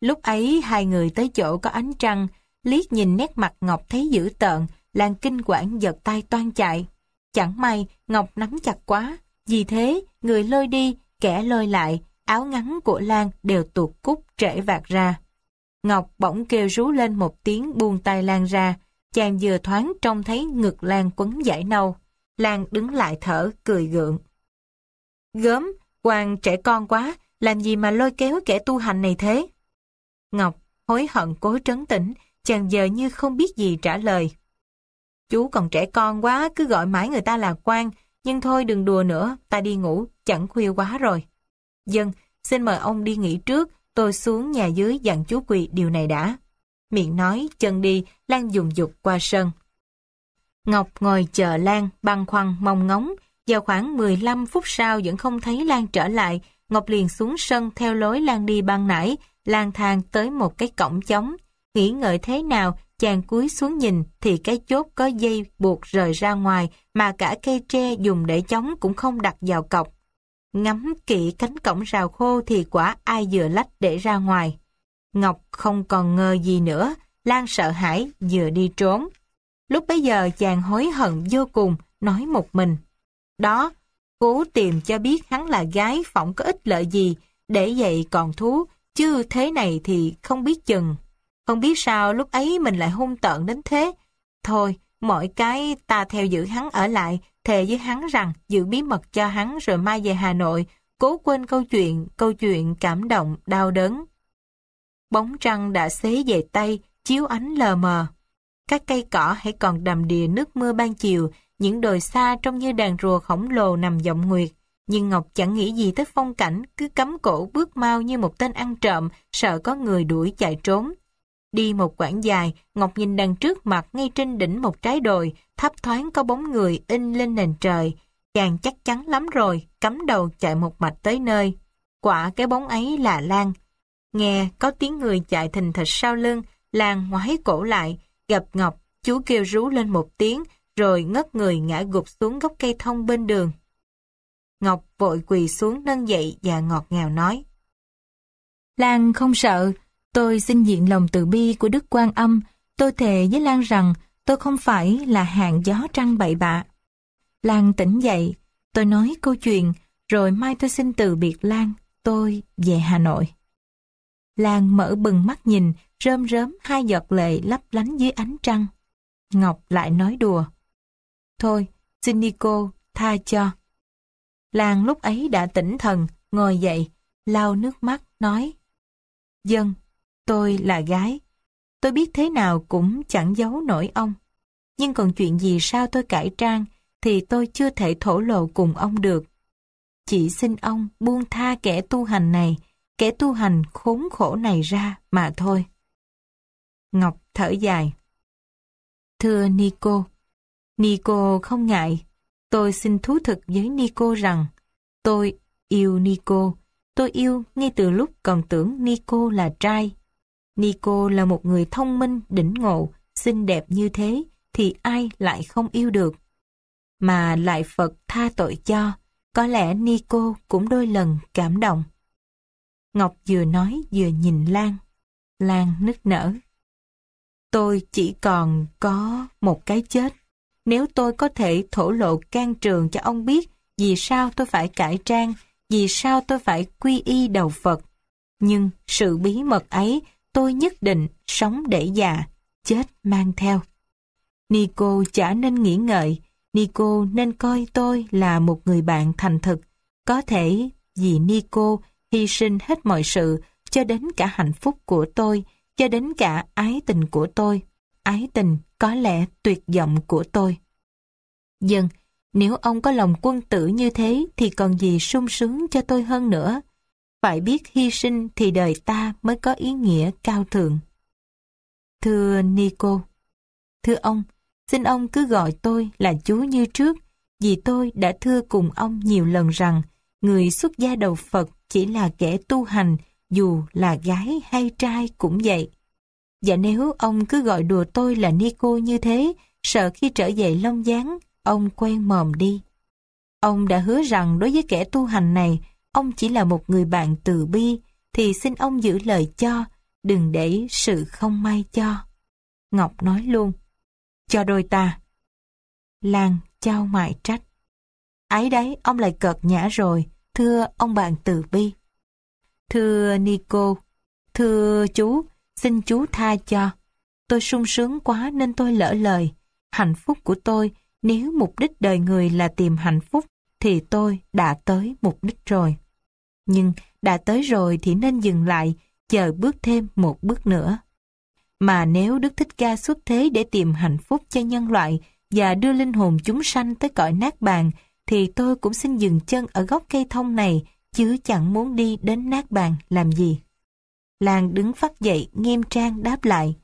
Lúc ấy, hai người tới chỗ có ánh trăng, liếc nhìn nét mặt Ngọc thấy dữ tợn, làng kinh quản giật tay toan chạy. Chẳng may, Ngọc nắm chặt quá. Vì thế, người lôi đi, kẻ lôi lại, áo ngắn của Lan đều tuột cúc trễ vạt ra. Ngọc bỗng kêu rú lên một tiếng buông tay Lan ra, chàng vừa thoáng trông thấy ngực Lan quấn giải nâu. Lan đứng lại thở, cười gượng gớm, quan trẻ con quá, làm gì mà lôi kéo kẻ tu hành này thế? Ngọc, hối hận cố trấn tĩnh, chàng giờ như không biết gì trả lời. Chú còn trẻ con quá, cứ gọi mãi người ta là quan, nhưng thôi đừng đùa nữa, ta đi ngủ, chẳng khuya quá rồi. Dân, xin mời ông đi nghỉ trước, tôi xuống nhà dưới dặn chú quỳ điều này đã. Miệng nói, chân đi, Lan dùng dục qua sân. Ngọc ngồi chờ Lan, băng khoăn, mong ngóng, vào khoảng 15 phút sau vẫn không thấy Lan trở lại, Ngọc liền xuống sân theo lối Lan đi ban nãy, lang thang tới một cái cổng chống. Nghĩ ngợi thế nào, chàng cúi xuống nhìn thì cái chốt có dây buộc rời ra ngoài mà cả cây tre dùng để chống cũng không đặt vào cọc. Ngắm kỹ cánh cổng rào khô thì quả ai vừa lách để ra ngoài. Ngọc không còn ngờ gì nữa, Lan sợ hãi vừa đi trốn. Lúc bấy giờ chàng hối hận vô cùng, nói một mình đó, cố tìm cho biết hắn là gái phỏng có ích lợi gì, để vậy còn thú, chứ thế này thì không biết chừng. Không biết sao lúc ấy mình lại hung tợn đến thế. Thôi, mọi cái ta theo giữ hắn ở lại, thề với hắn rằng giữ bí mật cho hắn rồi mai về Hà Nội, cố quên câu chuyện, câu chuyện cảm động, đau đớn. Bóng trăng đã xế về tay, chiếu ánh lờ mờ. Các cây cỏ hãy còn đầm đìa nước mưa ban chiều, những đồi xa trông như đàn rùa khổng lồ nằm giọng nguyệt. Nhưng Ngọc chẳng nghĩ gì tới phong cảnh, cứ cấm cổ bước mau như một tên ăn trộm, sợ có người đuổi chạy trốn. Đi một quãng dài, Ngọc nhìn đằng trước mặt ngay trên đỉnh một trái đồi, thấp thoáng có bóng người in lên nền trời. Chàng chắc chắn lắm rồi, cắm đầu chạy một mạch tới nơi. Quả cái bóng ấy là Lan. Nghe có tiếng người chạy thình thịch sau lưng, Lan ngoái cổ lại, gặp Ngọc, chú kêu rú lên một tiếng, rồi ngất người ngã gục xuống gốc cây thông bên đường. Ngọc vội quỳ xuống nâng dậy và ngọt ngào nói. Lan không sợ, tôi xin diện lòng từ bi của Đức Quan Âm, tôi thề với Lan rằng tôi không phải là hạng gió trăng bậy bạ. Lan tỉnh dậy, tôi nói câu chuyện, rồi mai tôi xin từ biệt Lan, tôi về Hà Nội. Lan mở bừng mắt nhìn, rơm rớm hai giọt lệ lấp lánh dưới ánh trăng. Ngọc lại nói đùa. Thôi, xin Nico tha cho. Làng lúc ấy đã tỉnh thần, ngồi dậy, lau nước mắt, nói Dân, tôi là gái. Tôi biết thế nào cũng chẳng giấu nổi ông. Nhưng còn chuyện gì sao tôi cải trang thì tôi chưa thể thổ lộ cùng ông được. Chỉ xin ông buông tha kẻ tu hành này, kẻ tu hành khốn khổ này ra mà thôi. Ngọc thở dài. Thưa Nico, Nico không ngại. Tôi xin thú thực với Nico rằng tôi yêu Nico. Tôi yêu ngay từ lúc còn tưởng Nico là trai. Nico là một người thông minh, đỉnh ngộ, xinh đẹp như thế thì ai lại không yêu được. Mà lại Phật tha tội cho, có lẽ Nico cũng đôi lần cảm động. Ngọc vừa nói vừa nhìn Lan. Lan nức nở. Tôi chỉ còn có một cái chết. Nếu tôi có thể thổ lộ can trường cho ông biết vì sao tôi phải cải trang, vì sao tôi phải quy y đầu Phật. Nhưng sự bí mật ấy tôi nhất định sống để già, chết mang theo. Nico chả nên nghĩ ngợi, Nico nên coi tôi là một người bạn thành thực. Có thể vì Nico hy sinh hết mọi sự cho đến cả hạnh phúc của tôi, cho đến cả ái tình của tôi ái tình có lẽ tuyệt vọng của tôi. Dân, nếu ông có lòng quân tử như thế thì còn gì sung sướng cho tôi hơn nữa. Phải biết hy sinh thì đời ta mới có ý nghĩa cao thượng. Thưa Nico, thưa ông, xin ông cứ gọi tôi là chú như trước, vì tôi đã thưa cùng ông nhiều lần rằng người xuất gia đầu Phật chỉ là kẻ tu hành, dù là gái hay trai cũng vậy. Và nếu ông cứ gọi đùa tôi là Nico như thế, sợ khi trở về Long Giang, ông quen mồm đi. Ông đã hứa rằng đối với kẻ tu hành này, ông chỉ là một người bạn từ bi, thì xin ông giữ lời cho, đừng để sự không may cho. Ngọc nói luôn, cho đôi ta. Lan trao mại trách. Ấy đấy, ông lại cợt nhã rồi, thưa ông bạn từ bi. Thưa Nico, thưa chú, xin chú tha cho. Tôi sung sướng quá nên tôi lỡ lời. Hạnh phúc của tôi, nếu mục đích đời người là tìm hạnh phúc, thì tôi đã tới mục đích rồi. Nhưng đã tới rồi thì nên dừng lại, chờ bước thêm một bước nữa. Mà nếu Đức Thích Ca xuất thế để tìm hạnh phúc cho nhân loại và đưa linh hồn chúng sanh tới cõi nát bàn, thì tôi cũng xin dừng chân ở gốc cây thông này, chứ chẳng muốn đi đến nát bàn làm gì. Lan đứng phát dậy nghiêm trang đáp lại.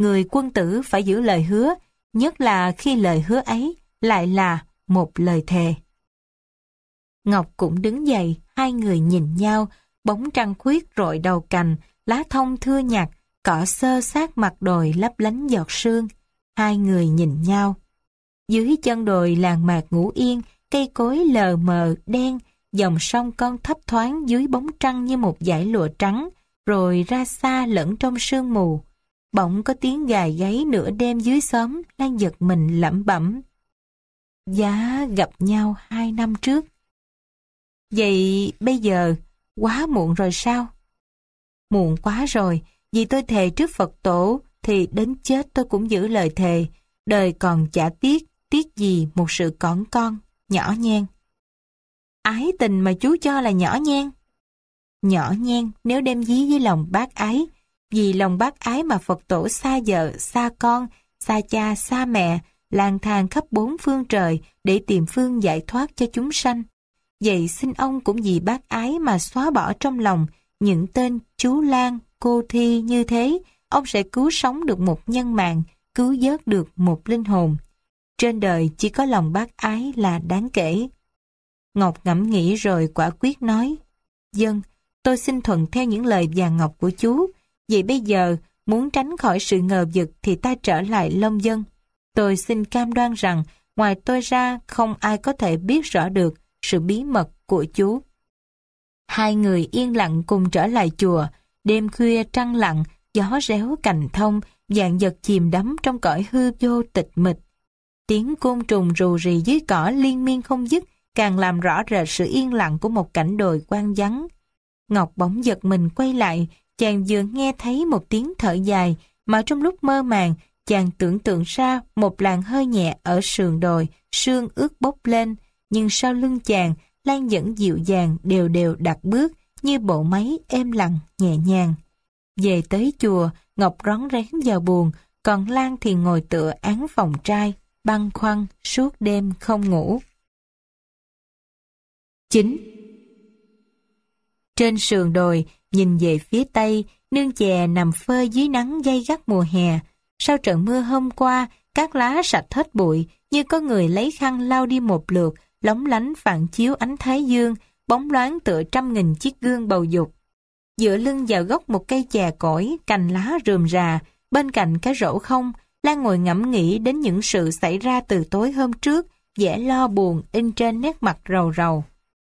Người quân tử phải giữ lời hứa, nhất là khi lời hứa ấy lại là một lời thề. Ngọc cũng đứng dậy, hai người nhìn nhau, bóng trăng khuyết rội đầu cành, lá thông thưa nhạt, cỏ sơ sát mặt đồi lấp lánh giọt sương. Hai người nhìn nhau. Dưới chân đồi làng mạc ngủ yên, cây cối lờ mờ, đen, dòng sông con thấp thoáng dưới bóng trăng như một dải lụa trắng, rồi ra xa lẫn trong sương mù. Bỗng có tiếng gà gáy nửa đêm dưới xóm, đang giật mình lẩm bẩm. Giá gặp nhau hai năm trước. Vậy bây giờ, quá muộn rồi sao? Muộn quá rồi, vì tôi thề trước Phật tổ, thì đến chết tôi cũng giữ lời thề. Đời còn chả tiếc, tiếc gì một sự cỏn con, nhỏ nhen. Ái tình mà chú cho là nhỏ nhen nhỏ nhen nếu đem dí với lòng bác ái. Vì lòng bác ái mà Phật tổ xa vợ, xa con, xa cha, xa mẹ, lang thang khắp bốn phương trời để tìm phương giải thoát cho chúng sanh. Vậy xin ông cũng vì bác ái mà xóa bỏ trong lòng những tên chú Lan, cô Thi như thế, ông sẽ cứu sống được một nhân mạng, cứu vớt được một linh hồn. Trên đời chỉ có lòng bác ái là đáng kể. Ngọc ngẫm nghĩ rồi quả quyết nói, Dân, tôi xin thuận theo những lời vàng ngọc của chú. Vậy bây giờ, muốn tránh khỏi sự ngờ vực thì ta trở lại lông dân. Tôi xin cam đoan rằng, ngoài tôi ra không ai có thể biết rõ được sự bí mật của chú. Hai người yên lặng cùng trở lại chùa, đêm khuya trăng lặng, gió réo cành thông, dạng vật chìm đắm trong cõi hư vô tịch mịch. Tiếng côn trùng rù rì dưới cỏ liên miên không dứt, càng làm rõ rệt sự yên lặng của một cảnh đồi quang vắng. Ngọc bỗng giật mình quay lại, chàng vừa nghe thấy một tiếng thở dài, mà trong lúc mơ màng, chàng tưởng tượng ra một làn hơi nhẹ ở sườn đồi, sương ướt bốc lên, nhưng sau lưng chàng, Lan vẫn dịu dàng đều đều đặt bước, như bộ máy êm lặng, nhẹ nhàng. Về tới chùa, Ngọc rón rén vào buồn, còn Lan thì ngồi tựa án phòng trai, băng khoăn suốt đêm không ngủ. 9. Trên sườn đồi, nhìn về phía tây, nương chè nằm phơi dưới nắng dây gắt mùa hè. Sau trận mưa hôm qua, các lá sạch hết bụi, như có người lấy khăn lau đi một lượt, lóng lánh phản chiếu ánh thái dương, bóng loáng tựa trăm nghìn chiếc gương bầu dục. giữa lưng vào gốc một cây chè cỗi, cành lá rườm rà, bên cạnh cái rổ không, Lan ngồi ngẫm nghĩ đến những sự xảy ra từ tối hôm trước, vẻ lo buồn in trên nét mặt rầu rầu.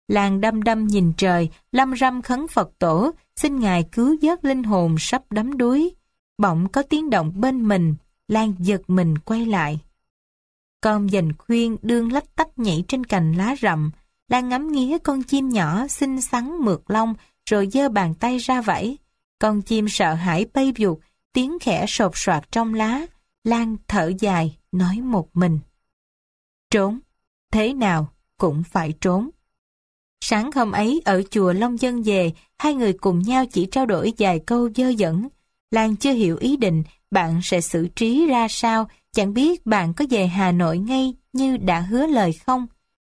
Làng đâm đâm nhìn trời, lâm râm khấn Phật tổ, xin Ngài cứu vớt linh hồn sắp đắm đuối. Bỗng có tiếng động bên mình, Lan giật mình quay lại. Con dành khuyên đương lách tách nhảy trên cành lá rậm. Lan ngắm nghía con chim nhỏ xinh xắn mượt lông rồi giơ bàn tay ra vẫy. Con chim sợ hãi bay vụt, tiếng khẽ sột soạt trong lá. Lan thở dài, nói một mình. Trốn, thế nào cũng phải trốn. Sáng hôm ấy ở chùa Long Dân về, hai người cùng nhau chỉ trao đổi vài câu dơ dẫn. Lan chưa hiểu ý định bạn sẽ xử trí ra sao, chẳng biết bạn có về Hà Nội ngay như đã hứa lời không.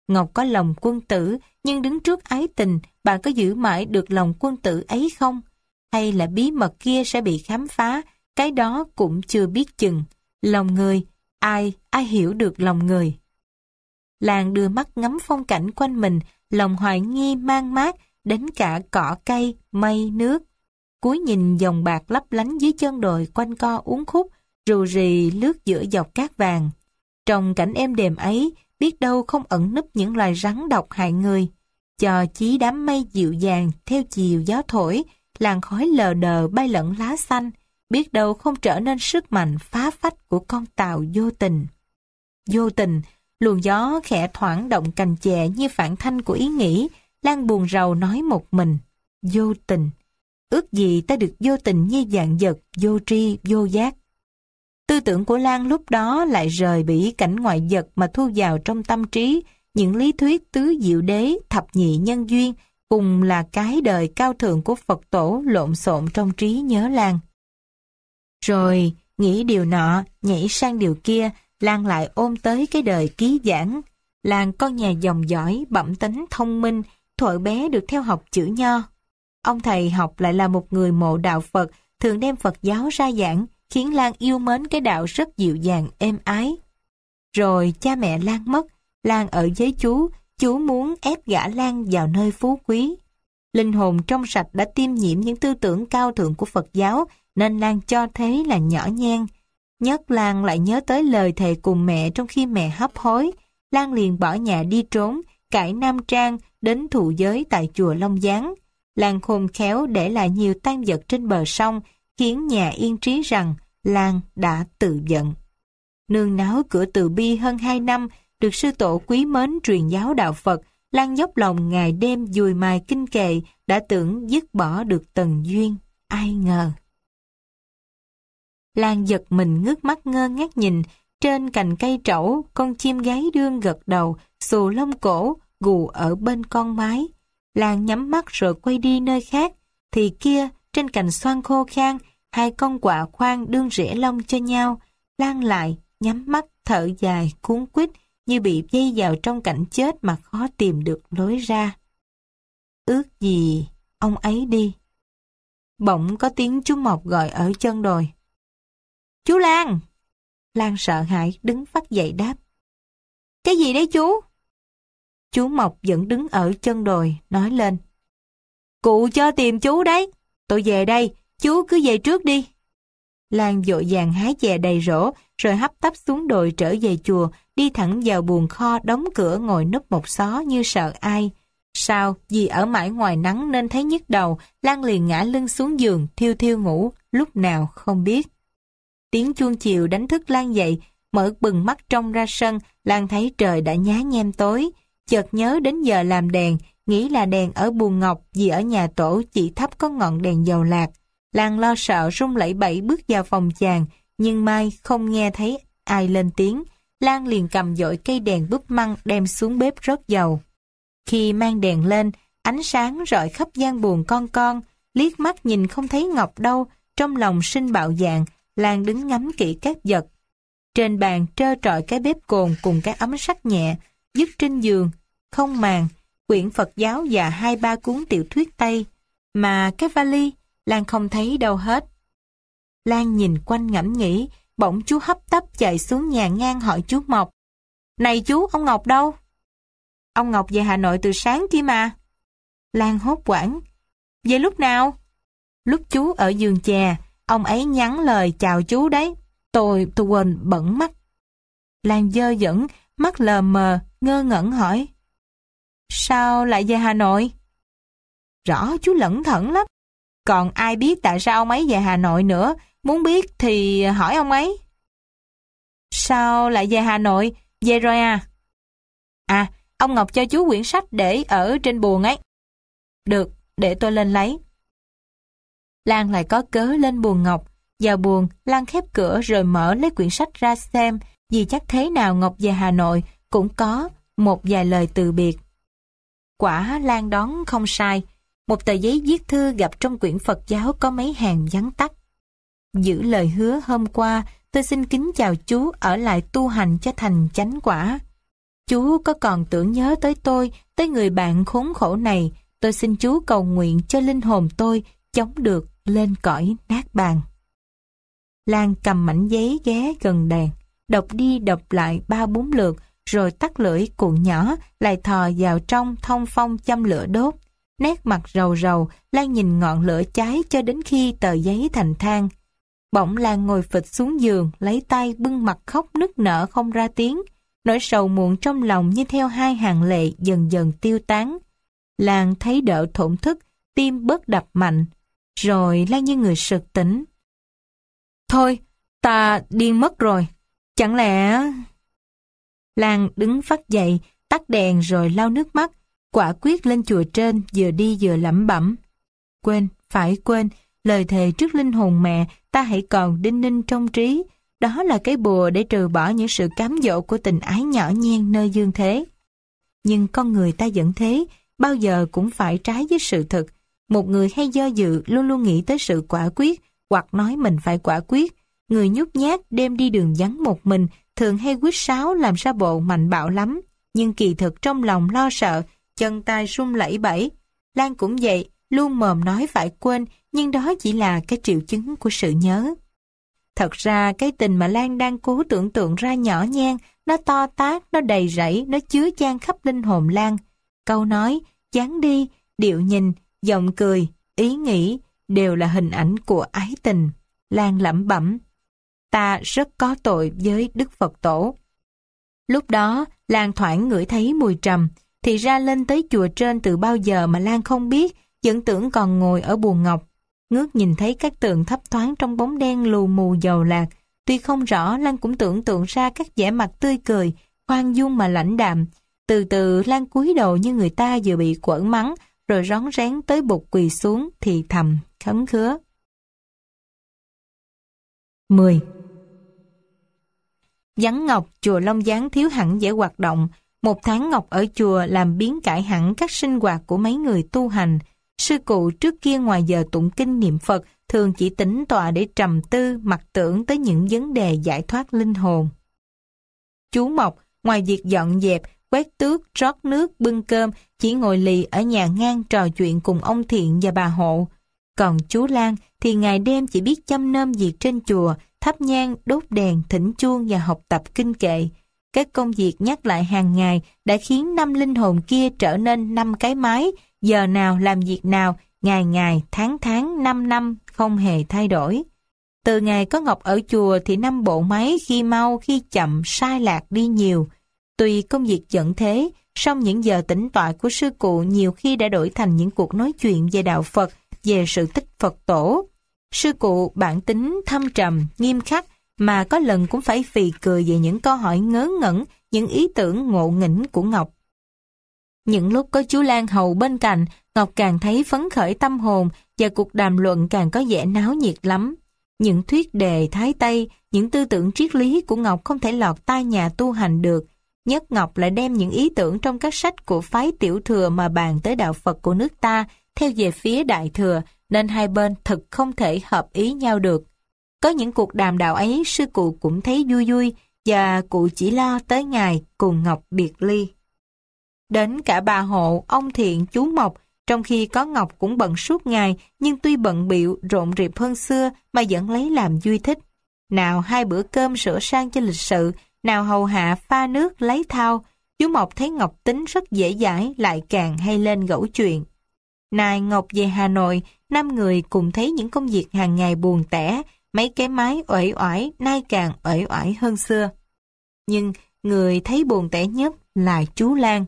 Ngọc có lòng quân tử, nhưng đứng trước ái tình, bạn có giữ mãi được lòng quân tử ấy không? Hay là bí mật kia sẽ bị khám phá, cái đó cũng chưa biết chừng. Lòng người, ai, ai hiểu được lòng người. Làng đưa mắt ngắm phong cảnh quanh mình, lòng hoài nghi mang mát đến cả cỏ cây, mây, nước. cuối nhìn dòng bạc lấp lánh dưới chân đồi quanh co uốn khúc, rù rì lướt giữa dọc cát vàng. Trong cảnh êm đềm ấy, biết đâu không ẩn nấp những loài rắn độc hại người. Chờ chí đám mây dịu dàng theo chiều gió thổi, làn khói lờ đờ bay lẫn lá xanh, biết đâu không trở nên sức mạnh phá phách của con tàu vô tình. Vô tình Luồng gió khẽ thoảng động cành chè như phản thanh của ý nghĩ, Lan buồn rầu nói một mình, vô tình. Ước gì ta được vô tình như dạng vật, vô tri, vô giác. Tư tưởng của Lan lúc đó lại rời bỉ cảnh ngoại vật mà thu vào trong tâm trí, những lý thuyết tứ diệu đế, thập nhị nhân duyên, cùng là cái đời cao thượng của Phật tổ lộn xộn trong trí nhớ Lan. Rồi, nghĩ điều nọ, nhảy sang điều kia, Lan lại ôm tới cái đời ký giảng. Lan con nhà dòng giỏi, bẩm tính thông minh, thuở bé được theo học chữ nho. Ông thầy học lại là một người mộ đạo Phật, thường đem Phật giáo ra giảng, khiến Lan yêu mến cái đạo rất dịu dàng, êm ái. Rồi cha mẹ Lan mất, Lan ở với chú, chú muốn ép gã Lan vào nơi phú quý. Linh hồn trong sạch đã tiêm nhiễm những tư tưởng cao thượng của Phật giáo, nên Lan cho thế là nhỏ nhen, Nhất Lan lại nhớ tới lời thề cùng mẹ trong khi mẹ hấp hối. Lan liền bỏ nhà đi trốn, cải Nam Trang đến thụ giới tại chùa Long Giáng. Lan khôn khéo để lại nhiều tan vật trên bờ sông, khiến nhà yên trí rằng Lan đã tự giận. Nương náo cửa từ bi hơn 2 năm, được sư tổ quý mến truyền giáo đạo Phật, Lan dốc lòng ngày đêm dùi mài kinh kệ, đã tưởng dứt bỏ được tần duyên, ai ngờ. Lan giật mình ngước mắt ngơ ngác nhìn, trên cành cây trẩu, con chim gái đương gật đầu, xù lông cổ, gù ở bên con mái. Lan nhắm mắt rồi quay đi nơi khác, thì kia, trên cành xoan khô khan, hai con quả khoang đương rỉa lông cho nhau. Lan lại, nhắm mắt thở dài, cuốn quýt, như bị dây vào trong cảnh chết mà khó tìm được lối ra. Ước gì, ông ấy đi. Bỗng có tiếng chú Mộc gọi ở chân đồi. Chú Lan! Lan sợ hãi đứng phát dậy đáp. Cái gì đấy chú? Chú Mộc vẫn đứng ở chân đồi, nói lên. Cụ cho tìm chú đấy, tôi về đây, chú cứ về trước đi. Lan dội vàng hái chè đầy rổ, rồi hấp tấp xuống đồi trở về chùa, đi thẳng vào buồng kho đóng cửa ngồi núp một xó như sợ ai. Sao, vì ở mãi ngoài nắng nên thấy nhức đầu, Lan liền ngã lưng xuống giường, thiêu thiêu ngủ, lúc nào không biết. Tiếng chuông chiều đánh thức Lan dậy, mở bừng mắt trông ra sân, Lan thấy trời đã nhá nhem tối. Chợt nhớ đến giờ làm đèn, nghĩ là đèn ở buồn ngọc vì ở nhà tổ chỉ thấp có ngọn đèn dầu lạc. Lan lo sợ rung lẫy bẩy bước vào phòng chàng, nhưng Mai không nghe thấy ai lên tiếng. Lan liền cầm dội cây đèn búp măng đem xuống bếp rớt dầu. Khi mang đèn lên, ánh sáng rọi khắp gian buồn con con, liếc mắt nhìn không thấy Ngọc đâu, trong lòng sinh bạo dạng, Lan đứng ngắm kỹ các vật. Trên bàn trơ trọi cái bếp cồn cùng cái ấm sắt nhẹ, dứt trên giường, không màn, quyển Phật giáo và hai ba cuốn tiểu thuyết Tây. Mà cái vali, Lan không thấy đâu hết. Lan nhìn quanh ngẫm nghĩ, bỗng chú hấp tấp chạy xuống nhà ngang hỏi chú Mộc. Này chú, ông Ngọc đâu? Ông Ngọc về Hà Nội từ sáng kia mà. Lan hốt quảng. Về lúc nào? Lúc chú ở giường chè, Ông ấy nhắn lời chào chú đấy. Tôi, tôi quên bẩn mắt. Lan dơ dẫn, mắt lờ mờ, ngơ ngẩn hỏi. Sao lại về Hà Nội? Rõ chú lẩn thẩn lắm. Còn ai biết tại sao ông ấy về Hà Nội nữa, muốn biết thì hỏi ông ấy. Sao lại về Hà Nội? Về rồi à? À, ông Ngọc cho chú quyển sách để ở trên buồn ấy. Được, để tôi lên lấy. Lan lại có cớ lên buồn Ngọc. Vào buồn, Lan khép cửa rồi mở lấy quyển sách ra xem, vì chắc thế nào Ngọc về Hà Nội cũng có một vài lời từ biệt. Quả Lan đón không sai, một tờ giấy viết thư gặp trong quyển Phật giáo có mấy hàng vắn tắt. Giữ lời hứa hôm qua, tôi xin kính chào chú ở lại tu hành cho thành chánh quả. Chú có còn tưởng nhớ tới tôi, tới người bạn khốn khổ này, tôi xin chú cầu nguyện cho linh hồn tôi chống được lên cõi nát bàn. Lan cầm mảnh giấy ghé gần đèn, đọc đi đọc lại ba bốn lượt, rồi tắt lưỡi cuộn nhỏ, lại thò vào trong thông phong châm lửa đốt. Nét mặt rầu rầu, Lan nhìn ngọn lửa cháy cho đến khi tờ giấy thành than. Bỗng Lan ngồi phịch xuống giường, lấy tay bưng mặt khóc nức nở không ra tiếng. Nỗi sầu muộn trong lòng như theo hai hàng lệ dần dần tiêu tán. Lan thấy đỡ thổn thức, tim bớt đập mạnh, rồi la như người sực tỉnh. Thôi, ta điên mất rồi, chẳng lẽ... Lan đứng phát dậy, tắt đèn rồi lau nước mắt, quả quyết lên chùa trên, vừa đi vừa lẩm bẩm. Quên, phải quên, lời thề trước linh hồn mẹ, ta hãy còn đinh ninh trong trí. Đó là cái bùa để trừ bỏ những sự cám dỗ của tình ái nhỏ nhen nơi dương thế. Nhưng con người ta vẫn thế, bao giờ cũng phải trái với sự thật, một người hay do dự luôn luôn nghĩ tới sự quả quyết hoặc nói mình phải quả quyết. Người nhút nhát đêm đi đường vắng một mình thường hay quýt sáo làm ra bộ mạnh bạo lắm. Nhưng kỳ thực trong lòng lo sợ, chân tay run lẩy bẩy. Lan cũng vậy, luôn mồm nói phải quên nhưng đó chỉ là cái triệu chứng của sự nhớ. Thật ra cái tình mà Lan đang cố tưởng tượng ra nhỏ nhen, nó to tát, nó đầy rẫy, nó chứa chan khắp linh hồn Lan. Câu nói, chán đi, điệu nhìn, giọng cười, ý nghĩ đều là hình ảnh của ái tình. Lan lẩm bẩm, ta rất có tội với Đức Phật Tổ. Lúc đó, Lan thoảng ngửi thấy mùi trầm, thì ra lên tới chùa trên từ bao giờ mà Lan không biết, vẫn tưởng còn ngồi ở buồn ngọc. Ngước nhìn thấy các tượng thấp thoáng trong bóng đen lù mù dầu lạc, tuy không rõ Lan cũng tưởng tượng ra các vẻ mặt tươi cười, khoan dung mà lãnh đạm. Từ từ Lan cúi đầu như người ta vừa bị quẩn mắng, rồi rón rén tới bục quỳ xuống thì thầm, khấn khứa. 10. Giáng Ngọc, chùa Long Giáng thiếu hẳn dễ hoạt động. Một tháng Ngọc ở chùa làm biến cải hẳn các sinh hoạt của mấy người tu hành. Sư cụ trước kia ngoài giờ tụng kinh niệm Phật thường chỉ tĩnh tọa để trầm tư, mặc tưởng tới những vấn đề giải thoát linh hồn. Chú Mộc, ngoài việc dọn dẹp, quét tước, rót nước, bưng cơm, chỉ ngồi lì ở nhà ngang trò chuyện cùng ông Thiện và bà Hộ. Còn chú Lan thì ngày đêm chỉ biết chăm nom việc trên chùa, thắp nhang, đốt đèn, thỉnh chuông và học tập kinh kệ. Các công việc nhắc lại hàng ngày đã khiến năm linh hồn kia trở nên năm cái máy, giờ nào làm việc nào, ngày ngày, tháng tháng, năm năm, không hề thay đổi. Từ ngày có Ngọc ở chùa thì năm bộ máy khi mau, khi chậm, sai lạc đi nhiều. Tuy công việc dẫn thế, song những giờ tĩnh tọa của sư cụ nhiều khi đã đổi thành những cuộc nói chuyện về đạo Phật, về sự tích Phật tổ. Sư cụ bản tính thâm trầm, nghiêm khắc, mà có lần cũng phải phì cười về những câu hỏi ngớ ngẩn, những ý tưởng ngộ nghĩnh của Ngọc. Những lúc có chú Lan Hầu bên cạnh, Ngọc càng thấy phấn khởi tâm hồn và cuộc đàm luận càng có vẻ náo nhiệt lắm. Những thuyết đề thái tây, những tư tưởng triết lý của Ngọc không thể lọt tai nhà tu hành được, Nhất Ngọc lại đem những ý tưởng trong các sách của phái tiểu thừa mà bàn tới đạo Phật của nước ta theo về phía đại thừa, nên hai bên thật không thể hợp ý nhau được. Có những cuộc đàm đạo ấy sư cụ cũng thấy vui vui và cụ chỉ lo tới ngày cùng Ngọc biệt ly. Đến cả bà hộ, ông Thiện, chú Mộc, trong khi có Ngọc cũng bận suốt ngày nhưng tuy bận biệu, rộn rịp hơn xưa mà vẫn lấy làm vui thích. Nào hai bữa cơm sửa sang cho lịch sự, nào hầu hạ pha nước lấy thao, chú Mộc thấy Ngọc tính rất dễ dãi lại càng hay lên gẫu chuyện. Nay Ngọc về Hà Nội, năm người cùng thấy những công việc hàng ngày buồn tẻ, mấy cái máy uể oải nay càng uể oải hơn xưa. Nhưng người thấy buồn tẻ nhất là chú Lan.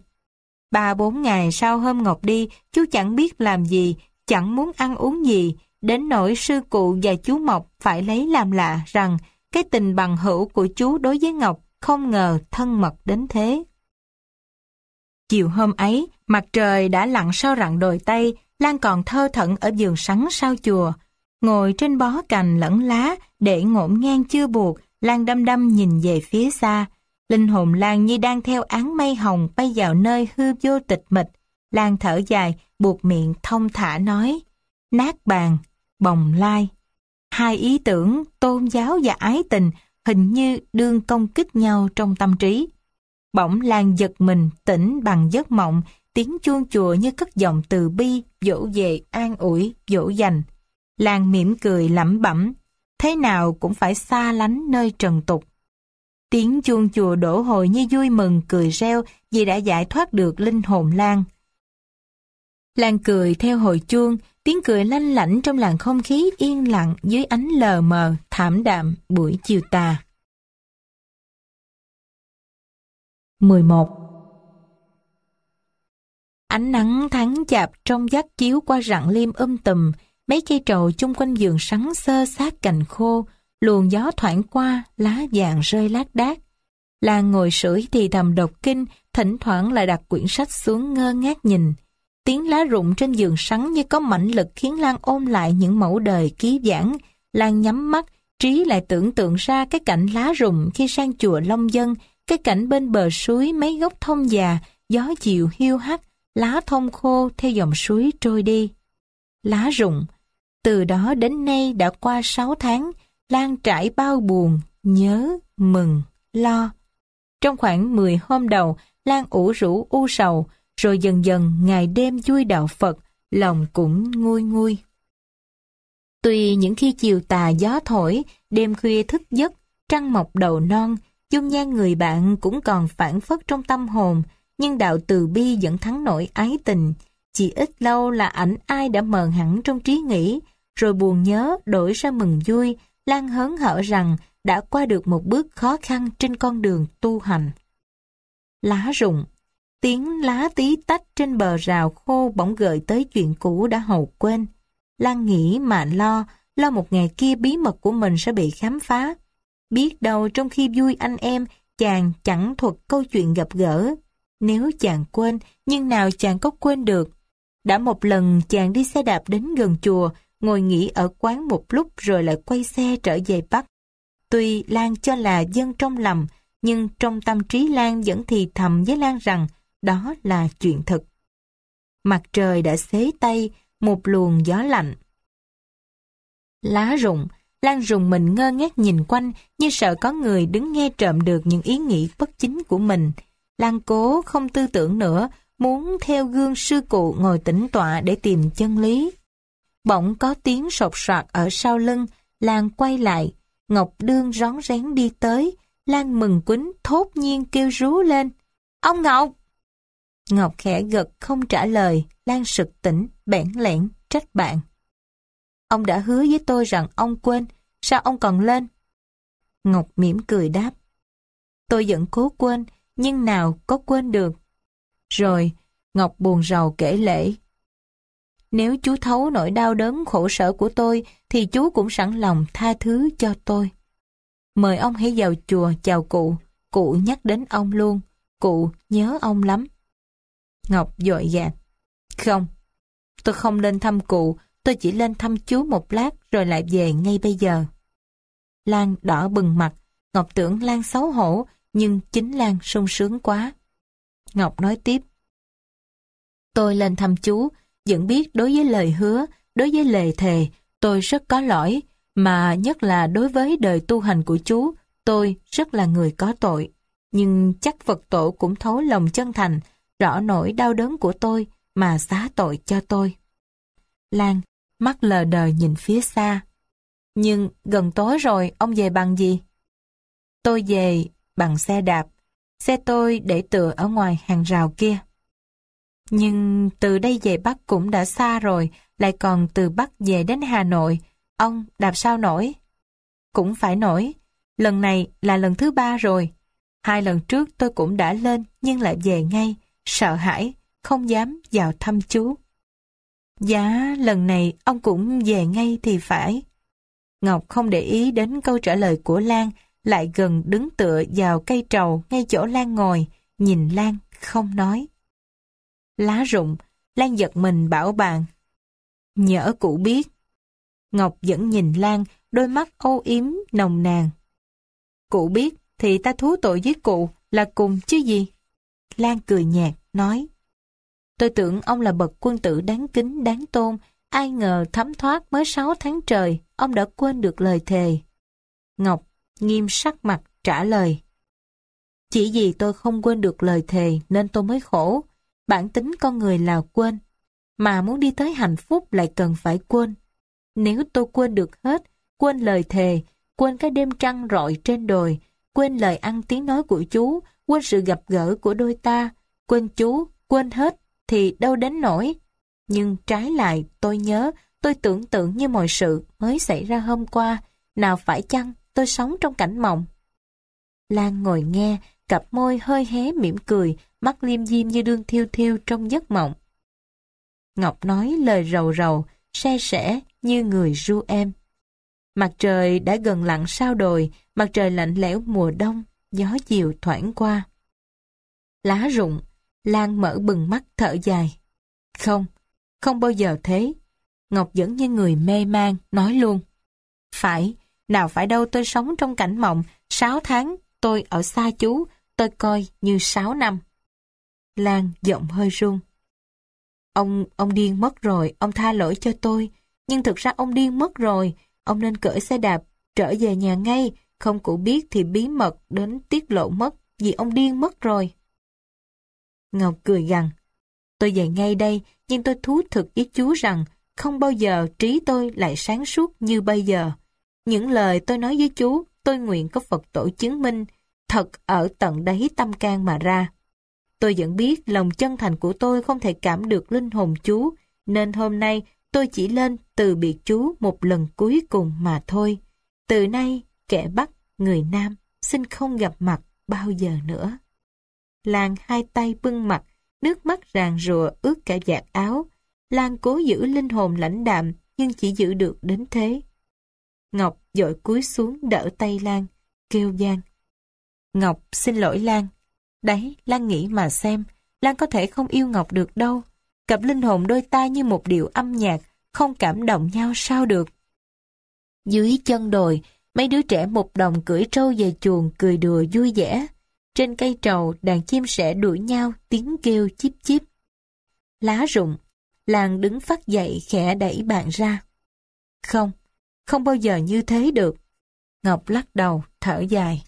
Ba bốn ngày sau hôm Ngọc đi, chú chẳng biết làm gì, chẳng muốn ăn uống gì, đến nỗi sư cụ và chú Mộc phải lấy làm lạ rằng cái tình bằng hữu của chú đối với Ngọc không ngờ thân mật đến thế. Chiều hôm ấy, mặt trời đã lặn sau rặng đồi Tây, Lan còn thơ thẩn ở giường sắn sau chùa. Ngồi trên bó cành lẫn lá, để ngổn ngang chưa buộc, Lan đăm đăm nhìn về phía xa. Linh hồn Lan như đang theo án mây hồng bay vào nơi hư vô tịch mịch. Lan thở dài, buộc miệng thông thả nói, nát bàn, bồng lai. Hai ý tưởng, tôn giáo và ái tình hình như đương công kích nhau trong tâm trí. Bỗng Lan giật mình tỉnh bằng giấc mộng, tiếng chuông chùa như cất giọng từ bi, dỗ về an ủi, dỗ dành. Lan mỉm cười lẩm bẩm, thế nào cũng phải xa lánh nơi trần tục. Tiếng chuông chùa đổ hồi như vui mừng cười reo vì đã giải thoát được linh hồn Lan. Lan cười theo hồi chuông, tiếng cười lanh lảnh trong làn không khí yên lặng dưới ánh lờ mờ thảm đạm buổi chiều tà. 11. Ánh nắng thắng chạp trong giác chiếu qua rặng liêm um tùm, mấy cây trầu chung quanh giường sắn sơ sát cành khô, luồng gió thoảng qua, lá vàng rơi lác đác. làng ngồi sưởi thì thầm độc kinh, thỉnh thoảng lại đặt quyển sách xuống ngơ ngác nhìn. Tiếng lá rụng trên giường sắn như có mạnh lực khiến Lan ôm lại những mẫu đời ký giảng. Lan nhắm mắt, trí lại tưởng tượng ra cái cảnh lá rụng khi sang chùa Long Dân, cái cảnh bên bờ suối mấy gốc thông già, gió chiều hiu hắt, lá thông khô theo dòng suối trôi đi. Lá rụng, từ đó đến nay đã qua 6 tháng, Lan trải bao buồn, nhớ, mừng, lo. Trong khoảng 10 hôm đầu, Lan ủ rũ u sầu, rồi dần dần ngày đêm vui đạo Phật, lòng cũng nguôi nguôi. Tuy những khi chiều tà gió thổi, đêm khuya thức giấc, trăng mọc đầu non, dung nhan người bạn cũng còn phản phất trong tâm hồn, nhưng đạo từ bi vẫn thắng nổi ái tình. Chỉ ít lâu là ảnh ai đã mờ hẳn trong trí nghĩ, rồi buồn nhớ đổi ra mừng vui, Lan hớn hở rằng đã qua được một bước khó khăn trên con đường tu hành. Lá rụng Tiếng lá tí tách trên bờ rào khô bỗng gợi tới chuyện cũ đã hầu quên. Lan nghĩ mà lo, lo một ngày kia bí mật của mình sẽ bị khám phá. Biết đâu trong khi vui anh em, chàng chẳng thuật câu chuyện gặp gỡ. Nếu chàng quên, nhưng nào chàng có quên được. Đã một lần chàng đi xe đạp đến gần chùa, ngồi nghỉ ở quán một lúc rồi lại quay xe trở về Bắc. Tuy Lan cho là dân trong lầm, nhưng trong tâm trí Lan vẫn thì thầm với Lan rằng đó là chuyện thực. Mặt trời đã xế tay, một luồng gió lạnh. Lá rụng, Lan rùng mình ngơ ngác nhìn quanh như sợ có người đứng nghe trộm được những ý nghĩ bất chính của mình. Lan cố không tư tưởng nữa, muốn theo gương sư cụ ngồi tĩnh tọa để tìm chân lý. Bỗng có tiếng sột soạt ở sau lưng, Lan quay lại, Ngọc Đương rón rén đi tới, Lan mừng quýnh thốt nhiên kêu rú lên. Ông Ngọc! Ngọc khẽ gật không trả lời, Lan sực tỉnh, bẽn lẽn, trách bạn. Ông đã hứa với tôi rằng ông quên, sao ông còn lên? Ngọc mỉm cười đáp. Tôi vẫn cố quên, nhưng nào có quên được. Rồi, Ngọc buồn rầu kể lễ. Nếu chú thấu nỗi đau đớn khổ sở của tôi, thì chú cũng sẵn lòng tha thứ cho tôi. Mời ông hãy vào chùa chào cụ, cụ nhắc đến ông luôn, cụ nhớ ông lắm. Ngọc dội dạc. Không, tôi không lên thăm cụ, tôi chỉ lên thăm chú một lát rồi lại về ngay bây giờ. Lan đỏ bừng mặt, Ngọc tưởng Lan xấu hổ, nhưng chính Lan sung sướng quá. Ngọc nói tiếp. Tôi lên thăm chú, vẫn biết đối với lời hứa, đối với lời thề, tôi rất có lỗi, mà nhất là đối với đời tu hành của chú, tôi rất là người có tội. Nhưng chắc Phật tổ cũng thấu lòng chân thành, rõ nỗi đau đớn của tôi mà xá tội cho tôi. Lan, mắt lờ đờ nhìn phía xa. Nhưng gần tối rồi, ông về bằng gì? Tôi về bằng xe đạp. Xe tôi để tựa ở ngoài hàng rào kia. Nhưng từ đây về Bắc cũng đã xa rồi, lại còn từ Bắc về đến Hà Nội. Ông đạp sao nổi? Cũng phải nổi. Lần này là lần thứ ba rồi. Hai lần trước tôi cũng đã lên nhưng lại về ngay sợ hãi, không dám vào thăm chú. Giá lần này ông cũng về ngay thì phải. Ngọc không để ý đến câu trả lời của Lan, lại gần đứng tựa vào cây trầu ngay chỗ Lan ngồi, nhìn Lan không nói. Lá rụng, Lan giật mình bảo bạn. Nhỡ cụ biết. Ngọc vẫn nhìn Lan, đôi mắt âu yếm, nồng nàn. Cụ biết thì ta thú tội với cụ là cùng chứ gì? Lan cười nhạt nói Tôi tưởng ông là bậc quân tử đáng kính, đáng tôn, ai ngờ thấm thoát mới 6 tháng trời, ông đã quên được lời thề. Ngọc nghiêm sắc mặt trả lời. Chỉ vì tôi không quên được lời thề nên tôi mới khổ. Bản tính con người là quên, mà muốn đi tới hạnh phúc lại cần phải quên. Nếu tôi quên được hết, quên lời thề, quên cái đêm trăng rọi trên đồi, quên lời ăn tiếng nói của chú, quên sự gặp gỡ của đôi ta, quên chú, quên hết thì đâu đến nổi. Nhưng trái lại tôi nhớ, tôi tưởng tượng như mọi sự mới xảy ra hôm qua, nào phải chăng tôi sống trong cảnh mộng. Lan ngồi nghe, cặp môi hơi hé mỉm cười, mắt liêm diêm như đương thiêu thiêu trong giấc mộng. Ngọc nói lời rầu rầu, xe sẻ như người ru em. Mặt trời đã gần lặn sao đồi, mặt trời lạnh lẽo mùa đông, gió chiều thoảng qua. Lá rụng Lan mở bừng mắt thở dài. Không, không bao giờ thế. Ngọc vẫn như người mê man, nói luôn. Phải, nào phải đâu tôi sống trong cảnh mộng, 6 tháng, tôi ở xa chú, tôi coi như 6 năm. Lan giọng hơi run. Ông, ông điên mất rồi, ông tha lỗi cho tôi. Nhưng thực ra ông điên mất rồi, ông nên cởi xe đạp, trở về nhà ngay, không cụ biết thì bí mật đến tiết lộ mất, vì ông điên mất rồi. Ngọc cười rằng: Tôi về ngay đây, nhưng tôi thú thực với chú rằng không bao giờ trí tôi lại sáng suốt như bây giờ. Những lời tôi nói với chú, tôi nguyện có Phật tổ chứng minh, thật ở tận đấy tâm can mà ra. Tôi vẫn biết lòng chân thành của tôi không thể cảm được linh hồn chú, nên hôm nay tôi chỉ lên từ biệt chú một lần cuối cùng mà thôi. Từ nay, kẻ Bắc, người Nam, xin không gặp mặt bao giờ nữa. Lan hai tay bưng mặt, nước mắt ràn rùa ướt cả vạt áo. Lan cố giữ linh hồn lãnh đạm, nhưng chỉ giữ được đến thế. Ngọc dội cúi xuống đỡ tay Lan, kêu gian. Ngọc xin lỗi Lan. Đấy, Lan nghĩ mà xem, Lan có thể không yêu Ngọc được đâu. Cặp linh hồn đôi ta như một điệu âm nhạc, không cảm động nhau sao được. Dưới chân đồi, mấy đứa trẻ một đồng cưỡi trâu về chuồng cười đùa vui vẻ. Trên cây trầu, đàn chim sẻ đuổi nhau, tiếng kêu chip chip Lá rụng, làng đứng phát dậy khẽ đẩy bạn ra. Không, không bao giờ như thế được. Ngọc lắc đầu, thở dài.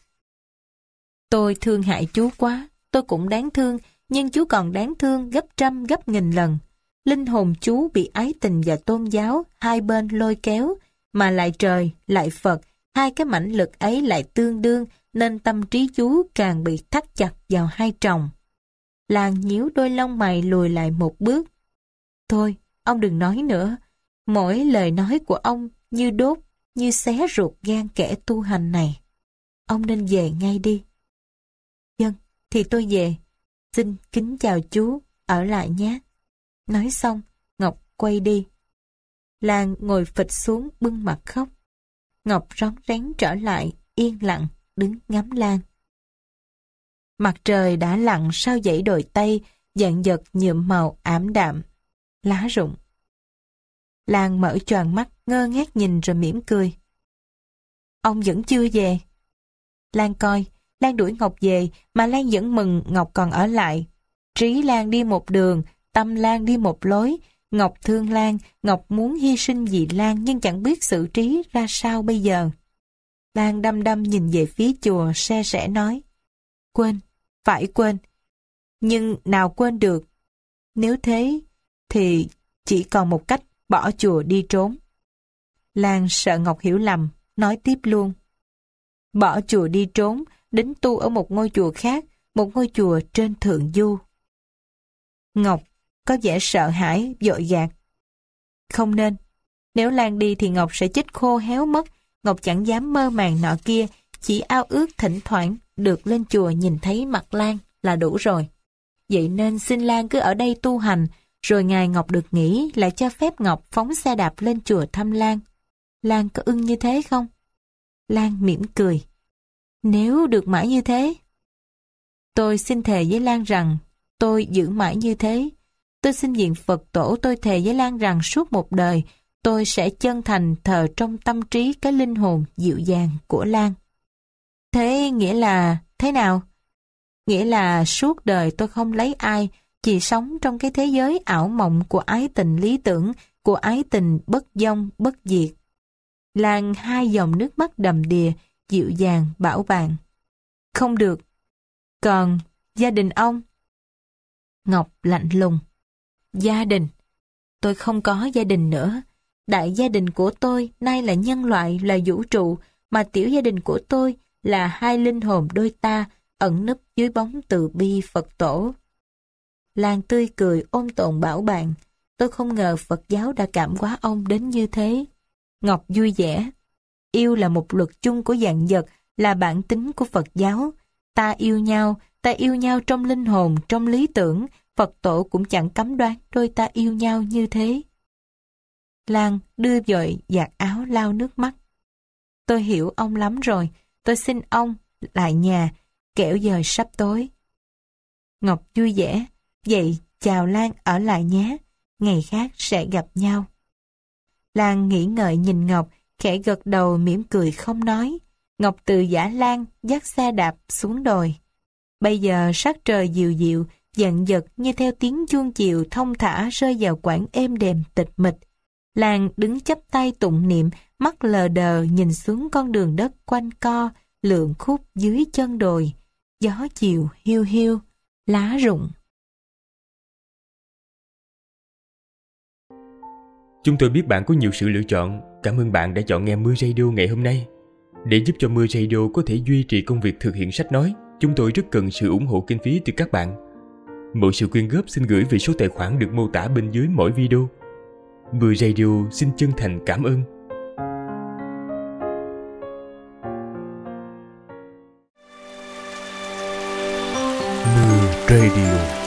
Tôi thương hại chú quá, tôi cũng đáng thương, nhưng chú còn đáng thương gấp trăm gấp nghìn lần. Linh hồn chú bị ái tình và tôn giáo, hai bên lôi kéo, mà lại trời, lại Phật, Hai cái mãnh lực ấy lại tương đương nên tâm trí chú càng bị thắt chặt vào hai tròng. Làng nhíu đôi lông mày lùi lại một bước. Thôi, ông đừng nói nữa. Mỗi lời nói của ông như đốt, như xé ruột gan kẻ tu hành này. Ông nên về ngay đi. Dân, thì tôi về. Xin kính chào chú, ở lại nhé. Nói xong, Ngọc quay đi. Làng ngồi phịch xuống bưng mặt khóc. Ngọc rón rén trở lại, yên lặng, đứng ngắm lan. Mặt trời đã lặn sau dãy đồi Tây, dạng dật nhuộm màu ảm đạm, lá rụng. Lan mở tròn mắt ngơ ngác nhìn rồi mỉm cười. Ông vẫn chưa về. Lan coi, Lan đuổi Ngọc về mà Lan vẫn mừng Ngọc còn ở lại. Trí Lan đi một đường, tâm Lan đi một lối, Ngọc thương Lan, Ngọc muốn hy sinh vì Lan nhưng chẳng biết xử trí ra sao bây giờ. Lan đăm đăm nhìn về phía chùa, xe sẻ nói. Quên, phải quên. Nhưng nào quên được. Nếu thế, thì chỉ còn một cách bỏ chùa đi trốn. Lan sợ Ngọc hiểu lầm, nói tiếp luôn. Bỏ chùa đi trốn, đến tu ở một ngôi chùa khác, một ngôi chùa trên Thượng Du. Ngọc có vẻ sợ hãi, dội dạt. Không nên. Nếu Lan đi thì Ngọc sẽ chết khô héo mất. Ngọc chẳng dám mơ màng nọ kia, chỉ ao ước thỉnh thoảng được lên chùa nhìn thấy mặt Lan là đủ rồi. Vậy nên xin Lan cứ ở đây tu hành, rồi ngày Ngọc được nghỉ lại cho phép Ngọc phóng xe đạp lên chùa thăm Lan. Lan có ưng như thế không? Lan mỉm cười. Nếu được mãi như thế. Tôi xin thề với Lan rằng tôi giữ mãi như thế Tôi xin diện Phật tổ tôi thề với Lan rằng suốt một đời, tôi sẽ chân thành thờ trong tâm trí cái linh hồn dịu dàng của Lan. Thế nghĩa là thế nào? Nghĩa là suốt đời tôi không lấy ai, chỉ sống trong cái thế giới ảo mộng của ái tình lý tưởng, của ái tình bất dông, bất diệt. Lan hai dòng nước mắt đầm đìa, dịu dàng bảo bạn. Không được. Còn gia đình ông? Ngọc lạnh lùng gia đình. Tôi không có gia đình nữa. Đại gia đình của tôi nay là nhân loại, là vũ trụ, mà tiểu gia đình của tôi là hai linh hồn đôi ta ẩn nấp dưới bóng từ bi Phật tổ. Lan tươi cười ôm tồn bảo bạn, tôi không ngờ Phật giáo đã cảm hóa ông đến như thế. Ngọc vui vẻ, yêu là một luật chung của dạng vật, là bản tính của Phật giáo. Ta yêu nhau, ta yêu nhau trong linh hồn, trong lý tưởng, Phật tổ cũng chẳng cấm đoán đôi ta yêu nhau như thế. Lan đưa dội giặt áo lau nước mắt. Tôi hiểu ông lắm rồi, tôi xin ông lại nhà, kẻo giờ sắp tối. Ngọc vui vẻ, vậy chào Lan ở lại nhé, ngày khác sẽ gặp nhau. Lan nghĩ ngợi nhìn Ngọc, khẽ gật đầu mỉm cười không nói. Ngọc từ giả Lan dắt xe đạp xuống đồi. Bây giờ sắc trời dịu dịu, dặn giật như theo tiếng chuông chiều thông thả rơi vào quảng êm đềm tịch mịch. Làng đứng chắp tay tụng niệm, mắt lờ đờ nhìn xuống con đường đất quanh co, lượn khúc dưới chân đồi. Gió chiều hiu hiu, lá rụng. Chúng tôi biết bạn có nhiều sự lựa chọn. Cảm ơn bạn đã chọn nghe Mưa Radio ngày hôm nay. Để giúp cho Mưa Radio có thể duy trì công việc thực hiện sách nói, chúng tôi rất cần sự ủng hộ kinh phí từ các bạn Mọi sự quyên góp xin gửi về số tài khoản được mô tả bên dưới mỗi video. Mười Radio xin chân thành cảm ơn. Mười Radio